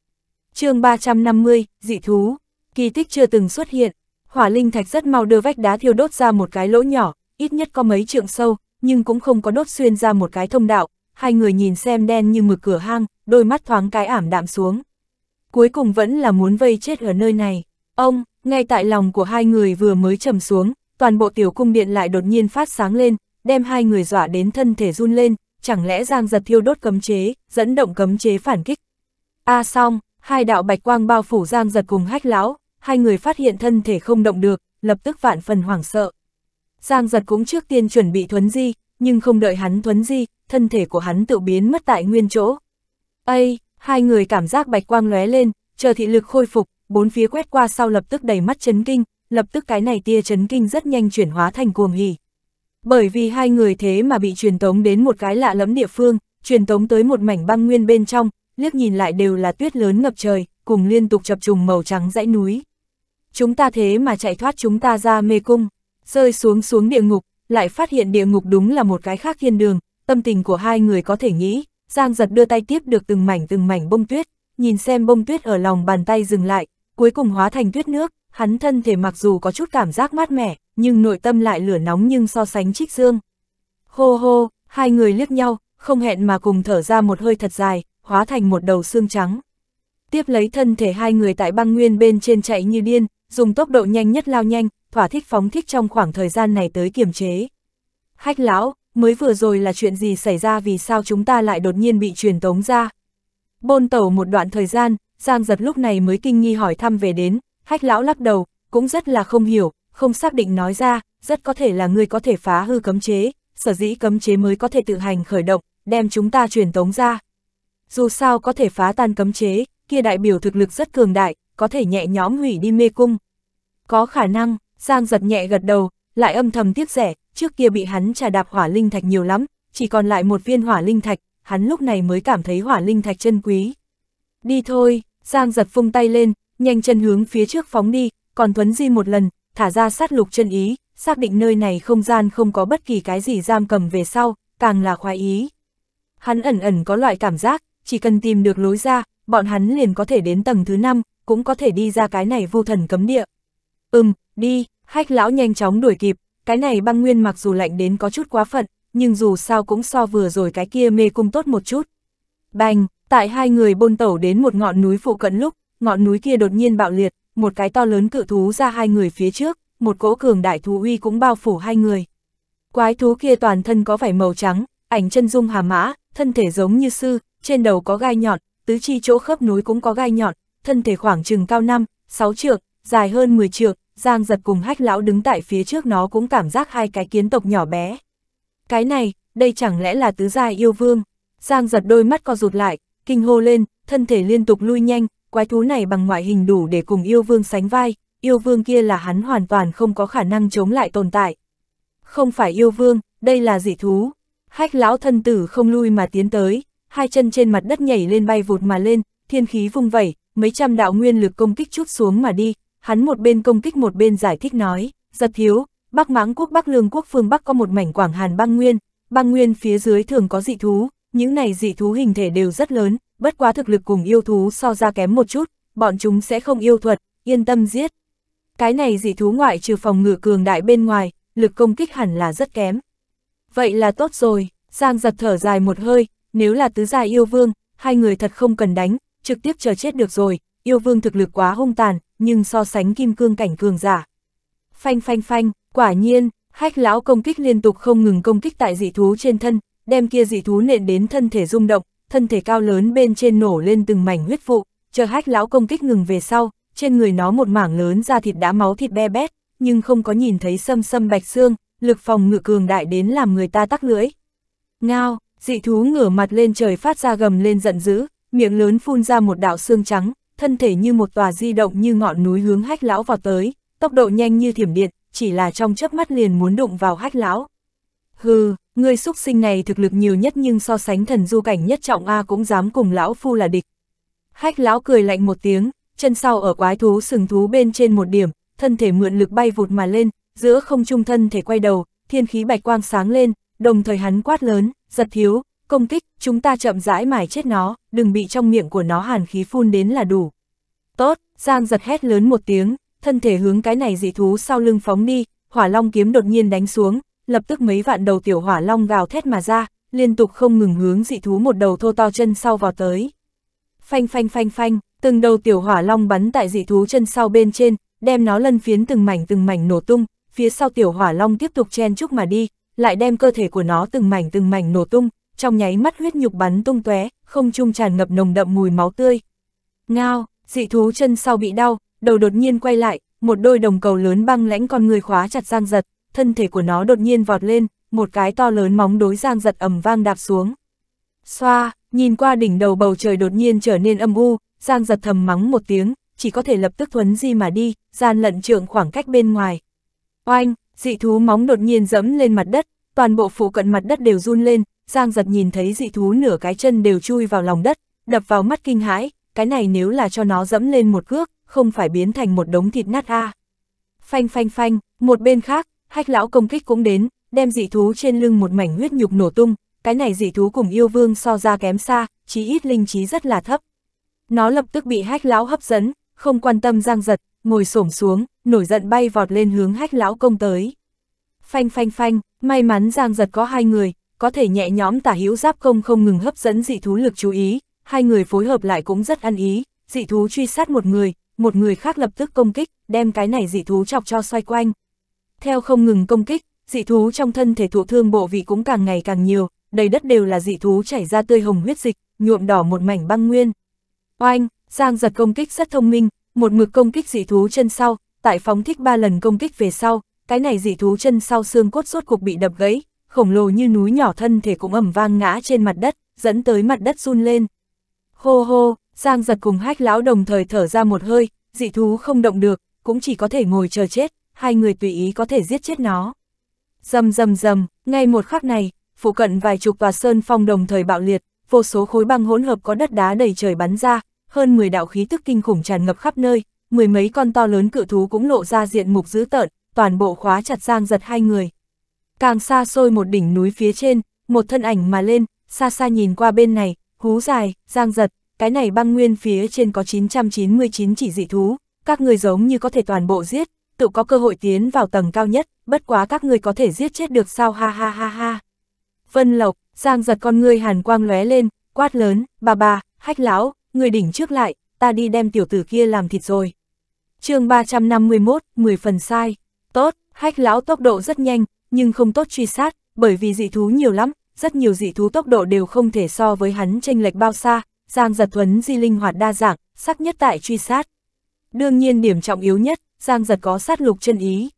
chương 350, dị thú, Kỳ tích chưa từng xuất hiện, hỏa linh thạch rất mau đưa vách đá thiêu đốt ra một cái lỗ nhỏ, ít nhất có mấy trượng sâu, nhưng cũng không có đốt xuyên ra một cái thông đạo, hai người nhìn xem đen như mực cửa hang, đôi mắt thoáng cái ảm đạm xuống. Cuối cùng vẫn là muốn vây chết ở nơi này. Ông, ngay tại lòng của hai người vừa mới trầm xuống, toàn bộ tiểu cung điện lại đột nhiên phát sáng lên, đem hai người dọa đến thân thể run lên, chẳng lẽ Giang giật thiêu đốt cấm chế, dẫn động cấm chế phản kích. A à xong, hai đạo bạch quang bao phủ Giang giật cùng hách lão, hai người phát hiện thân thể không động được, lập tức vạn phần hoảng sợ. Giang giật cũng trước tiên chuẩn bị thuấn di, nhưng không đợi hắn thuấn di, thân thể của hắn tự biến mất tại nguyên chỗ. Ây, hai người cảm giác bạch quang lóe lên, chờ thị lực khôi phục, bốn phía quét qua sau lập tức đầy mắt chấn kinh, lập tức cái này tia chấn kinh rất nhanh chuyển hóa thành cuồng hỉ. Bởi vì hai người thế mà bị truyền tống đến một cái lạ lẫm địa phương, truyền tống tới một mảnh băng nguyên bên trong, liếc nhìn lại đều là tuyết lớn ngập trời, cùng liên tục chập trùng màu trắng dãy núi chúng ta thế mà chạy thoát chúng ta ra mê cung, rơi xuống xuống địa ngục, lại phát hiện địa ngục đúng là một cái khác thiên đường, tâm tình của hai người có thể nghĩ, Giang giật đưa tay tiếp được từng mảnh từng mảnh bông tuyết, nhìn xem bông tuyết ở lòng bàn tay dừng lại, cuối cùng hóa thành tuyết nước, hắn thân thể mặc dù có chút cảm giác mát mẻ, nhưng nội tâm lại lửa nóng nhưng so sánh trích dương. Hô hô, hai người liếc nhau, không hẹn mà cùng thở ra một hơi thật dài, hóa thành một đầu xương trắng. Tiếp lấy thân thể hai người tại băng nguyên bên trên chạy như điên, dùng tốc độ nhanh nhất lao nhanh, thỏa thích phóng thích trong khoảng thời gian này tới kiềm chế. Hách lão, mới vừa rồi là chuyện gì xảy ra vì sao chúng ta lại đột nhiên bị truyền tống ra? Bôn tẩu một đoạn thời gian, Giang giật lúc này mới kinh nghi hỏi thăm về đến, hách lão lắc đầu, cũng rất là không hiểu, không xác định nói ra, rất có thể là người có thể phá hư cấm chế, sở dĩ cấm chế mới có thể tự hành khởi động, đem chúng ta truyền tống ra. Dù sao có thể phá tan cấm chế, kia đại biểu thực lực rất cường đại, có thể nhẹ nhõm hủy đi mê cung. Có khả năng, Giang giật nhẹ gật đầu, lại âm thầm tiếc rẻ, trước kia bị hắn trà đạp hỏa linh thạch nhiều lắm, chỉ còn lại một viên hỏa linh thạch, hắn lúc này mới cảm thấy hỏa linh thạch chân quý. Đi thôi, Giang giật phung tay lên, nhanh chân hướng phía trước phóng đi, còn Thuấn Di một lần, thả ra sát lục chân ý, xác định nơi này không gian không có bất kỳ cái gì giam cầm về sau, càng là khoái ý. Hắn ẩn ẩn có loại cảm giác, chỉ cần tìm được lối ra, bọn hắn liền có thể đến tầng thứ 5, cũng có thể đi ra cái này vô thần cấm địa. Ừm, đi, hách lão nhanh chóng đuổi kịp, cái này băng nguyên mặc dù lạnh đến có chút quá phận, nhưng dù sao cũng so vừa rồi cái kia mê cung tốt một chút. Bành, tại hai người bôn tẩu đến một ngọn núi phụ cận lúc, ngọn núi kia đột nhiên bạo liệt, một cái to lớn cự thú ra hai người phía trước, một cỗ cường đại thú uy cũng bao phủ hai người. Quái thú kia toàn thân có vảy màu trắng, ảnh chân dung hà mã, thân thể giống như sư, trên đầu có gai nhọn, tứ chi chỗ khớp nối cũng có gai nhọn, thân thể khoảng chừng cao 5, 6 trượng, dài hơn 10 trượng, Giang giật cùng hách lão đứng tại phía trước nó cũng cảm giác hai cái kiến tộc nhỏ bé. Cái này, đây chẳng lẽ là tứ giai yêu vương? Giang giật đôi mắt co rụt lại, kinh hô lên, thân thể liên tục lui nhanh, quái thú này bằng ngoại hình đủ để cùng yêu vương sánh vai, yêu vương kia là hắn hoàn toàn không có khả năng chống lại tồn tại. Không phải yêu vương, đây là dị thú. Hách lão thân tử không lui mà tiến tới, hai chân trên mặt đất nhảy lên bay vụt mà lên, thiên khí vung vẩy, mấy trăm đạo nguyên lực công kích chút xuống mà đi, hắn một bên công kích một bên giải thích nói, giật thiếu, Bắc Mãng quốc Bắc Lương quốc phương Bắc có một mảnh quảng hàn băng nguyên, băng nguyên phía dưới thường có dị thú, những này dị thú hình thể đều rất lớn, bất quá thực lực cùng yêu thú so ra kém một chút, bọn chúng sẽ không yêu thuật, yên tâm giết. Cái này dị thú ngoại trừ phòng ngự cường đại bên ngoài, lực công kích hẳn là rất kém. Vậy là tốt rồi, Giang giật thở dài một hơi, nếu là tứ gia yêu vương, hai người thật không cần đánh, trực tiếp chờ chết được rồi, yêu vương thực lực quá hung tàn, nhưng so sánh kim cương cảnh cường giả. Phanh phanh phanh, quả nhiên, hách lão công kích liên tục không ngừng công kích tại dị thú trên thân, đem kia dị thú nện đến thân thể rung động, thân thể cao lớn bên trên nổ lên từng mảnh huyết vụ, chờ hách lão công kích ngừng về sau, trên người nó một mảng lớn da thịt đã máu thịt be bét, nhưng không có nhìn thấy sâm sâm bạch xương, lực phòng ngự cường đại đến làm người ta tắc lưỡi. Ngao, dị thú ngửa mặt lên trời phát ra gầm lên giận dữ, miệng lớn phun ra một đạo xương trắng, thân thể như một tòa di động như ngọn núi hướng hách lão vào tới, tốc độ nhanh như thiểm điện, chỉ là trong chớp mắt liền muốn đụng vào hách lão. Hừ, người xúc sinh này thực lực nhiều nhất nhưng so sánh thần du cảnh nhất trọng A cũng dám cùng lão phu là địch. Hách lão cười lạnh một tiếng, chân sau ở quái thú sừng thú bên trên một điểm, thân thể mượn lực bay vụt mà lên, giữa không trung thân thể quay đầu, thiên khí bạch quang sáng lên, đồng thời hắn quát lớn, giật thiếu, công kích, chúng ta chậm rãi mài chết nó, đừng bị trong miệng của nó hàn khí phun đến là đủ. Tốt, Giang giật hét lớn một tiếng, thân thể hướng cái này dị thú sau lưng phóng đi, hỏa long kiếm đột nhiên đánh xuống, lập tức mấy vạn đầu tiểu hỏa long gào thét mà ra, liên tục không ngừng hướng dị thú một đầu thô to chân sau vào tới. Phanh phanh phanh phanh, từng đầu tiểu hỏa long bắn tại dị thú chân sau bên trên, đem nó lân phiến từng mảnh từng mảnh nổ tung, phía sau tiểu hỏa long tiếp tục chen chúc mà đi, lại đem cơ thể của nó từng mảnh từng mảnh nổ tung, trong nháy mắt huyết nhục bắn tung tóe, không trung tràn ngập nồng đậm mùi máu tươi. Ngao, dị thú chân sau bị đau, đầu đột nhiên quay lại, một đôi đồng cầu lớn băng lãnh con người khóa chặt Giang Giật, thân thể của nó đột nhiên vọt lên, một cái to lớn móng đối Giang Giật ầm vang đạp xuống. Xoa, nhìn qua đỉnh đầu bầu trời đột nhiên trở nên âm u, Giang Giật thầm mắng một tiếng, chỉ có thể lập tức thuấn di mà đi, gian lận trượng khoảng cách bên ngoài. Oanh, dị thú móng đột nhiên dẫm lên mặt đất, toàn bộ phụ cận mặt đất đều run lên, Giang giật nhìn thấy dị thú nửa cái chân đều chui vào lòng đất, đập vào mắt kinh hãi, cái này nếu là cho nó dẫm lên một cước, không phải biến thành một đống thịt nát a à. Phanh phanh phanh, một bên khác, hách lão công kích cũng đến, đem dị thú trên lưng một mảnh huyết nhục nổ tung, cái này dị thú cùng yêu vương so ra kém xa, chí ít linh trí rất là thấp. Nó lập tức bị hách lão hấp dẫn, không quan tâm giang giật, ngồi xổm xuống, nổi giận bay vọt lên hướng hách lão công tới. Phanh phanh phanh, may mắn giang giật có hai người, có thể nhẹ nhóm tả hữu giáp công không ngừng hấp dẫn dị thú lực chú ý, hai người phối hợp lại cũng rất ăn ý, dị thú truy sát một người, một người khác lập tức công kích, đem cái này dị thú chọc cho xoay quanh. Theo không ngừng công kích, dị thú trong thân thể thụ thương bộ vị cũng càng ngày càng nhiều, đầy đất đều là dị thú chảy ra tươi hồng huyết dịch, nhuộm đỏ một mảnh băng nguyên. Oanh, Giang giật công kích rất thông minh, một mực công kích dị thú chân sau, tại phóng thích ba lần công kích về sau, cái này dị thú chân sau xương cốt suốt cục bị đập gãy, khổng lồ như núi nhỏ thân thể cũng ầm vang ngã trên mặt đất, dẫn tới mặt đất run lên. Hô hô, Giang giật cùng hách lão đồng thời thở ra một hơi, dị thú không động được, cũng chỉ có thể ngồi chờ chết, hai người tùy ý có thể giết chết nó. Dầm dầm dầm, ngay một khắc này, phụ cận vài chục và sơn phong đồng thời bạo liệt, vô số khối băng hỗn hợp có đất đá đầy trời bắn ra, hơn 10 đạo khí tức kinh khủng tràn ngập khắp nơi, mười mấy con to lớn cự thú cũng lộ ra diện mục dữ tợn, toàn bộ khóa chặt Giang giật hai người. Càng xa xôi một đỉnh núi phía trên, một thân ảnh mà lên, xa xa nhìn qua bên này, hú dài, giang giật, cái này băng nguyên phía trên có 999 chỉ dị thú, các người giống như có thể toàn bộ giết, tự có cơ hội tiến vào tầng cao nhất, bất quá các người có thể giết chết được sao ha ha ha ha. Vân Lộc, giang giật con ngươi hàn quang lóe lên, quát lớn, bà bà, hách lão, người đỉnh trước lại, ta đi đem tiểu tử kia làm thịt rồi. chương 351, 10 phần sai, tốt, hách lão tốc độ rất nhanh, nhưng không tốt truy sát, bởi vì dị thú nhiều lắm, rất nhiều dị thú tốc độ đều không thể so với hắn chênh lệch bao xa, Giang Giật Thuấn di linh hoạt đa dạng, sắc nhất tại truy sát. Đương nhiên điểm trọng yếu nhất, Giang Giật có sát lục chân ý.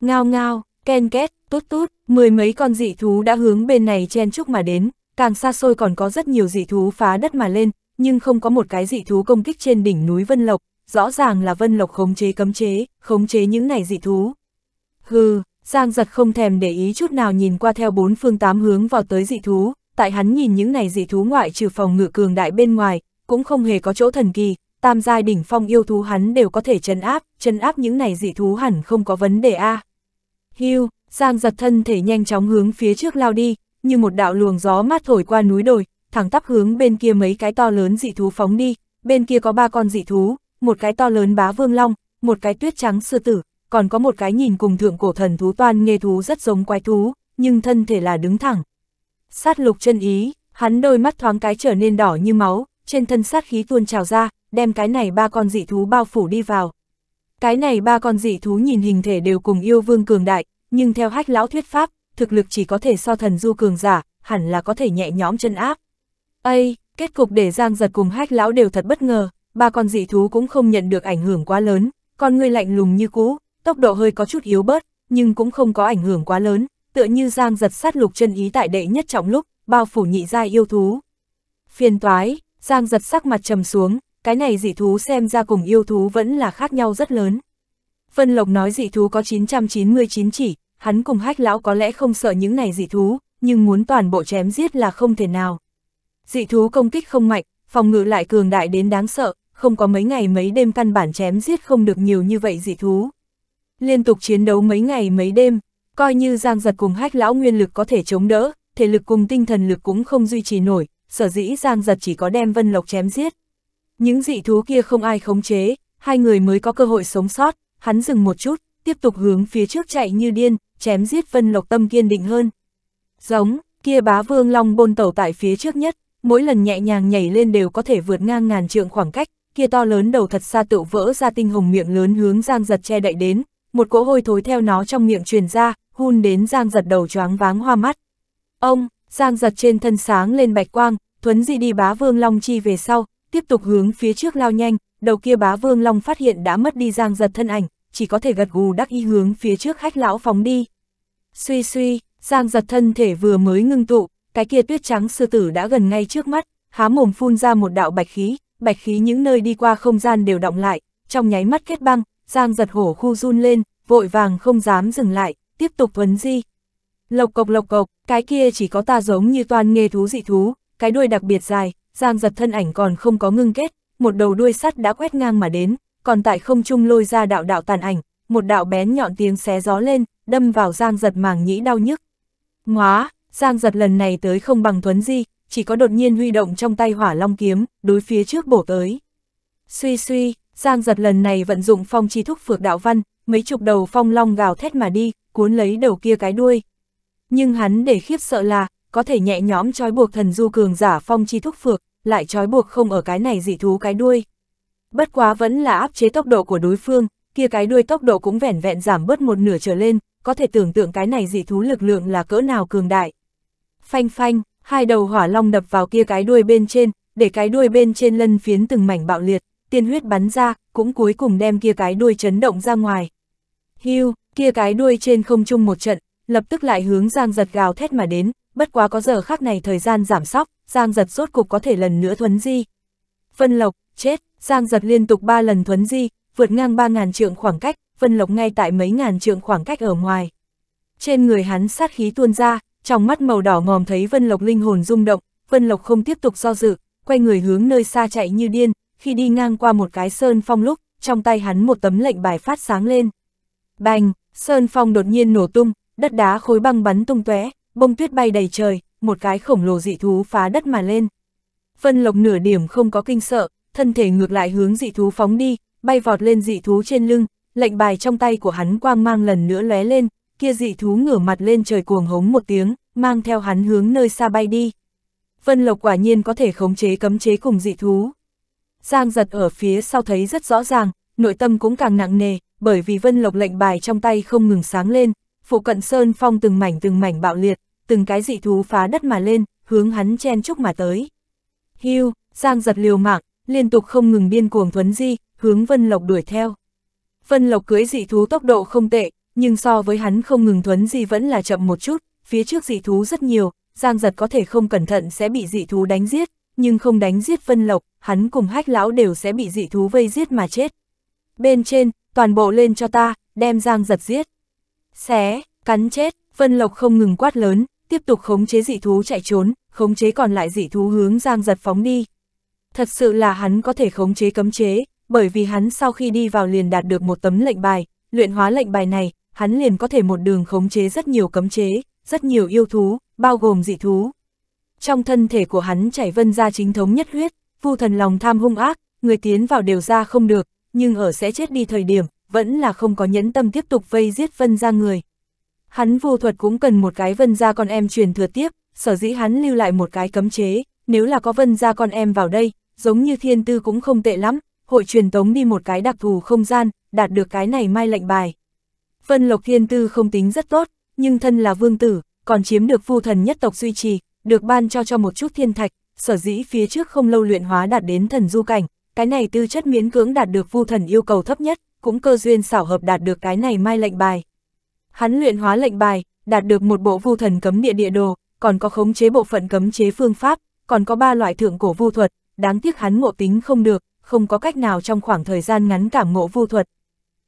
Ngao ngao, ken két, tốt tốt mười mấy con dị thú đã hướng bên này chen chúc mà đến, càng xa xôi còn có rất nhiều dị thú phá đất mà lên, nhưng không có một cái dị thú công kích trên đỉnh núi Vân Lộc, rõ ràng là Vân Lộc khống chế cấm chế, khống chế những này dị thú. Hừ, Giang giật không thèm để ý chút nào nhìn qua theo bốn phương tám hướng vào tới dị thú, tại hắn nhìn những này dị thú ngoại trừ phòng ngự cường đại bên ngoài, cũng không hề có chỗ thần kỳ, tam giai đỉnh phong yêu thú hắn đều có thể chân áp, chân áp những này dị thú hẳn không có vấn đề a. À. Hưu, Giang giật thân thể nhanh chóng hướng phía trước lao đi, như một đạo luồng gió mát thổi qua núi đồi, thẳng tắp hướng bên kia mấy cái to lớn dị thú phóng đi, bên kia có ba con dị thú, một cái to lớn bá vương long, một cái tuyết trắng sư tử, còn có một cái nhìn cùng thượng cổ thần thú toan nghê thú rất giống quái thú, nhưng thân thể là đứng thẳng. Sát lục chân ý, hắn đôi mắt thoáng cái trở nên đỏ như máu, trên thân sát khí tuôn trào ra, đem cái này ba con dị thú bao phủ đi vào. Cái này ba con dị thú nhìn hình thể đều cùng yêu vương cường đại, nhưng theo hách lão thuyết pháp, thực lực chỉ có thể so thần du cường giả, hẳn là có thể nhẹ nhõm chân áp. Ây, kết cục để giang giật cùng hách lão đều thật bất ngờ, ba con dị thú cũng không nhận được ảnh hưởng quá lớn, con người lạnh lùng như cũ, tốc độ hơi có chút yếu bớt, nhưng cũng không có ảnh hưởng quá lớn, tựa như giang giật sát lục chân ý tại đệ nhất trọng lúc, bao phủ nhị giai yêu thú. Phiền toái, giang giật sắc mặt trầm xuống, cái này dị thú xem ra cùng yêu thú vẫn là khác nhau rất lớn. Vân Lộc nói dị thú có 999 chỉ, hắn cùng hách lão có lẽ không sợ những này dị thú, nhưng muốn toàn bộ chém giết là không thể nào. Dị thú công kích không mạnh, phòng ngự lại cường đại đến đáng sợ, không có mấy ngày mấy đêm căn bản chém giết không được nhiều như vậy dị thú. Liên tục chiến đấu mấy ngày mấy đêm, coi như Giang Giật cùng hách lão nguyên lực có thể chống đỡ, thể lực cùng tinh thần lực cũng không duy trì nổi, sở dĩ Giang Giật chỉ có đem Vân Lộc chém giết. Những dị thú kia không ai khống chế, hai người mới có cơ hội sống sót, hắn dừng một chút, tiếp tục hướng phía trước chạy như điên, chém giết Vân Lộc tâm kiên định hơn. Giống, kia bá vương long bôn tẩu tại phía trước nhất, mỗi lần nhẹ nhàng nhảy lên đều có thể vượt ngang ngàn trượng khoảng cách, kia to lớn đầu thật xa tự vỡ ra tinh hồng miệng lớn hướng Giang Giật che đậy đến, một cỗ hôi thối theo nó trong miệng truyền ra, hun đến Giang giật đầu choáng váng hoa mắt. Ông, Giang giật trên thân sáng lên bạch quang, thuấn di đi bá vương long chi về sau, tiếp tục hướng phía trước lao nhanh, đầu kia bá vương long phát hiện đã mất đi Giang giật thân ảnh, chỉ có thể gật gù đắc ý hướng phía trước hách lão phóng đi. Suy suy, Giang giật thân thể vừa mới ngưng tụ, cái kia tuyết trắng sư tử đã gần ngay trước mắt, há mồm phun ra một đạo bạch khí, bạch khí những nơi đi qua không gian đều động lại, trong nháy mắt kết băng, Giang giật hổ khu run lên, vội vàng không dám dừng lại, tiếp tục vấn di. Lộc cộc lộc cộc, cái kia chỉ có ta giống như toàn nghề thú dị thú, cái đuôi đặc biệt dài, giang giật thân ảnh còn không có ngưng kết, một đầu đuôi sắt đã quét ngang mà đến, còn tại không trung lôi ra đạo đạo tàn ảnh, một đạo bén nhọn tiếng xé gió lên, đâm vào giang giật màng nhĩ đau nhức. Ngóa, giang giật lần này tới không bằng thuấn di, chỉ có đột nhiên huy động trong tay hỏa long kiếm, đối phía trước bổ tới. Suy suy, Giang giật lần này vận dụng phong chi thúc phược đạo văn, mấy chục đầu phong long gào thét mà đi, cuốn lấy đầu kia cái đuôi. Nhưng hắn để khiếp sợ là, có thể nhẹ nhõm trói buộc thần du cường giả phong chi thúc phược, lại trói buộc không ở cái này dị thú cái đuôi. Bất quá vẫn là áp chế tốc độ của đối phương, kia cái đuôi tốc độ cũng vẻn vẹn giảm bớt một nửa trở lên, có thể tưởng tượng cái này dị thú lực lượng là cỡ nào cường đại. Phanh phanh, hai đầu hỏa long đập vào kia cái đuôi bên trên, để cái đuôi bên trên lân phiến từng mảnh bạo liệt tiên huyết bắn ra, cũng cuối cùng đem kia cái đuôi chấn động ra ngoài. Hưu, kia cái đuôi trên không trung một trận, lập tức lại hướng Giang giật gào thét mà đến, bất quá có giờ khác này thời gian giảm sóc, Giang giật rốt cục có thể lần nữa thuấn di. Phân lộc, chết, Giang giật liên tục ba lần thuấn di, vượt ngang ba ngàn trượng khoảng cách, phân lộc ngay tại mấy ngàn trượng khoảng cách ở ngoài. Trên người hắn sát khí tuôn ra, trong mắt màu đỏ ngòm thấy vân lộc linh hồn rung động, vân lộc không tiếp tục do dự, quay người hướng nơi xa chạy như điên, khi đi ngang qua một cái sơn phong lúc, trong tay hắn một tấm lệnh bài phát sáng lên. Bành, sơn phong đột nhiên nổ tung, đất đá khối băng bắn tung tóe, bông tuyết bay đầy trời, một cái khổng lồ dị thú phá đất mà lên. Vân Lộc nửa điểm không có kinh sợ, thân thể ngược lại hướng dị thú phóng đi, bay vọt lên dị thú trên lưng, lệnh bài trong tay của hắn quang mang lần nữa lóe lên, kia dị thú ngửa mặt lên trời cuồng hống một tiếng, mang theo hắn hướng nơi xa bay đi. Vân Lộc quả nhiên có thể khống chế cấm chế cùng dị thú, Giang giật ở phía sau thấy rất rõ ràng, nội tâm cũng càng nặng nề, bởi vì vân lộc lệnh bài trong tay không ngừng sáng lên, phụ cận sơn phong từng mảnh từng mảnh bạo liệt, từng cái dị thú phá đất mà lên, hướng hắn chen chúc mà tới. Hưu, Giang giật liều mạng, liên tục không ngừng biên cuồng thuấn di, hướng Vân Lộc đuổi theo. Vân Lộc cưới dị thú tốc độ không tệ, nhưng so với hắn không ngừng thuấn di vẫn là chậm một chút, phía trước dị thú rất nhiều, Giang giật có thể không cẩn thận sẽ bị dị thú đánh giết, nhưng không đánh giết Vân Lộc, hắn cùng hách lão đều sẽ bị dị thú vây giết mà chết. Bên trên, toàn bộ lên cho ta, đem giang giật giết. Xé, cắn chết, Vân Lộc không ngừng quát lớn, tiếp tục khống chế dị thú chạy trốn, khống chế còn lại dị thú hướng giang giật phóng đi. Thật sự là hắn có thể khống chế cấm chế, bởi vì hắn sau khi đi vào liền đạt được một tấm lệnh bài, luyện hóa lệnh bài này, hắn liền có thể một đường khống chế rất nhiều cấm chế, rất nhiều yêu thú, bao gồm dị thú, trong thân thể của hắn chảy vân ra chính thống nhất huyết, vu thần lòng tham hung ác, người tiến vào đều ra không được, nhưng ở sẽ chết đi thời điểm, vẫn là không có nhẫn tâm tiếp tục vây giết vân ra người. Hắn vu thuật cũng cần một cái vân ra con em truyền thừa tiếp, sở dĩ hắn lưu lại một cái cấm chế, nếu là có vân ra con em vào đây, giống như thiên tư cũng không tệ lắm, hội truyền tống đi một cái đặc thù không gian, đạt được cái này mai lệnh bài. Vân Lộc Thiên Tư không tính rất tốt, nhưng thân là vương tử, còn chiếm được vu thần nhất tộc duy trì, được ban cho cho một chút thiên thạch, sở dĩ phía trước không lâu luyện hóa đạt đến thần du cảnh, cái này tư chất miễn cưỡng đạt được vu thần yêu cầu thấp nhất, cũng cơ duyên xảo hợp đạt được cái này mai lệnh bài. Hắn luyện hóa lệnh bài, đạt được một bộ vu thần cấm địa địa đồ, còn có khống chế bộ phận cấm chế phương pháp, còn có ba loại thượng cổ vu thuật, đáng tiếc hắn ngộ tính không được, không có cách nào trong khoảng thời gian ngắn cảm ngộ vu thuật.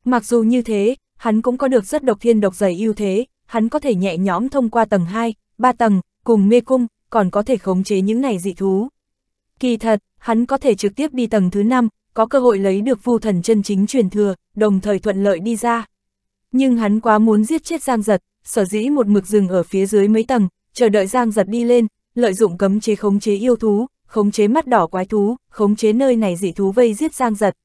Mặc dù như thế, hắn cũng có được rất độc thiên độc dày ưu thế, hắn có thể nhẹ nhõm thông qua tầng 2, 3 tầng, cùng mê cung, còn có thể khống chế những này dị thú. Kỳ thật, hắn có thể trực tiếp đi tầng thứ 5, có cơ hội lấy được vu thần chân chính truyền thừa, đồng thời thuận lợi đi ra. Nhưng hắn quá muốn giết chết Giang Giật, sở dĩ một mực rừng ở phía dưới mấy tầng, chờ đợi Giang Giật đi lên, lợi dụng cấm chế khống chế yêu thú, khống chế mắt đỏ quái thú, khống chế nơi này dị thú vây giết Giang Giật.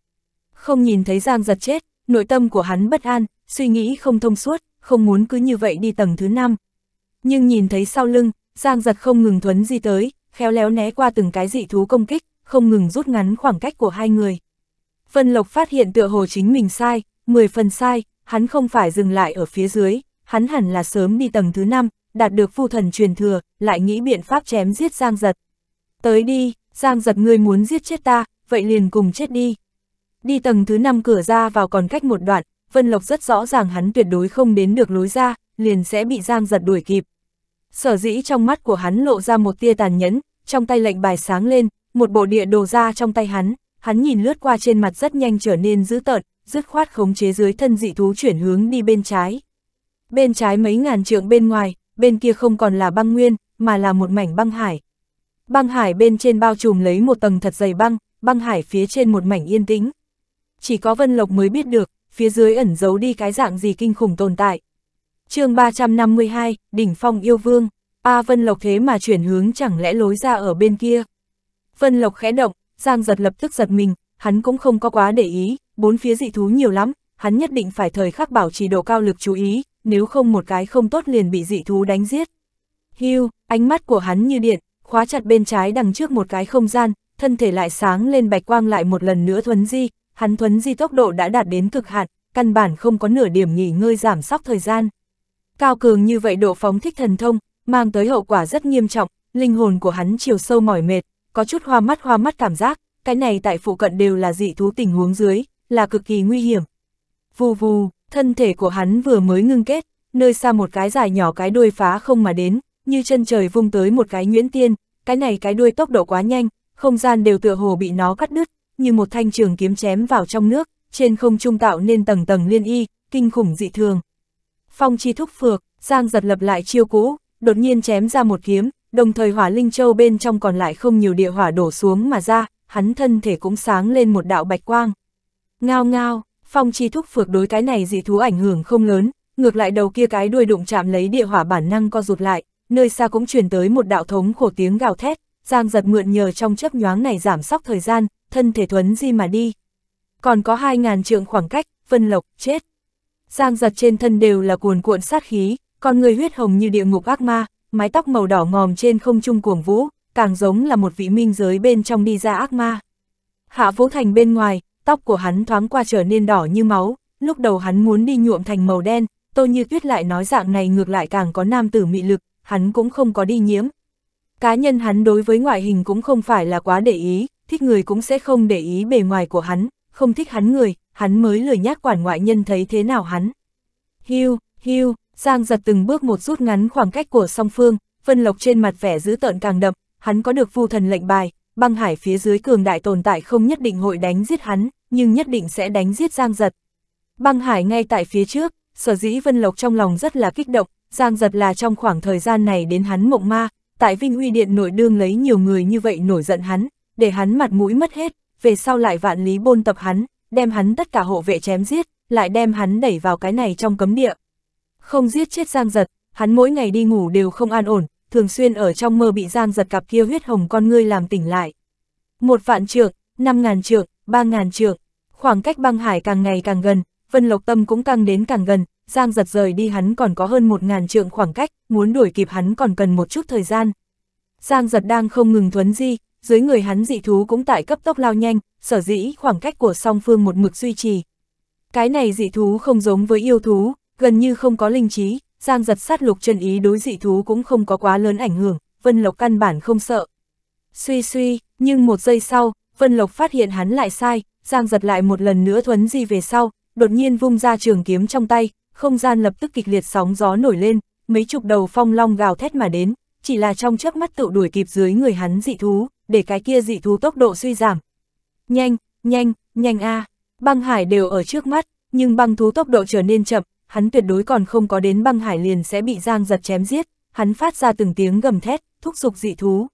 Không nhìn thấy Giang Giật chết, nội tâm của hắn bất an, suy nghĩ không thông suốt, không muốn cứ như vậy đi tầng thứ 5. Nhưng nhìn thấy sau lưng, Giang giật không ngừng thuấn di tới, khéo léo né qua từng cái dị thú công kích, không ngừng rút ngắn khoảng cách của hai người. Vân Lộc phát hiện tựa hồ chính mình sai, 10 phần sai, hắn không phải dừng lại ở phía dưới, hắn hẳn là sớm đi tầng thứ 5, đạt được phu thần truyền thừa, lại nghĩ biện pháp chém giết Giang giật. Tới đi, Giang giật ngươi muốn giết chết ta, vậy liền cùng chết đi. Đi tầng thứ 5 cửa ra vào còn cách một đoạn, Vân Lộc rất rõ ràng hắn tuyệt đối không đến được lối ra, liền sẽ bị Giang giật đuổi kịp, sở dĩ trong mắt của hắn lộ ra một tia tàn nhẫn, trong tay lệnh bài sáng lên, một bộ địa đồ ra trong tay hắn, hắn nhìn lướt qua trên mặt rất nhanh trở nên dữ tợn, dứt khoát khống chế dưới thân dị thú chuyển hướng đi bên trái. Bên trái mấy ngàn trượng bên ngoài, bên kia không còn là băng nguyên, mà là một mảnh băng hải. Băng hải bên trên bao trùm lấy một tầng thật dày băng, băng hải phía trên một mảnh yên tĩnh. Chỉ có Vân Lộc mới biết được, phía dưới ẩn giấu đi cái dạng gì kinh khủng tồn tại chương 352, đỉnh phong yêu vương, A Vân Lộc thế mà chuyển hướng chẳng lẽ lối ra ở bên kia. Vân Lộc khẽ động, Giang giật lập tức giật mình, hắn cũng không có quá để ý, bốn phía dị thú nhiều lắm, hắn nhất định phải thời khắc bảo trì độ cao lực chú ý, nếu không một cái không tốt liền bị dị thú đánh giết. Hưu, ánh mắt của hắn như điện, khóa chặt bên trái đằng trước một cái không gian, thân thể lại sáng lên bạch quang lại một lần nữa thuấn di, hắn thuấn di tốc độ đã đạt đến cực hạn, căn bản không có nửa điểm nghỉ ngơi giảm sóc thời gian. Cao cường như vậy độ phóng thích thần thông, mang tới hậu quả rất nghiêm trọng, linh hồn của hắn chiều sâu mỏi mệt, có chút hoa mắt hoa mắt cảm giác, cái này tại phụ cận đều là dị thú tình huống dưới, là cực kỳ nguy hiểm. Vù vù, thân thể của hắn vừa mới ngưng kết, nơi xa một cái dài nhỏ cái đuôi phá không mà đến, như chân trời vung tới một cái nhuyễn tiên, cái này cái đuôi tốc độ quá nhanh, không gian đều tựa hồ bị nó cắt đứt, như một thanh trường kiếm chém vào trong nước, trên không trung tạo nên tầng tầng liên y, kinh khủng dị thường. Phong chi thúc phược, Giang giật lập lại chiêu cũ, đột nhiên chém ra một kiếm, đồng thời hỏa linh châu bên trong còn lại không nhiều địa hỏa đổ xuống mà ra, hắn thân thể cũng sáng lên một đạo bạch quang. Ngao ngao, phong chi thúc phược đối cái này dị thú ảnh hưởng không lớn, ngược lại đầu kia cái đuôi đụng chạm lấy địa hỏa bản năng co rụt lại, nơi xa cũng truyền tới một đạo thống khổ tiếng gào thét, Giang giật mượn nhờ trong chấp nhoáng này giảm sóc thời gian, thân thể thuấn di mà đi. Còn có 2.000 trượng khoảng cách, phân lộc, chết. Giang giật trên thân đều là cuồn cuộn sát khí, con người huyết hồng như địa ngục ác ma, mái tóc màu đỏ ngòm trên không trung cuồng vũ, càng giống là một vị minh giới bên trong đi ra ác ma. Hạ Vũ Thành bên ngoài, tóc của hắn thoáng qua trở nên đỏ như máu, lúc đầu hắn muốn đi nhuộm thành màu đen, Tô Như Tuyết lại nói dạng này ngược lại càng có nam tử mị lực, hắn cũng không có đi nhiễm. Cá nhân hắn đối với ngoại hình cũng không phải là quá để ý, thích người cũng sẽ không để ý bề ngoài của hắn, không thích hắn người, hắn mới lười nhác quản ngoại nhân thấy thế nào hắn. Hiu, hiu, Giang giật từng bước một rút ngắn khoảng cách của song phương, phân lộc trên mặt vẻ dữ tợn càng đậm, hắn có được vu thần lệnh bài, băng hải phía dưới cường đại tồn tại không nhất định hội đánh giết hắn, nhưng nhất định sẽ đánh giết Giang giật. Băng hải ngay tại phía trước, sở dĩ Vân Lộc trong lòng rất là kích động, Giang giật là trong khoảng thời gian này đến hắn mộng ma, tại Vinh Uy Điện nội đương lấy nhiều người như vậy nổi giận hắn, để hắn mặt mũi mất hết, về sau lại vạn lý bôn tập hắn, đem hắn tất cả hộ vệ chém giết, lại đem hắn đẩy vào cái này trong cấm địa. Không giết chết Giang Giật, hắn mỗi ngày đi ngủ đều không an ổn, thường xuyên ở trong mơ bị Giang Giật cặp kia huyết hồng con ngươi làm tỉnh lại. Một vạn trượng, năm ngàn trượng, ba ngàn trượng, khoảng cách băng hải càng ngày càng gần, Vân Lộc Tâm cũng càng đến càng gần, Giang Giật rời đi hắn còn có hơn một ngàn trượng khoảng cách, muốn đuổi kịp hắn còn cần một chút thời gian. Giang Giật đang không ngừng thuấn di, dưới người hắn dị thú cũng tại cấp tốc lao nhanh, sở dĩ khoảng cách của song phương một mực duy trì. Cái này dị thú không giống với yêu thú, gần như không có linh trí, giang giật sát lục chân ý đối dị thú cũng không có quá lớn ảnh hưởng, Vân Lộc căn bản không sợ. Suy suy, nhưng một giây sau, Vân Lộc phát hiện hắn lại sai, giang giật lại một lần nữa thuấn di về sau, đột nhiên vung ra trường kiếm trong tay, không gian lập tức kịch liệt sóng gió nổi lên, mấy chục đầu phong long gào thét mà đến, chỉ là trong chớp mắt tự đuổi kịp dưới người hắn dị thú, để cái kia dị thú tốc độ suy giảm. Nhanh, nhanh, nhanh a à. băng hải đều ở trước mắt, nhưng băng thú tốc độ trở nên chậm, hắn tuyệt đối còn không có đến băng hải liền sẽ bị giang giật chém giết, hắn phát ra từng tiếng gầm thét, thúc giục dị thú.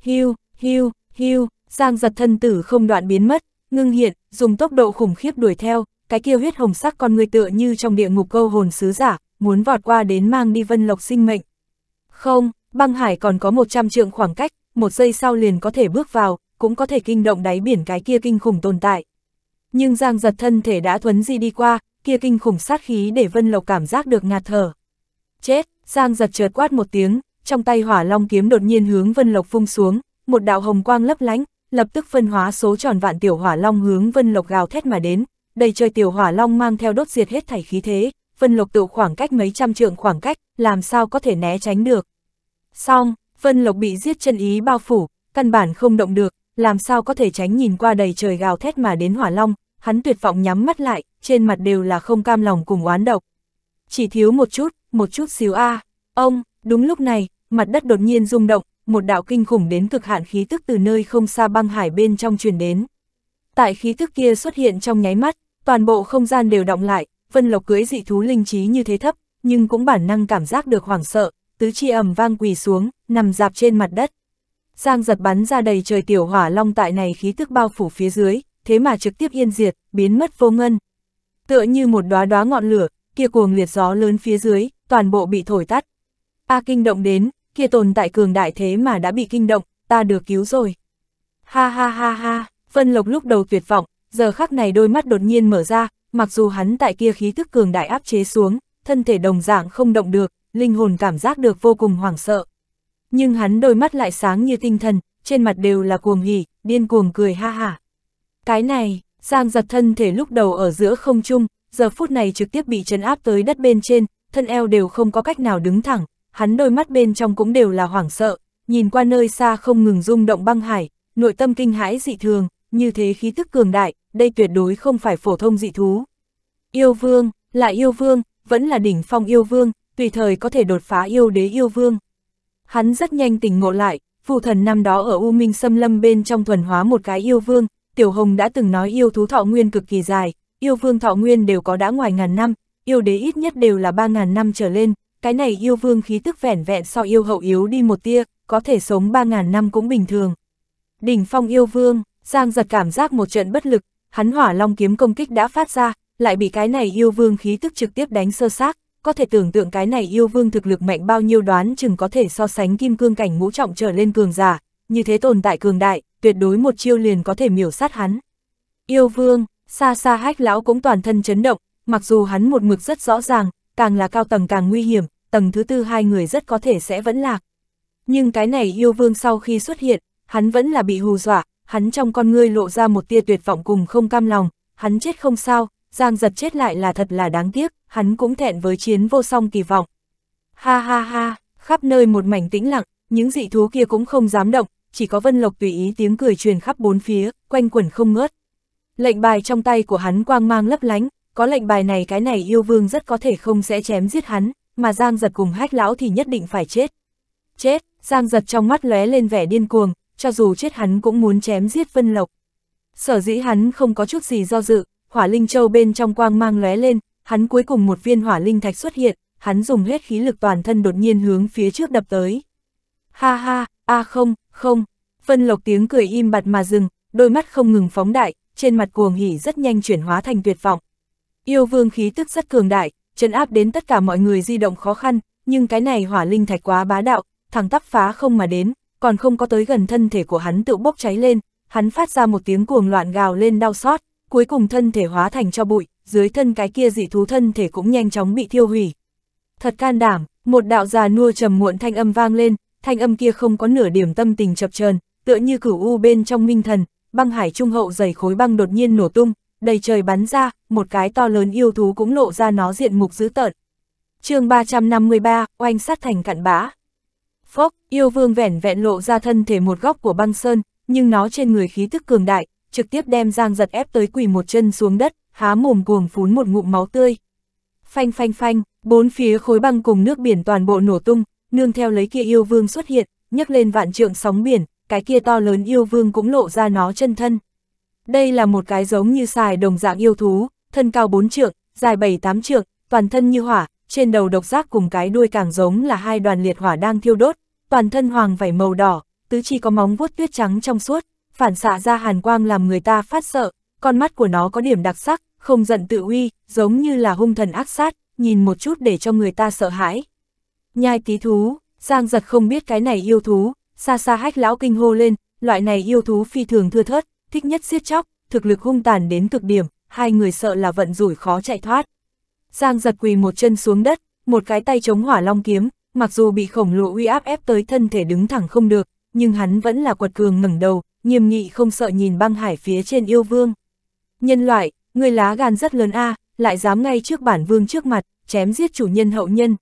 Hiu, hiu, hiu, giang giật thân tử không đoạn biến mất, ngưng hiện, dùng tốc độ khủng khiếp đuổi theo, cái kia huyết hồng sắc con người tựa như trong địa ngục câu hồn sứ giả, muốn vọt qua đến mang đi vân lộc sinh mệnh. Không, băng hải còn có 100 trượng khoảng cách, một giây sau liền có thể bước vào, cũng có thể kinh động đáy biển cái kia kinh khủng tồn tại. Nhưng Giang giật thân thể đã thuấn di đi qua, kia kinh khủng sát khí để Vân Lộc cảm giác được ngạt thở. Chết, Giang giật chợt quát một tiếng, trong tay hỏa long kiếm đột nhiên hướng Vân Lộc vung xuống, một đạo hồng quang lấp lánh, lập tức phân hóa số tròn vạn tiểu hỏa long hướng Vân Lộc gào thét mà đến, đầy trời tiểu hỏa long mang theo đốt diệt hết thảy khí thế, Vân Lộc tự khoảng cách mấy trăm trượng khoảng cách, làm sao có thể né tránh được. Xong, Vân Lộc bị giết chân ý bao phủ, căn bản không động được, làm sao có thể tránh nhìn qua đầy trời gào thét mà đến hỏa long, hắn tuyệt vọng nhắm mắt lại, trên mặt đều là không cam lòng cùng oán độc. Chỉ thiếu một chút, một chút xíu a. À. Ông, đúng lúc này, mặt đất đột nhiên rung động, một đạo kinh khủng đến cực hạn khí tức từ nơi không xa băng hải bên trong truyền đến. Tại khí tức kia xuất hiện trong nháy mắt, toàn bộ không gian đều động lại, Vân Lộc cưới dị thú linh trí như thế thấp, nhưng cũng bản năng cảm giác được hoảng sợ, tứ chi ẩm vang quỳ xuống, nằm dạp trên mặt đất. Giang giật bắn ra đầy trời tiểu hỏa long tại này khí tức bao phủ phía dưới, thế mà trực tiếp yên diệt, biến mất vô ngân. Tựa như một đóa đóa ngọn lửa, kia cuồng liệt gió lớn phía dưới, toàn bộ bị thổi tắt. A kinh động đến, kia tồn tại cường đại thế mà đã bị kinh động, ta được cứu rồi. Ha ha ha ha, phân Lộc lúc đầu tuyệt vọng, giờ khắc này đôi mắt đột nhiên mở ra, mặc dù hắn tại kia khí tức cường đại áp chế xuống, thân thể đồng dạng không động được, linh hồn cảm giác được vô cùng hoảng sợ. Nhưng hắn đôi mắt lại sáng như tinh thần, trên mặt đều là cuồng hỉ, điên cuồng cười ha hả. Cái này, Giang giật thân thể lúc đầu ở giữa không trung, giờ phút này trực tiếp bị trấn áp tới đất bên trên, thân eo đều không có cách nào đứng thẳng, hắn đôi mắt bên trong cũng đều là hoảng sợ, nhìn qua nơi xa không ngừng rung động băng hải, nội tâm kinh hãi dị thường, như thế khí tức cường đại, đây tuyệt đối không phải phổ thông dị thú. Yêu vương, là yêu vương, vẫn là đỉnh phong yêu vương, tùy thời có thể đột phá yêu đế yêu vương. Hắn rất nhanh tỉnh ngộ lại, phụ thần năm đó ở U Minh xâm lâm bên trong thuần hóa một cái yêu vương, Tiểu Hồng đã từng nói yêu thú thọ nguyên cực kỳ dài, yêu vương thọ nguyên đều có đã ngoài ngàn năm, yêu đế ít nhất đều là ba ngàn năm trở lên, cái này yêu vương khí tức vẻn vẹn so yêu hậu yếu đi một tia, có thể sống ba ngàn năm cũng bình thường. Đỉnh phong yêu vương, Giang giật cảm giác một trận bất lực, hắn hỏa long kiếm công kích đã phát ra, lại bị cái này yêu vương khí tức trực tiếp đánh sơ xác, có thể tưởng tượng cái này yêu vương thực lực mạnh bao nhiêu đoán chừng có thể so sánh kim cương cảnh ngũ trọng trở lên cường giả, như thế tồn tại cường đại, tuyệt đối một chiêu liền có thể miểu sát hắn. Yêu vương, xa xa hách lão cũng toàn thân chấn động, mặc dù hắn một mực rất rõ ràng, càng là cao tầng càng nguy hiểm, tầng thứ tư hai người rất có thể sẽ vẫn lạc. Nhưng cái này yêu vương sau khi xuất hiện, hắn vẫn là bị hù dọa, hắn trong con ngươi lộ ra một tia tuyệt vọng cùng không cam lòng, hắn chết không sao, Giang giật chết lại là thật là đáng tiếc, hắn cũng thẹn với chiến vô song kỳ vọng. Ha ha ha, khắp nơi một mảnh tĩnh lặng, những dị thú kia cũng không dám động, chỉ có Vân Lộc tùy ý tiếng cười truyền khắp bốn phía, quanh quẩn không ngớt. Lệnh bài trong tay của hắn quang mang lấp lánh, có lệnh bài này cái này yêu vương rất có thể không sẽ chém giết hắn, mà Giang giật cùng hách lão thì nhất định phải chết. Chết, Giang giật trong mắt lóe lên vẻ điên cuồng, cho dù chết hắn cũng muốn chém giết Vân Lộc. Sở dĩ hắn không có chút gì do dự, hỏa linh châu bên trong quang mang lóe lên, hắn cuối cùng một viên hỏa linh thạch xuất hiện, hắn dùng hết khí lực toàn thân đột nhiên hướng phía trước đập tới. Ha ha, a không, không, phân lộc tiếng cười im bặt mà dừng, đôi mắt không ngừng phóng đại, trên mặt cuồng hỉ rất nhanh chuyển hóa thành tuyệt vọng. Yêu vương khí tức rất cường đại, chấn áp đến tất cả mọi người di động khó khăn, nhưng cái này hỏa linh thạch quá bá đạo, thẳng tắp phá không mà đến, còn không có tới gần thân thể của hắn tự bốc cháy lên, hắn phát ra một tiếng cuồng loạn gào lên đau xót, cuối cùng thân thể hóa thành cho bụi, dưới thân cái kia dị thú thân thể cũng nhanh chóng bị thiêu hủy. Thật can đảm, một đạo già nua trầm muộn thanh âm vang lên, thanh âm kia không có nửa điểm tâm tình chập chờn, tựa như cửu u bên trong minh thần, băng hải trung hậu dày khối băng đột nhiên nổ tung, đầy trời bắn ra, một cái to lớn yêu thú cũng lộ ra nó diện mục dữ tợn. chương 353, oanh sát thành cặn bã. Phốc, yêu vương vẻn vẹn lộ ra thân thể một góc của băng sơn, nhưng nó trên người khí tức cường đại, trực tiếp đem Giang giật ép tới quỳ một chân xuống đất, há mồm cuồng phún một ngụm máu tươi. Phanh phanh phanh, bốn phía khối băng cùng nước biển toàn bộ nổ tung, nương theo lấy kia yêu vương xuất hiện, nhấc lên vạn trượng sóng biển, cái kia to lớn yêu vương cũng lộ ra nó chân thân. Đây là một cái giống như xài đồng dạng yêu thú, thân cao bốn trượng, dài bảy tám trượng, toàn thân như hỏa, trên đầu độc giác cùng cái đuôi càng giống là hai đoàn liệt hỏa đang thiêu đốt, toàn thân hoàng vảy màu đỏ, tứ chi có móng vuốt tuyết trắng trong suốt, phản xạ ra hàn quang làm người ta phát sợ, con mắt của nó có điểm đặc sắc, không giận tự uy, giống như là hung thần ác sát, nhìn một chút để cho người ta sợ hãi. Nhai tí thú, Giang giật không biết cái này yêu thú, xa xa hách lão kinh hô lên, loại này yêu thú phi thường thưa thớt, thích nhất siết chóc, thực lực hung tàn đến cực điểm, hai người sợ là vận rủi khó chạy thoát. Giang giật quỳ một chân xuống đất, một cái tay chống hỏa long kiếm, mặc dù bị khổng lồ uy áp ép tới thân thể đứng thẳng không được, nhưng hắn vẫn là quật cường ngẩng đầu, nghiêm nghị không sợ nhìn băng hải phía trên yêu vương. Nhân loại, người lá gan rất lớn a lại dám ngay trước bản vương trước mặt, chém giết chủ nhân hậu nhân.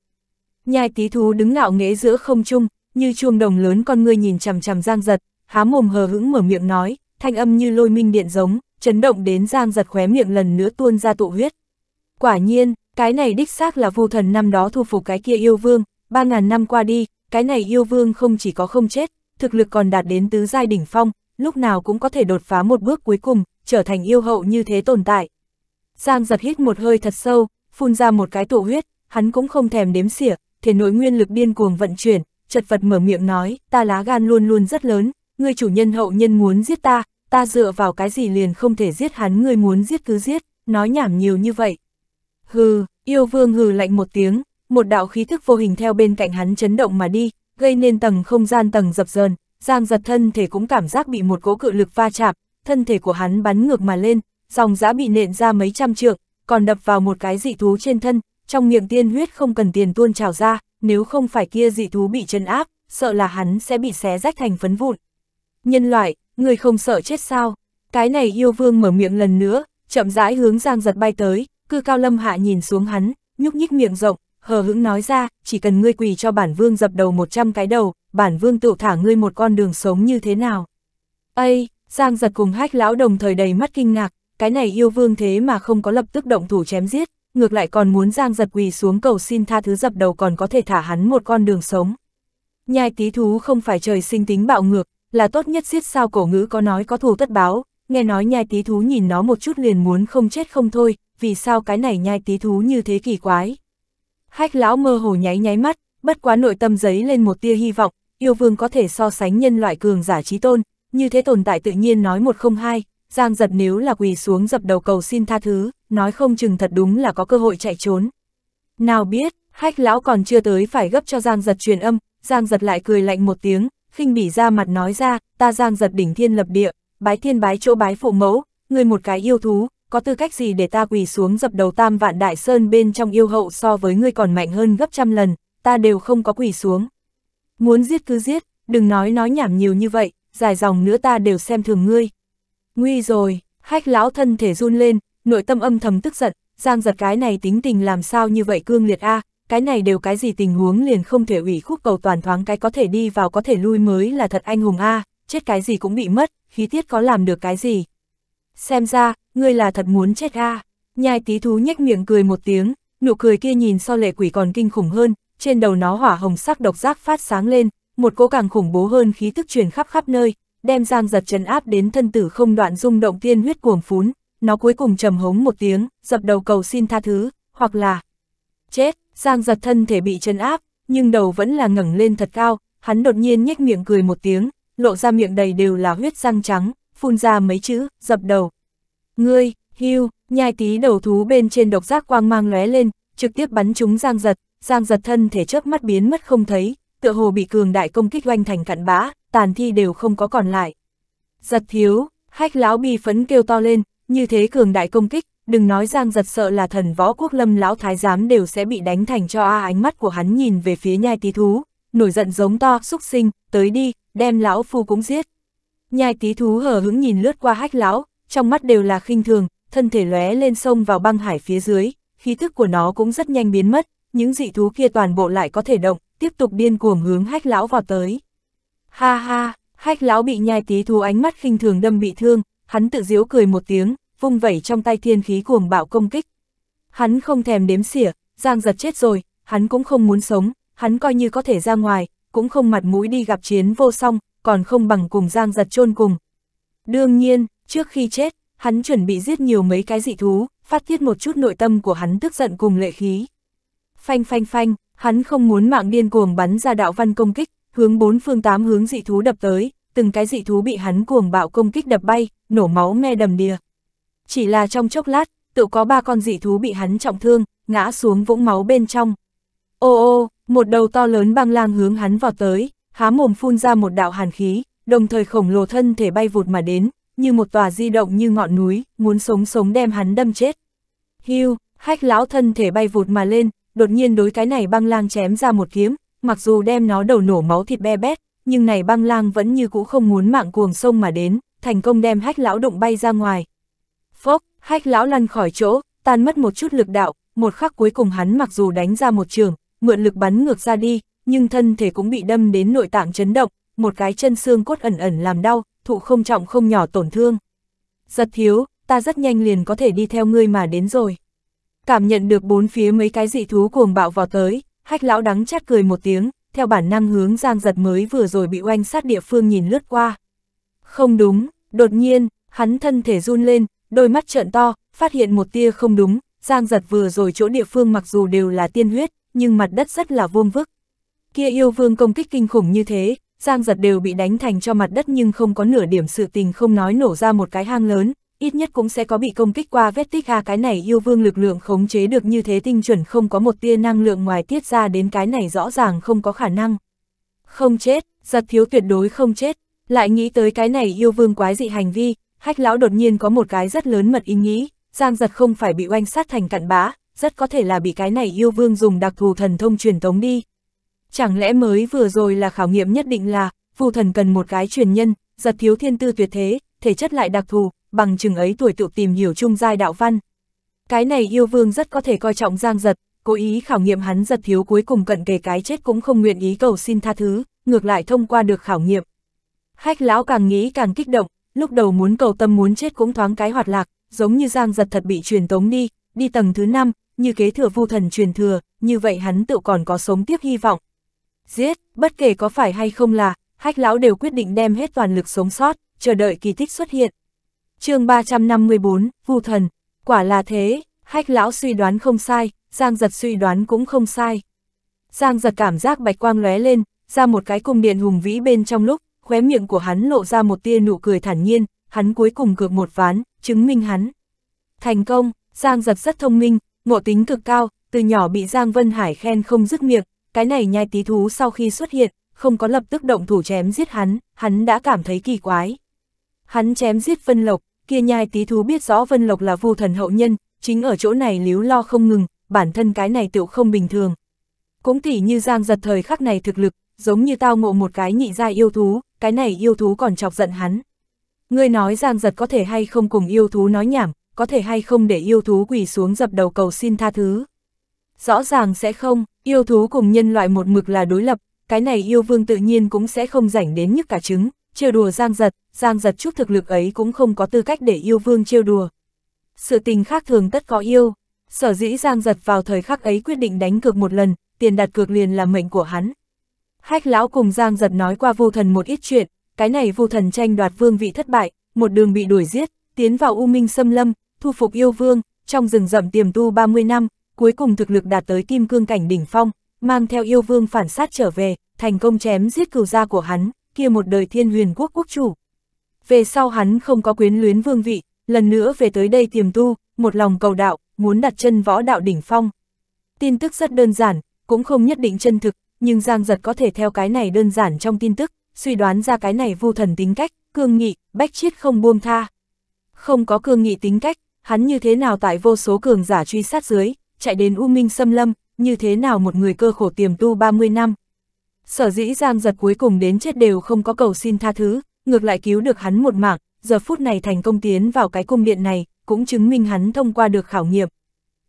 Nhai tí thú đứng ngạo nghễ giữa không trung, như chuông đồng lớn con ngươi nhìn chằm chằm giang giật, há mồm hờ hững mở miệng nói, thanh âm như lôi minh điện giống, chấn động đến giang giật khóe miệng lần nữa tuôn ra tụ huyết. Quả nhiên, cái này đích xác là vô thần năm đó thu phục cái kia yêu vương, ba ngàn năm qua đi, cái này yêu vương không chỉ có không chết, thực lực còn đạt đến tứ giai đỉnh phong, lúc nào cũng có thể đột phá một bước cuối cùng, trở thành yêu hậu như thế tồn tại. Giang giật hít một hơi thật sâu, phun ra một cái tổ huyết, hắn cũng không thèm đếm xỉa, thể nối nguyên lực điên cuồng vận chuyển, chật vật mở miệng nói, ta lá gan luôn luôn rất lớn, người chủ nhân hậu nhân muốn giết ta, ta dựa vào cái gì liền không thể giết hắn ngươi muốn giết cứ giết, nói nhảm nhiều như vậy. Hừ, yêu vương hừ lạnh một tiếng, một đạo khí thức vô hình theo bên cạnh hắn chấn động mà đi, gây nên tầng không gian tầng dập dờn, Giang giật thân thể cũng cảm giác bị một cỗ cự lực va chạm, thân thể của hắn bắn ngược mà lên, dòng giã bị nện ra mấy trăm trượng, còn đập vào một cái dị thú trên thân, trong miệng tiên huyết không cần tiền tuôn trào ra, nếu không phải kia dị thú bị chân áp, sợ là hắn sẽ bị xé rách thành phấn vụn. Nhân loại, người không sợ chết sao? Cái này yêu vương mở miệng lần nữa, chậm rãi hướng Giang giật bay tới, cư cao lâm hạ nhìn xuống hắn, nhúc nhích miệng rộng, hờ hững nói ra, chỉ cần ngươi quỳ cho bản vương dập đầu 100 cái đầu, bản vương tự thả ngươi một con đường sống như thế nào. Ây, Giang giật cùng hách lão đồng thời đầy mắt kinh ngạc, cái này yêu vương thế mà không có lập tức động thủ chém giết, ngược lại còn muốn Giang giật quỳ xuống cầu xin tha thứ dập đầu còn có thể thả hắn một con đường sống. Nhai tí thú không phải trời sinh tính bạo ngược, là tốt nhất giết sao cổ ngữ có nói có thù tất báo, nghe nói nhai tí thú nhìn nó một chút liền muốn không chết không thôi, vì sao cái này nhai tí thú như thế kỳ quái. Hách lão mơ hồ nháy nháy mắt, bất quá nội tâm giấy lên một tia hy vọng, yêu vương có thể so sánh nhân loại cường giả trí tôn, như thế tồn tại tự nhiên nói một không hai, giang giật nếu là quỳ xuống dập đầu cầu xin tha thứ, nói không chừng thật đúng là có cơ hội chạy trốn. Nào biết, hách lão còn chưa tới phải gấp cho giang giật truyền âm, giang giật lại cười lạnh một tiếng, khinh bỉ ra mặt nói ra, ta giang giật đỉnh thiên lập địa, bái thiên bái chỗ bái phụ mẫu, người một cái yêu thú, có tư cách gì để ta quỳ xuống dập đầu tam vạn đại sơn bên trong yêu hậu so với ngươi còn mạnh hơn gấp trăm lần, ta đều không có quỳ xuống. Muốn giết cứ giết, đừng nói nói nhảm nhiều như vậy, dài dòng nữa ta đều xem thường ngươi. Nguy rồi, hách lão thân thể run lên, nội tâm âm thầm tức giận, giang giật cái này tính tình làm sao như vậy cương liệt a cái này đều cái gì tình huống liền không thể ủy khúc cầu toàn thoáng cái có thể đi vào có thể lui mới là thật anh hùng a chết cái gì cũng bị mất, khí tiết có làm được cái gì xem ra, ngươi là thật muốn chết a à. Nhai tí thú nhếch miệng cười một tiếng, nụ cười kia nhìn so lệ quỷ còn kinh khủng hơn, trên đầu nó hỏa hồng sắc độc giác phát sáng lên, một cỗ càng khủng bố hơn khí tức truyền khắp khắp nơi, đem Giang giật trấn áp đến thân tử không đoạn rung động tiên huyết cuồng phún, nó cuối cùng trầm hống một tiếng, dập đầu cầu xin tha thứ, hoặc là chết, Giang giật thân thể bị trấn áp, nhưng đầu vẫn là ngẩng lên thật cao, hắn đột nhiên nhếch miệng cười một tiếng, lộ ra miệng đầy đều là huyết răng trắng, phun ra mấy chữ, dập đầu. Ngươi, hưu, nhai tí đầu thú bên trên độc giác quang mang lóe lên, trực tiếp bắn chúng giang giật, giang giật thân thể chớp mắt biến mất không thấy, tựa hồ bị cường đại công kích oanh thành cặn bã, tàn thi đều không có còn lại. Giật thiếu, hách lão bi phấn kêu to lên, như thế cường đại công kích, đừng nói giang giật sợ là thần võ quốc lâm lão thái giám đều sẽ bị đánh thành cho a ánh mắt của hắn nhìn về phía nhai tí thú, nổi giận giống to, xúc sinh, tới đi, đem lão phu cũng giết. Nhai tí thú hờ hững nhìn lướt qua hách lão, trong mắt đều là khinh thường, thân thể lóe lên sông vào băng hải phía dưới, khí thức của nó cũng rất nhanh biến mất, những dị thú kia toàn bộ lại có thể động, tiếp tục điên cuồng hướng hách lão vào tới. Ha ha, hách lão bị nhai tí thú ánh mắt khinh thường đâm bị thương, hắn tự giễu cười một tiếng, vung vẩy trong tay thiên khí cuồng bạo công kích. Hắn không thèm đếm xỉa, giang giật chết rồi, hắn cũng không muốn sống, hắn coi như có thể ra ngoài, cũng không mặt mũi đi gặp chiến vô song, còn không bằng cùng giang giật chôn cùng. Đương nhiên, trước khi chết, hắn chuẩn bị giết nhiều mấy cái dị thú, phát tiết một chút nội tâm của hắn tức giận cùng lệ khí. Phanh phanh phanh, hắn không muốn mạng điên cuồng bắn ra đạo văn công kích, hướng bốn phương tám hướng dị thú đập tới, từng cái dị thú bị hắn cuồng bạo công kích đập bay, nổ máu me đầm đìa. Chỉ là trong chốc lát, tự có ba con dị thú bị hắn trọng thương, ngã xuống vũng máu bên trong. Ô ô, một đầu to lớn băng lang hướng hắn vào tới, há mồm phun ra một đạo hàn khí, đồng thời khổng lồ thân thể bay vụt mà đến, như một tòa di động như ngọn núi, muốn sống sống đem hắn đâm chết. Hưu, hách lão thân thể bay vụt mà lên, đột nhiên đối cái này băng lang chém ra một kiếm, mặc dù đem nó đầu nổ máu thịt be bét, nhưng này băng lang vẫn như cũ không muốn mạng cuồng sông mà đến, thành công đem hách lão đụng bay ra ngoài. Phốc, hách lão lăn khỏi chỗ, tan mất một chút lực đạo, một khắc cuối cùng hắn mặc dù đánh ra một trường, mượn lực bắn ngược ra đi, nhưng thân thể cũng bị đâm đến nội tạng chấn động, một cái chân xương cốt ẩn ẩn làm đau, thụ không trọng không nhỏ tổn thương. Giật thiếu, ta rất nhanh liền có thể đi theo ngươi mà đến rồi. Cảm nhận được bốn phía mấy cái dị thú cuồng bạo vào tới, hách lão đắng chát cười một tiếng, theo bản năng hướng giang giật mới vừa rồi bị oanh sát địa phương nhìn lướt qua. Không đúng, đột nhiên, hắn thân thể run lên, đôi mắt trợn to, phát hiện một tia không đúng, giang giật vừa rồi chỗ địa phương mặc dù đều là tiên huyết, nhưng mặt đất rất là vuông vức, Kia yêu vương công kích kinh khủng như thế, Giang giật đều bị đánh thành cho mặt đất nhưng không có nửa điểm sự tình không nói nổ ra một cái hang lớn, ít nhất cũng sẽ có bị công kích qua vết tích à cái này yêu vương lực lượng khống chế được như thế tinh chuẩn không có một tia năng lượng ngoài tiết ra đến cái này rõ ràng không có khả năng. Không chết, giật thiếu tuyệt đối không chết, lại nghĩ tới cái này yêu vương quái dị hành vi, hách lão đột nhiên có một cái rất lớn mật ý nghĩ, giang giật không phải bị oanh sát thành cặn bã, rất có thể là bị cái này yêu vương dùng đặc thù thần thông truyền tống đi, chẳng lẽ mới vừa rồi là khảo nghiệm nhất định là, phù thần cần một cái truyền nhân, giật thiếu thiên tư tuyệt thế, thể chất lại đặc thù, bằng chừng ấy tuổi tự tìm hiểu trung giai đạo văn. Cái này yêu vương rất có thể coi trọng giang giật, cố ý khảo nghiệm hắn giật thiếu cuối cùng cận kề cái chết cũng không nguyện ý cầu xin tha thứ, ngược lại thông qua được khảo nghiệm. khách lão càng nghĩ càng kích động, lúc đầu muốn cầu tâm muốn chết cũng thoáng cái hoạt lạc, giống như giang giật thật bị truyền tống đi, đi tầng thứ năm như kế thừa vu thần truyền thừa, như vậy hắn tự còn có sống tiếp hy vọng, giết, bất kể có phải hay không là, hách lão đều quyết định đem hết toàn lực sống sót, chờ đợi kỳ tích xuất hiện. chương 354, Vu Thần, quả là thế, hách lão suy đoán không sai, Giang Giật suy đoán cũng không sai. Giang Giật cảm giác bạch quang lóe lên, ra một cái cung điện hùng vĩ bên trong lúc, khóe miệng của hắn lộ ra một tia nụ cười thản nhiên, hắn cuối cùng cược một ván, chứng minh hắn. Thành công, Giang Giật rất thông minh, ngộ tính cực cao, từ nhỏ bị Giang Vân Hải khen không dứt miệng, cái này nhai tí thú sau khi xuất hiện, không có lập tức động thủ chém giết hắn, hắn đã cảm thấy kỳ quái. Hắn chém giết Vân Lộc, kia nhai tí thú biết rõ Vân Lộc là vu thần hậu nhân, chính ở chỗ này líu lo không ngừng, bản thân cái này tựu không bình thường. Cũng tỉ như giang giật thời khắc này thực lực, giống như tao ngộ một cái nhị gia yêu thú, cái này yêu thú còn chọc giận hắn. Ngươi nói giang giật có thể hay không cùng yêu thú nói nhảm, có thể hay không để yêu thú quỳ xuống dập đầu cầu xin tha thứ. Rõ ràng sẽ không, Yêu thú cùng nhân loại một mực là đối lập, cái này yêu vương tự nhiên cũng sẽ không rảnh đến nhức cả trứng, trêu đùa Giang Giật, Giang Giật chút thực lực ấy cũng không có tư cách để yêu vương trêu đùa. Sự tình khác thường tất có yêu, sở dĩ Giang Giật vào thời khắc ấy quyết định đánh cược một lần, tiền đặt cược liền là mệnh của hắn. Hách lão cùng Giang Giật nói qua vô thần một ít chuyện, cái này vô thần tranh đoạt vương vị thất bại, một đường bị đuổi giết, tiến vào U Minh xâm lâm, thu phục yêu vương, trong rừng rậm tiềm tu 30 năm, cuối cùng thực lực đạt tới kim cương cảnh đỉnh phong, mang theo yêu vương phản sát trở về, thành công chém giết cửu gia của hắn, kia một đời thiên huyền quốc quốc chủ. Về sau hắn không có quyến luyến vương vị, lần nữa về tới đây tiềm tu, một lòng cầu đạo, muốn đặt chân võ đạo đỉnh phong. Tin tức rất đơn giản, cũng không nhất định chân thực, nhưng Giang Giật có thể theo cái này đơn giản trong tin tức, suy đoán ra cái này vu thần tính cách, cương nghị, bách chiết không buông tha. Không có cương nghị tính cách, hắn như thế nào tại vô số cường giả truy sát dưới, chạy đến U Minh xâm lâm, như thế nào một người cơ khổ tiềm tu 30 năm. Sở dĩ Giang giật cuối cùng đến chết đều không có cầu xin tha thứ, ngược lại cứu được hắn một mạng, giờ phút này thành công tiến vào cái cung điện này, cũng chứng minh hắn thông qua được khảo nghiệm.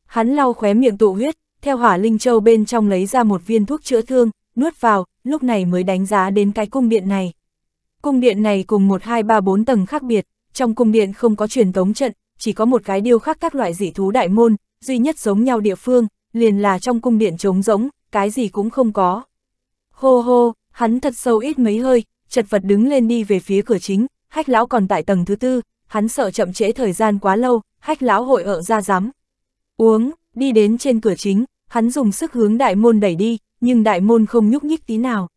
Hắn lau khóe miệng tụ huyết, theo hỏa linh châu bên trong lấy ra một viên thuốc chữa thương, nuốt vào, lúc này mới đánh giá đến cái cung điện này. Cung điện này cùng 1, 2, 3, 4 tầng khác biệt, trong cung điện không có truyền tống trận, chỉ có một cái điêu khắc các loại dị thú đại môn, duy nhất giống nhau địa phương, liền là trong cung điện trống rỗng, cái gì cũng không có. Hô hô, hắn thật sâu ít mấy hơi, chật vật đứng lên đi về phía cửa chính, hách lão còn tại tầng thứ tư, hắn sợ chậm trễ thời gian quá lâu, hách lão hội ở ra dám. Uống, đi đến trên cửa chính, hắn dùng sức hướng đại môn đẩy đi, nhưng đại môn không nhúc nhích tí nào.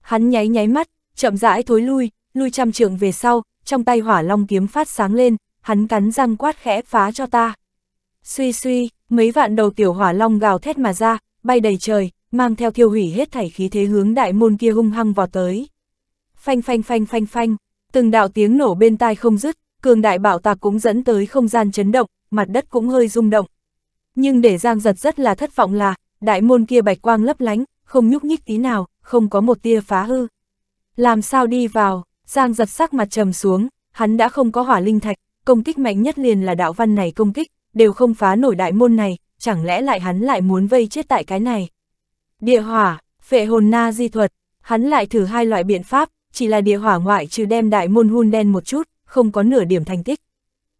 Hắn nháy nháy mắt, chậm rãi thối lui, lui trăm trượng về sau, trong tay hỏa long kiếm phát sáng lên, hắn cắn răng quát khẽ phá cho ta. Suy suy, mấy vạn đầu tiểu hỏa long gào thét mà ra, bay đầy trời, mang theo thiêu hủy hết thảy khí thế hướng đại môn kia hung hăng vào tới. Phanh phanh phanh phanh phanh, từng đạo tiếng nổ bên tai không dứt, cường đại bảo tạc cũng dẫn tới không gian chấn động, mặt đất cũng hơi rung động. Nhưng để Giang giật rất là thất vọng là, đại môn kia bạch quang lấp lánh, không nhúc nhích tí nào, không có một tia phá hư. Làm sao đi vào, Giang giật sắc mặt trầm xuống, hắn đã không có hỏa linh thạch, công kích mạnh nhất liền là đạo văn này công kích, đều không phá nổi đại môn này, chẳng lẽ lại hắn lại muốn vây chết tại cái này. Địa hỏa, phệ hồn na di thuật, hắn lại thử hai loại biện pháp, chỉ là địa hỏa ngoại trừ đem đại môn hun đen một chút, không có nửa điểm thành tích.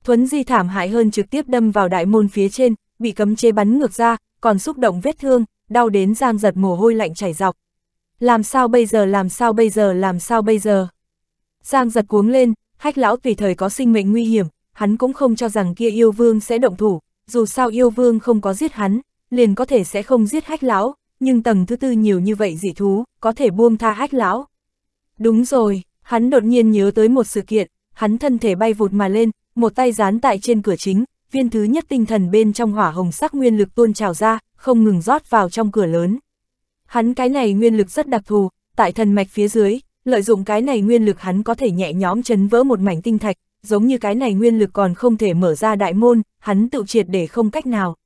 Thuấn di thảm hại hơn trực tiếp đâm vào đại môn phía trên, bị cấm chế bắn ngược ra, còn xúc động vết thương, đau đến giang giật mồ hôi lạnh chảy dọc. Làm sao bây giờ làm sao bây giờ làm sao bây giờ? Giang giật cuống lên, hách lão tùy thời có sinh mệnh nguy hiểm, hắn cũng không cho rằng kia yêu vương sẽ động thủ, dù sao yêu vương không có giết hắn, liền có thể sẽ không giết hách lão, nhưng tầng thứ tư nhiều như vậy dị thú, có thể buông tha hách lão. Đúng rồi, hắn đột nhiên nhớ tới một sự kiện, hắn thân thể bay vụt mà lên, một tay dán tại trên cửa chính, viên thứ nhất tinh thần bên trong hỏa hồng sắc nguyên lực tuôn trào ra, không ngừng rót vào trong cửa lớn. Hắn cái này nguyên lực rất đặc thù, tại thần mạch phía dưới, lợi dụng cái này nguyên lực hắn có thể nhẹ nhõm chấn vỡ một mảnh tinh thạch, giống như cái này nguyên lực còn không thể mở ra đại môn, hắn tự triệt để không cách nào.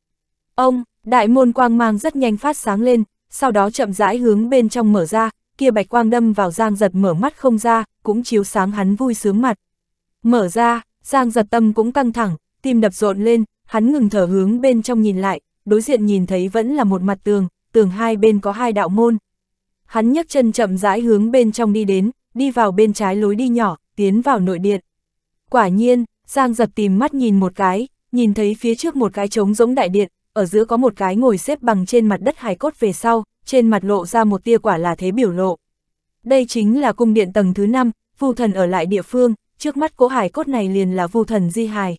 Ông, đại môn quang mang rất nhanh phát sáng lên, sau đó chậm rãi hướng bên trong mở ra, kia bạch quang đâm vào giang giật mở mắt không ra, cũng chiếu sáng hắn vui sướng mặt. Mở ra, giang giật tâm cũng căng thẳng, tim đập rộn lên, hắn ngừng thở hướng bên trong nhìn lại, đối diện nhìn thấy vẫn là một mặt tường, tường hai bên có hai đạo môn. Hắn nhấc chân chậm rãi hướng bên trong đi đến, đi vào bên trái lối đi nhỏ, tiến vào nội điện. Quả nhiên, Giang giật tìm mắt nhìn một cái, nhìn thấy phía trước một cái trống giống đại điện, ở giữa có một cái ngồi xếp bằng trên mặt đất hài cốt về sau, trên mặt lộ ra một tia quả là thế biểu lộ. Đây chính là cung điện tầng thứ 5, vu thần ở lại địa phương, trước mắt cỗ hài cốt này liền là vu thần di hài.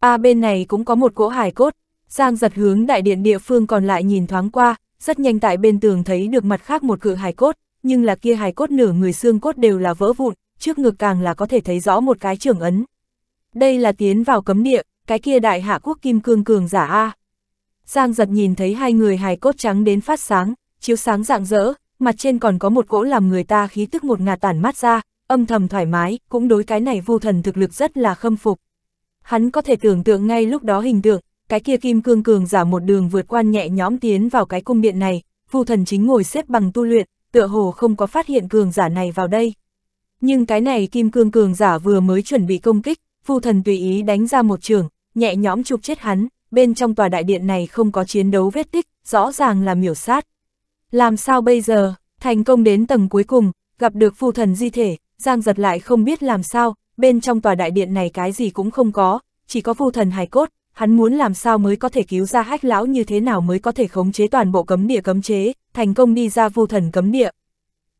A à, bên này cũng có một cỗ hài cốt, Giang giật hướng đại điện địa phương còn lại nhìn thoáng qua, rất nhanh tại bên tường thấy được mặt khác một cự hài cốt, nhưng là kia hài cốt nửa người xương cốt đều là vỡ vụn, trước ngực càng là có thể thấy rõ một cái trưởng ấn. Đây là tiến vào cấm địa, cái kia đại hạ quốc kim cương cường giả A. Giang giật nhìn thấy hai người hài cốt trắng đến phát sáng, chiếu sáng rạng rỡ, mặt trên còn có một cỗ làm người ta khí tức một ngà tản mát ra, âm thầm thoải mái, cũng đối cái này vô thần thực lực rất là khâm phục. Hắn có thể tưởng tượng ngay lúc đó hình tượng, cái kia kim cương cường giả một đường vượt qua nhẹ nhõm tiến vào cái cung điện này, vô thần chính ngồi xếp bằng tu luyện, tựa hồ không có phát hiện cường giả này vào đây. Nhưng cái này kim cương cường giả vừa mới chuẩn bị công kích, phu thần tùy ý đánh ra một trường, nhẹ nhõm chụp chết hắn, bên trong tòa đại điện này không có chiến đấu vết tích, rõ ràng là miểu sát. Làm sao bây giờ, thành công đến tầng cuối cùng, gặp được phu thần di thể, Giang giật lại không biết làm sao, bên trong tòa đại điện này cái gì cũng không có, chỉ có phu thần hài cốt, hắn muốn làm sao mới có thể cứu ra hách lão như thế nào mới có thể khống chế toàn bộ cấm địa cấm chế, thành công đi ra phu thần cấm địa,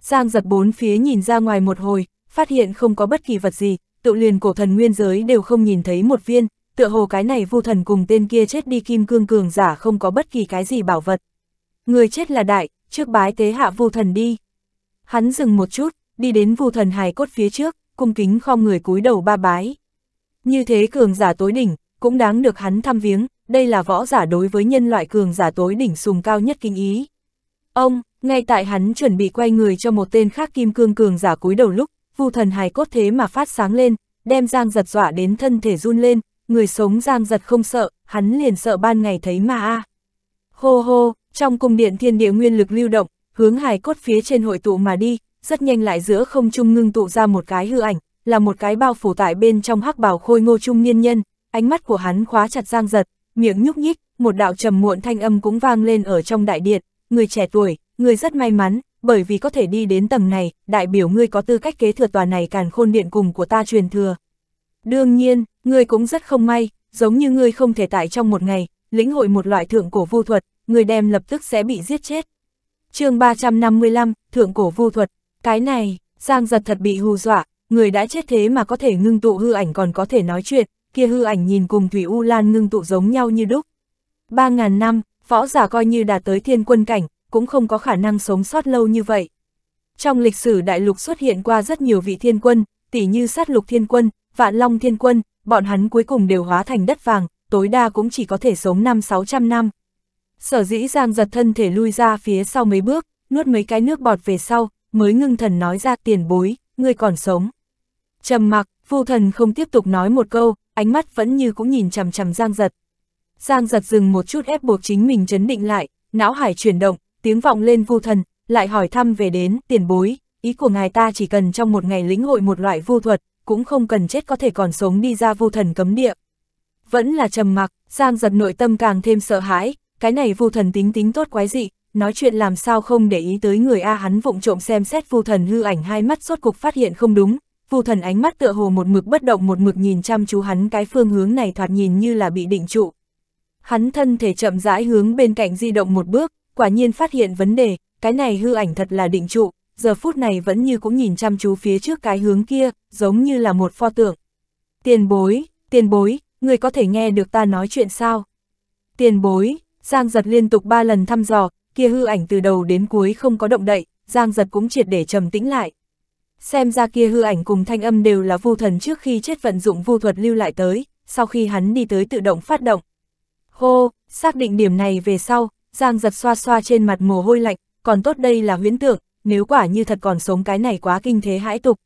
Giang giật bốn phía nhìn ra ngoài một hồi, phát hiện không có bất kỳ vật gì, tự liền cổ thần nguyên giới đều không nhìn thấy một viên, tựa hồ cái này vu thần cùng tên kia chết đi kim cương cường giả không có bất kỳ cái gì bảo vật. Người chết là đại, trước bái tế hạ vu thần đi. Hắn dừng một chút, đi đến vu thần hài cốt phía trước, cung kính khom người cúi đầu ba bái. Như thế cường giả tối đỉnh, cũng đáng được hắn thăm viếng, đây là võ giả đối với nhân loại cường giả tối đỉnh sùng cao nhất kinh ý. Ông, ngay tại hắn chuẩn bị quay người cho một tên khác kim cương cường giả cúi đầu lúc, vu thần hài cốt thế mà phát sáng lên, đem Giang giật dọa đến thân thể run lên, người sống Giang giật không sợ, hắn liền sợ ban ngày thấy ma a. Hô hô, trong cung điện thiên địa nguyên lực lưu động, hướng hài cốt phía trên hội tụ mà đi, rất nhanh lại giữa không trung ngưng tụ ra một cái hư ảnh, là một cái bao phủ tại bên trong hắc bào khôi ngô trung niên nhân, ánh mắt của hắn khóa chặt Giang giật, miệng nhúc nhích, một đạo trầm muộn thanh âm cũng vang lên ở trong đại điện, người trẻ tuổi, Ngươi rất may mắn, bởi vì có thể đi đến tầng này, đại biểu ngươi có tư cách kế thừa tòa này càn khôn điện cùng của ta truyền thừa. Đương nhiên, ngươi cũng rất không may, giống như ngươi không thể tại trong một ngày, lĩnh hội một loại thượng cổ vu thuật, ngươi đem lập tức sẽ bị giết chết. chương 355, thượng cổ vu thuật, cái này, Giang giật thật bị hù dọa, người đã chết thế mà có thể ngưng tụ hư ảnh còn có thể nói chuyện, kia hư ảnh nhìn cùng Thủy U Lan ngưng tụ giống nhau như đúc. 3.000 năm, võ giả coi như đạt tới thiên quân cảnh, cũng không có khả năng sống sót lâu như vậy. Trong lịch sử đại lục xuất hiện qua rất nhiều vị thiên quân, tỉ như sát lục thiên quân, vạn long thiên quân, bọn hắn cuối cùng đều hóa thành đất vàng, tối đa cũng chỉ có thể sống năm 600 năm. Sở dĩ Giang giật thân thể lui ra phía sau mấy bước, nuốt mấy cái nước bọt về sau, mới ngưng thần nói ra tiền bối, ngươi còn sống. trầm mặc, vô thần không tiếp tục nói một câu, ánh mắt vẫn như cũng nhìn chằm chằm Giang giật. Giang giật dừng một chút ép buộc chính mình chấn định lại, não hải chuyển động, tiếng vọng lên vu thần, lại hỏi thăm về đến, tiền bối, ý của ngài ta chỉ cần trong một ngày lĩnh hội một loại vu thuật, cũng không cần chết có thể còn sống đi ra vu thần cấm địa. Vẫn là trầm mặc, Giang giật nội tâm càng thêm sợ hãi, cái này vu thần tính tính tốt quái dị, nói chuyện làm sao không để ý tới người A hắn vụng trộm xem xét vu thần hư ảnh hai mắt suốt cục phát hiện không đúng, vu thần ánh mắt tựa hồ một mực bất động một mực nhìn chăm chú hắn cái phương hướng này thoạt nhìn như là bị định trụ. Hắn thân thể chậm rãi hướng bên cạnh di động một bước, quả nhiên phát hiện vấn đề, cái này hư ảnh thật là định trụ, giờ phút này vẫn như cũng nhìn chăm chú phía trước cái hướng kia, giống như là một pho tượng. Tiền bối, tiền bối, người có thể nghe được ta nói chuyện sao? Tiền bối, Giang giật liên tục ba lần thăm dò, kia hư ảnh từ đầu đến cuối không có động đậy, Giang giật cũng triệt để trầm tĩnh lại. Xem ra kia hư ảnh cùng thanh âm đều là vu thần trước khi chết vận dụng vu thuật lưu lại tới, sau khi hắn đi tới tự động phát động. Hô, xác định điểm này về sau, Giang giật xoa xoa trên mặt mồ hôi lạnh, còn tốt đây là huyễn tượng, nếu quả như thật còn sống cái này quá kinh thế hãi tục.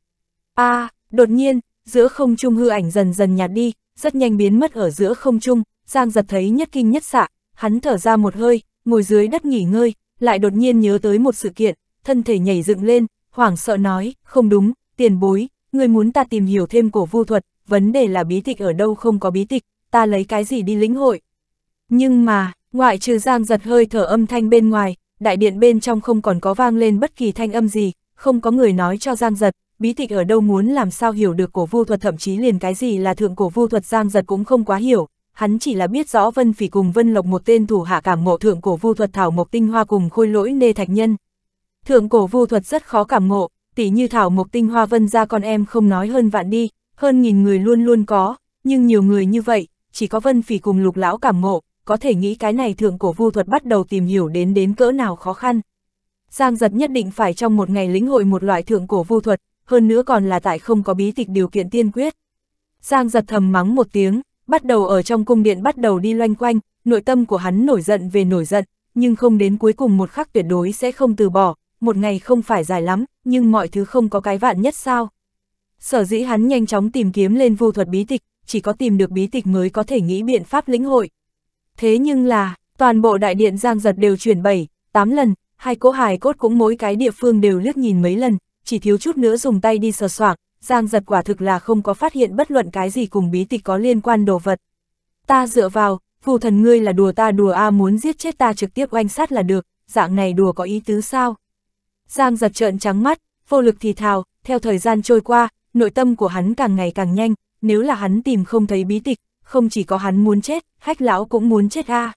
a à, đột nhiên, giữa không trung hư ảnh dần dần nhạt đi, rất nhanh biến mất ở giữa không trung, Giang giật thấy nhất kinh nhất xạ, hắn thở ra một hơi, ngồi dưới đất nghỉ ngơi, lại đột nhiên nhớ tới một sự kiện, thân thể nhảy dựng lên, hoảng sợ nói, không đúng, tiền bối, người muốn ta tìm hiểu thêm cổ vu thuật, vấn đề là bí tịch ở đâu không có bí tịch, ta lấy cái gì đi lĩnh hội. Nhưng mà, Ngoại trừ giang giật hơi thở âm thanh bên ngoài, đại điện bên trong không còn có vang lên bất kỳ thanh âm gì, không có người nói cho giang giật, bí tịch ở đâu muốn làm sao hiểu được cổ vu thuật thậm chí liền cái gì là thượng cổ vu thuật giang giật cũng không quá hiểu, hắn chỉ là biết rõ Vân Phỉ cùng Vân Lộc một tên thủ hạ cảm ngộ thượng cổ vu thuật thảo mộc tinh hoa cùng khôi lỗi nê thạch nhân. Thượng cổ vu thuật rất khó cảm ngộ, tỉ như thảo mộc tinh hoa Vân ra con em không nói hơn vạn đi, hơn nghìn người luôn luôn có, nhưng nhiều người như vậy, chỉ có Vân Phỉ cùng Lục lão cảm ngộ, có thể nghĩ cái này thượng cổ vu thuật bắt đầu tìm hiểu đến đến cỡ nào khó khăn. Giang giật nhất định phải trong một ngày lĩnh hội một loại thượng cổ vu thuật, hơn nữa còn là tại không có bí tịch điều kiện tiên quyết. Giang giật thầm mắng một tiếng, bắt đầu ở trong cung điện bắt đầu đi loanh quanh, nội tâm của hắn nổi giận về nổi giận, nhưng không đến cuối cùng một khắc tuyệt đối sẽ không từ bỏ, một ngày không phải dài lắm, nhưng mọi thứ không có cái vạn nhất sao. Sở dĩ hắn nhanh chóng tìm kiếm lên vu thuật bí tịch, chỉ có tìm được bí tịch mới có thể nghĩ biện pháp lĩnh hội. Thế nhưng là, toàn bộ đại điện giang giật đều chuyển 7, 8 lần, hai cỗ hài cốt cũng mỗi cái địa phương đều liếc nhìn mấy lần, chỉ thiếu chút nữa dùng tay đi sờ soạc, giang giật quả thực là không có phát hiện bất luận cái gì cùng bí tịch có liên quan đồ vật. Ta dựa vào, phù thần ngươi là đùa ta đùa a muốn giết chết ta trực tiếp oanh sát là được, dạng này đùa có ý tứ sao? Giang giật trợn trắng mắt, vô lực thì thào, theo thời gian trôi qua, nội tâm của hắn càng ngày càng nhanh, nếu là hắn tìm không thấy bí tịch, không chỉ có hắn muốn chết, khách lão cũng muốn chết a. À.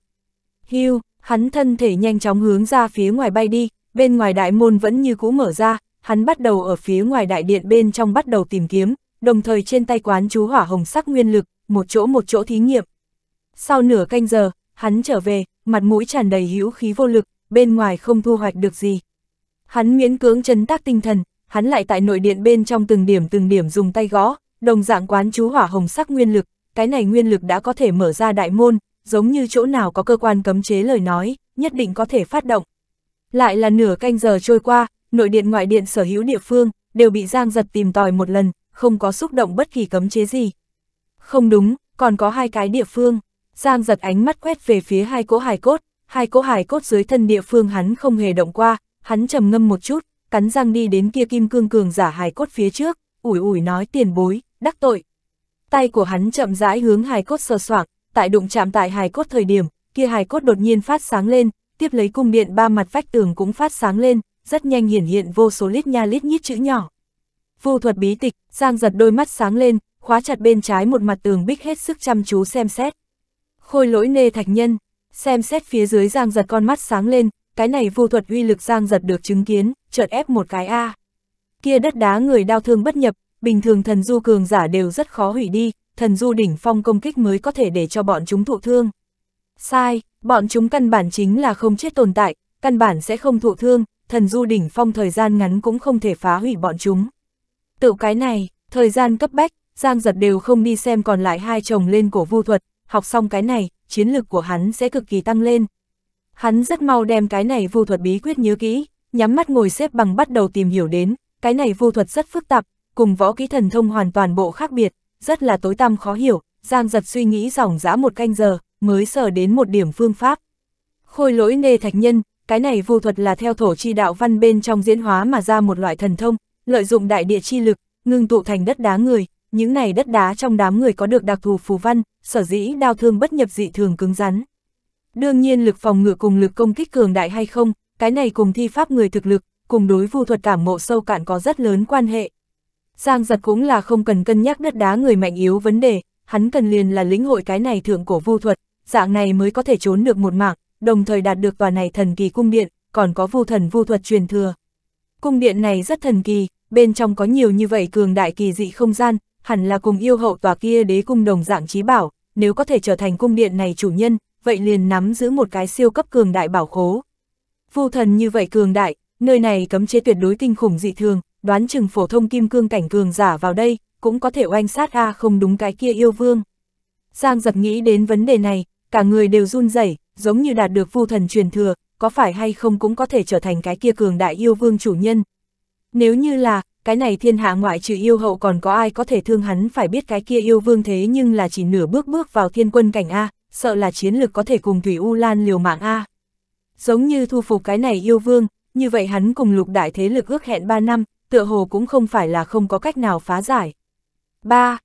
Hưu, hắn thân thể nhanh chóng hướng ra phía ngoài bay đi, bên ngoài đại môn vẫn như cũ mở ra, hắn bắt đầu ở phía ngoài đại điện bên trong bắt đầu tìm kiếm, đồng thời trên tay quán chú hỏa hồng sắc nguyên lực, một chỗ một chỗ thí nghiệm. Sau nửa canh giờ, hắn trở về, mặt mũi tràn đầy hữu khí vô lực, bên ngoài không thu hoạch được gì. Hắn miễn cưỡng chấn tác tinh thần, hắn lại tại nội điện bên trong từng điểm từng điểm dùng tay gõ, đồng dạng quán chú hỏa hồng sắc nguyên lực, cái này nguyên lực đã có thể mở ra đại môn, giống như chỗ nào có cơ quan cấm chế lời nói, nhất định có thể phát động. Lại là nửa canh giờ trôi qua, nội điện ngoại điện sở hữu địa phương, đều bị Giang giật tìm tòi một lần, không có xúc động bất kỳ cấm chế gì. Không đúng, còn có hai cái địa phương. Giang giật ánh mắt quét về phía hai cỗ hài cốt, hai cỗ hài cốt dưới thân địa phương hắn không hề động qua, hắn trầm ngâm một chút, cắn răng đi đến kia kim cương cường giả hài cốt phía trước, ủi ủi nói tiền bối, đắc tội, Tay của hắn chậm rãi hướng hài cốt sờ soạng, tại đụng chạm tại hài cốt thời điểm, kia hài cốt đột nhiên phát sáng lên, tiếp lấy cung điện ba mặt vách tường cũng phát sáng lên, rất nhanh hiển hiện vô số lít nha lít nhít chữ nhỏ. Vô thuật bí tịch, Giang giật đôi mắt sáng lên, khóa chặt bên trái một mặt tường bích hết sức chăm chú xem xét. Khôi lỗi nê thạch nhân, xem xét phía dưới Giang giật con mắt sáng lên, cái này vô thuật uy lực Giang giật được chứng kiến, chợt ép một cái A. Kia đất đá người đau thương bất nhập, bình thường thần du cường giả đều rất khó hủy đi, thần du đỉnh phong công kích mới có thể để cho bọn chúng thụ thương. Sai, bọn chúng căn bản chính là không chết tồn tại, căn bản sẽ không thụ thương, thần du đỉnh phong thời gian ngắn cũng không thể phá hủy bọn chúng. Tự cái này, thời gian cấp bách, Giang Giật đều không đi xem còn lại hai chồng lên cổ vu thuật, học xong cái này, chiến lực của hắn sẽ cực kỳ tăng lên. Hắn rất mau đem cái này vu thuật bí quyết nhớ kỹ, nhắm mắt ngồi xếp bằng bắt đầu tìm hiểu đến, cái này vu thuật rất phức tạp, cùng võ kỹ thần thông hoàn toàn bộ khác biệt, rất là tối tăm khó hiểu, Giang giật suy nghĩ ròng rã một canh giờ, mới sở đến một điểm phương pháp. Khôi lỗi nê thạch nhân, cái này vô thuật là theo thổ chi đạo văn bên trong diễn hóa mà ra một loại thần thông, lợi dụng đại địa chi lực, ngưng tụ thành đất đá người, những này đất đá trong đám người có được đặc thù phù văn, sở dĩ đao thương bất nhập dị thường cứng rắn. Đương nhiên lực phòng ngự cùng lực công kích cường đại hay không, cái này cùng thi pháp người thực lực, cùng đối vu thuật cảm mộ sâu cạn có rất lớn quan hệ, Giang giật cũng là không cần cân nhắc đất đá người mạnh yếu vấn đề, hắn cần liền là lĩnh hội cái này thượng cổ vu thuật, dạng này mới có thể trốn được một mạng, đồng thời đạt được tòa này thần kỳ cung điện, còn có vu thần vu thuật truyền thừa. Cung điện này rất thần kỳ, bên trong có nhiều như vậy cường đại kỳ dị không gian, hẳn là cùng yêu hậu tòa kia đế cung đồng dạng trí bảo, nếu có thể trở thành cung điện này chủ nhân, vậy liền nắm giữ một cái siêu cấp cường đại bảo khố. Vu thần như vậy cường đại, nơi này cấm chế tuyệt đối kinh khủng dị thường, đoán chừng phổ thông kim cương cảnh cường giả vào đây, cũng có thể oanh sát a không đúng cái kia yêu vương. Giang giật nghĩ đến vấn đề này, cả người đều run rẩy giống như đạt được vu thần truyền thừa, có phải hay không cũng có thể trở thành cái kia cường đại yêu vương chủ nhân. Nếu như là, cái này thiên hạ ngoại trừ yêu hậu còn có ai có thể thương hắn phải biết cái kia yêu vương thế nhưng là chỉ nửa bước bước vào thiên quân cảnh A, sợ là chiến lực có thể cùng Thủy U Lan liều mạng A. Giống như thu phục cái này yêu vương, như vậy hắn cùng lục đại thế lực ước hẹn 3 năm, tựa hồ cũng không phải là không có cách nào phá giải. 3.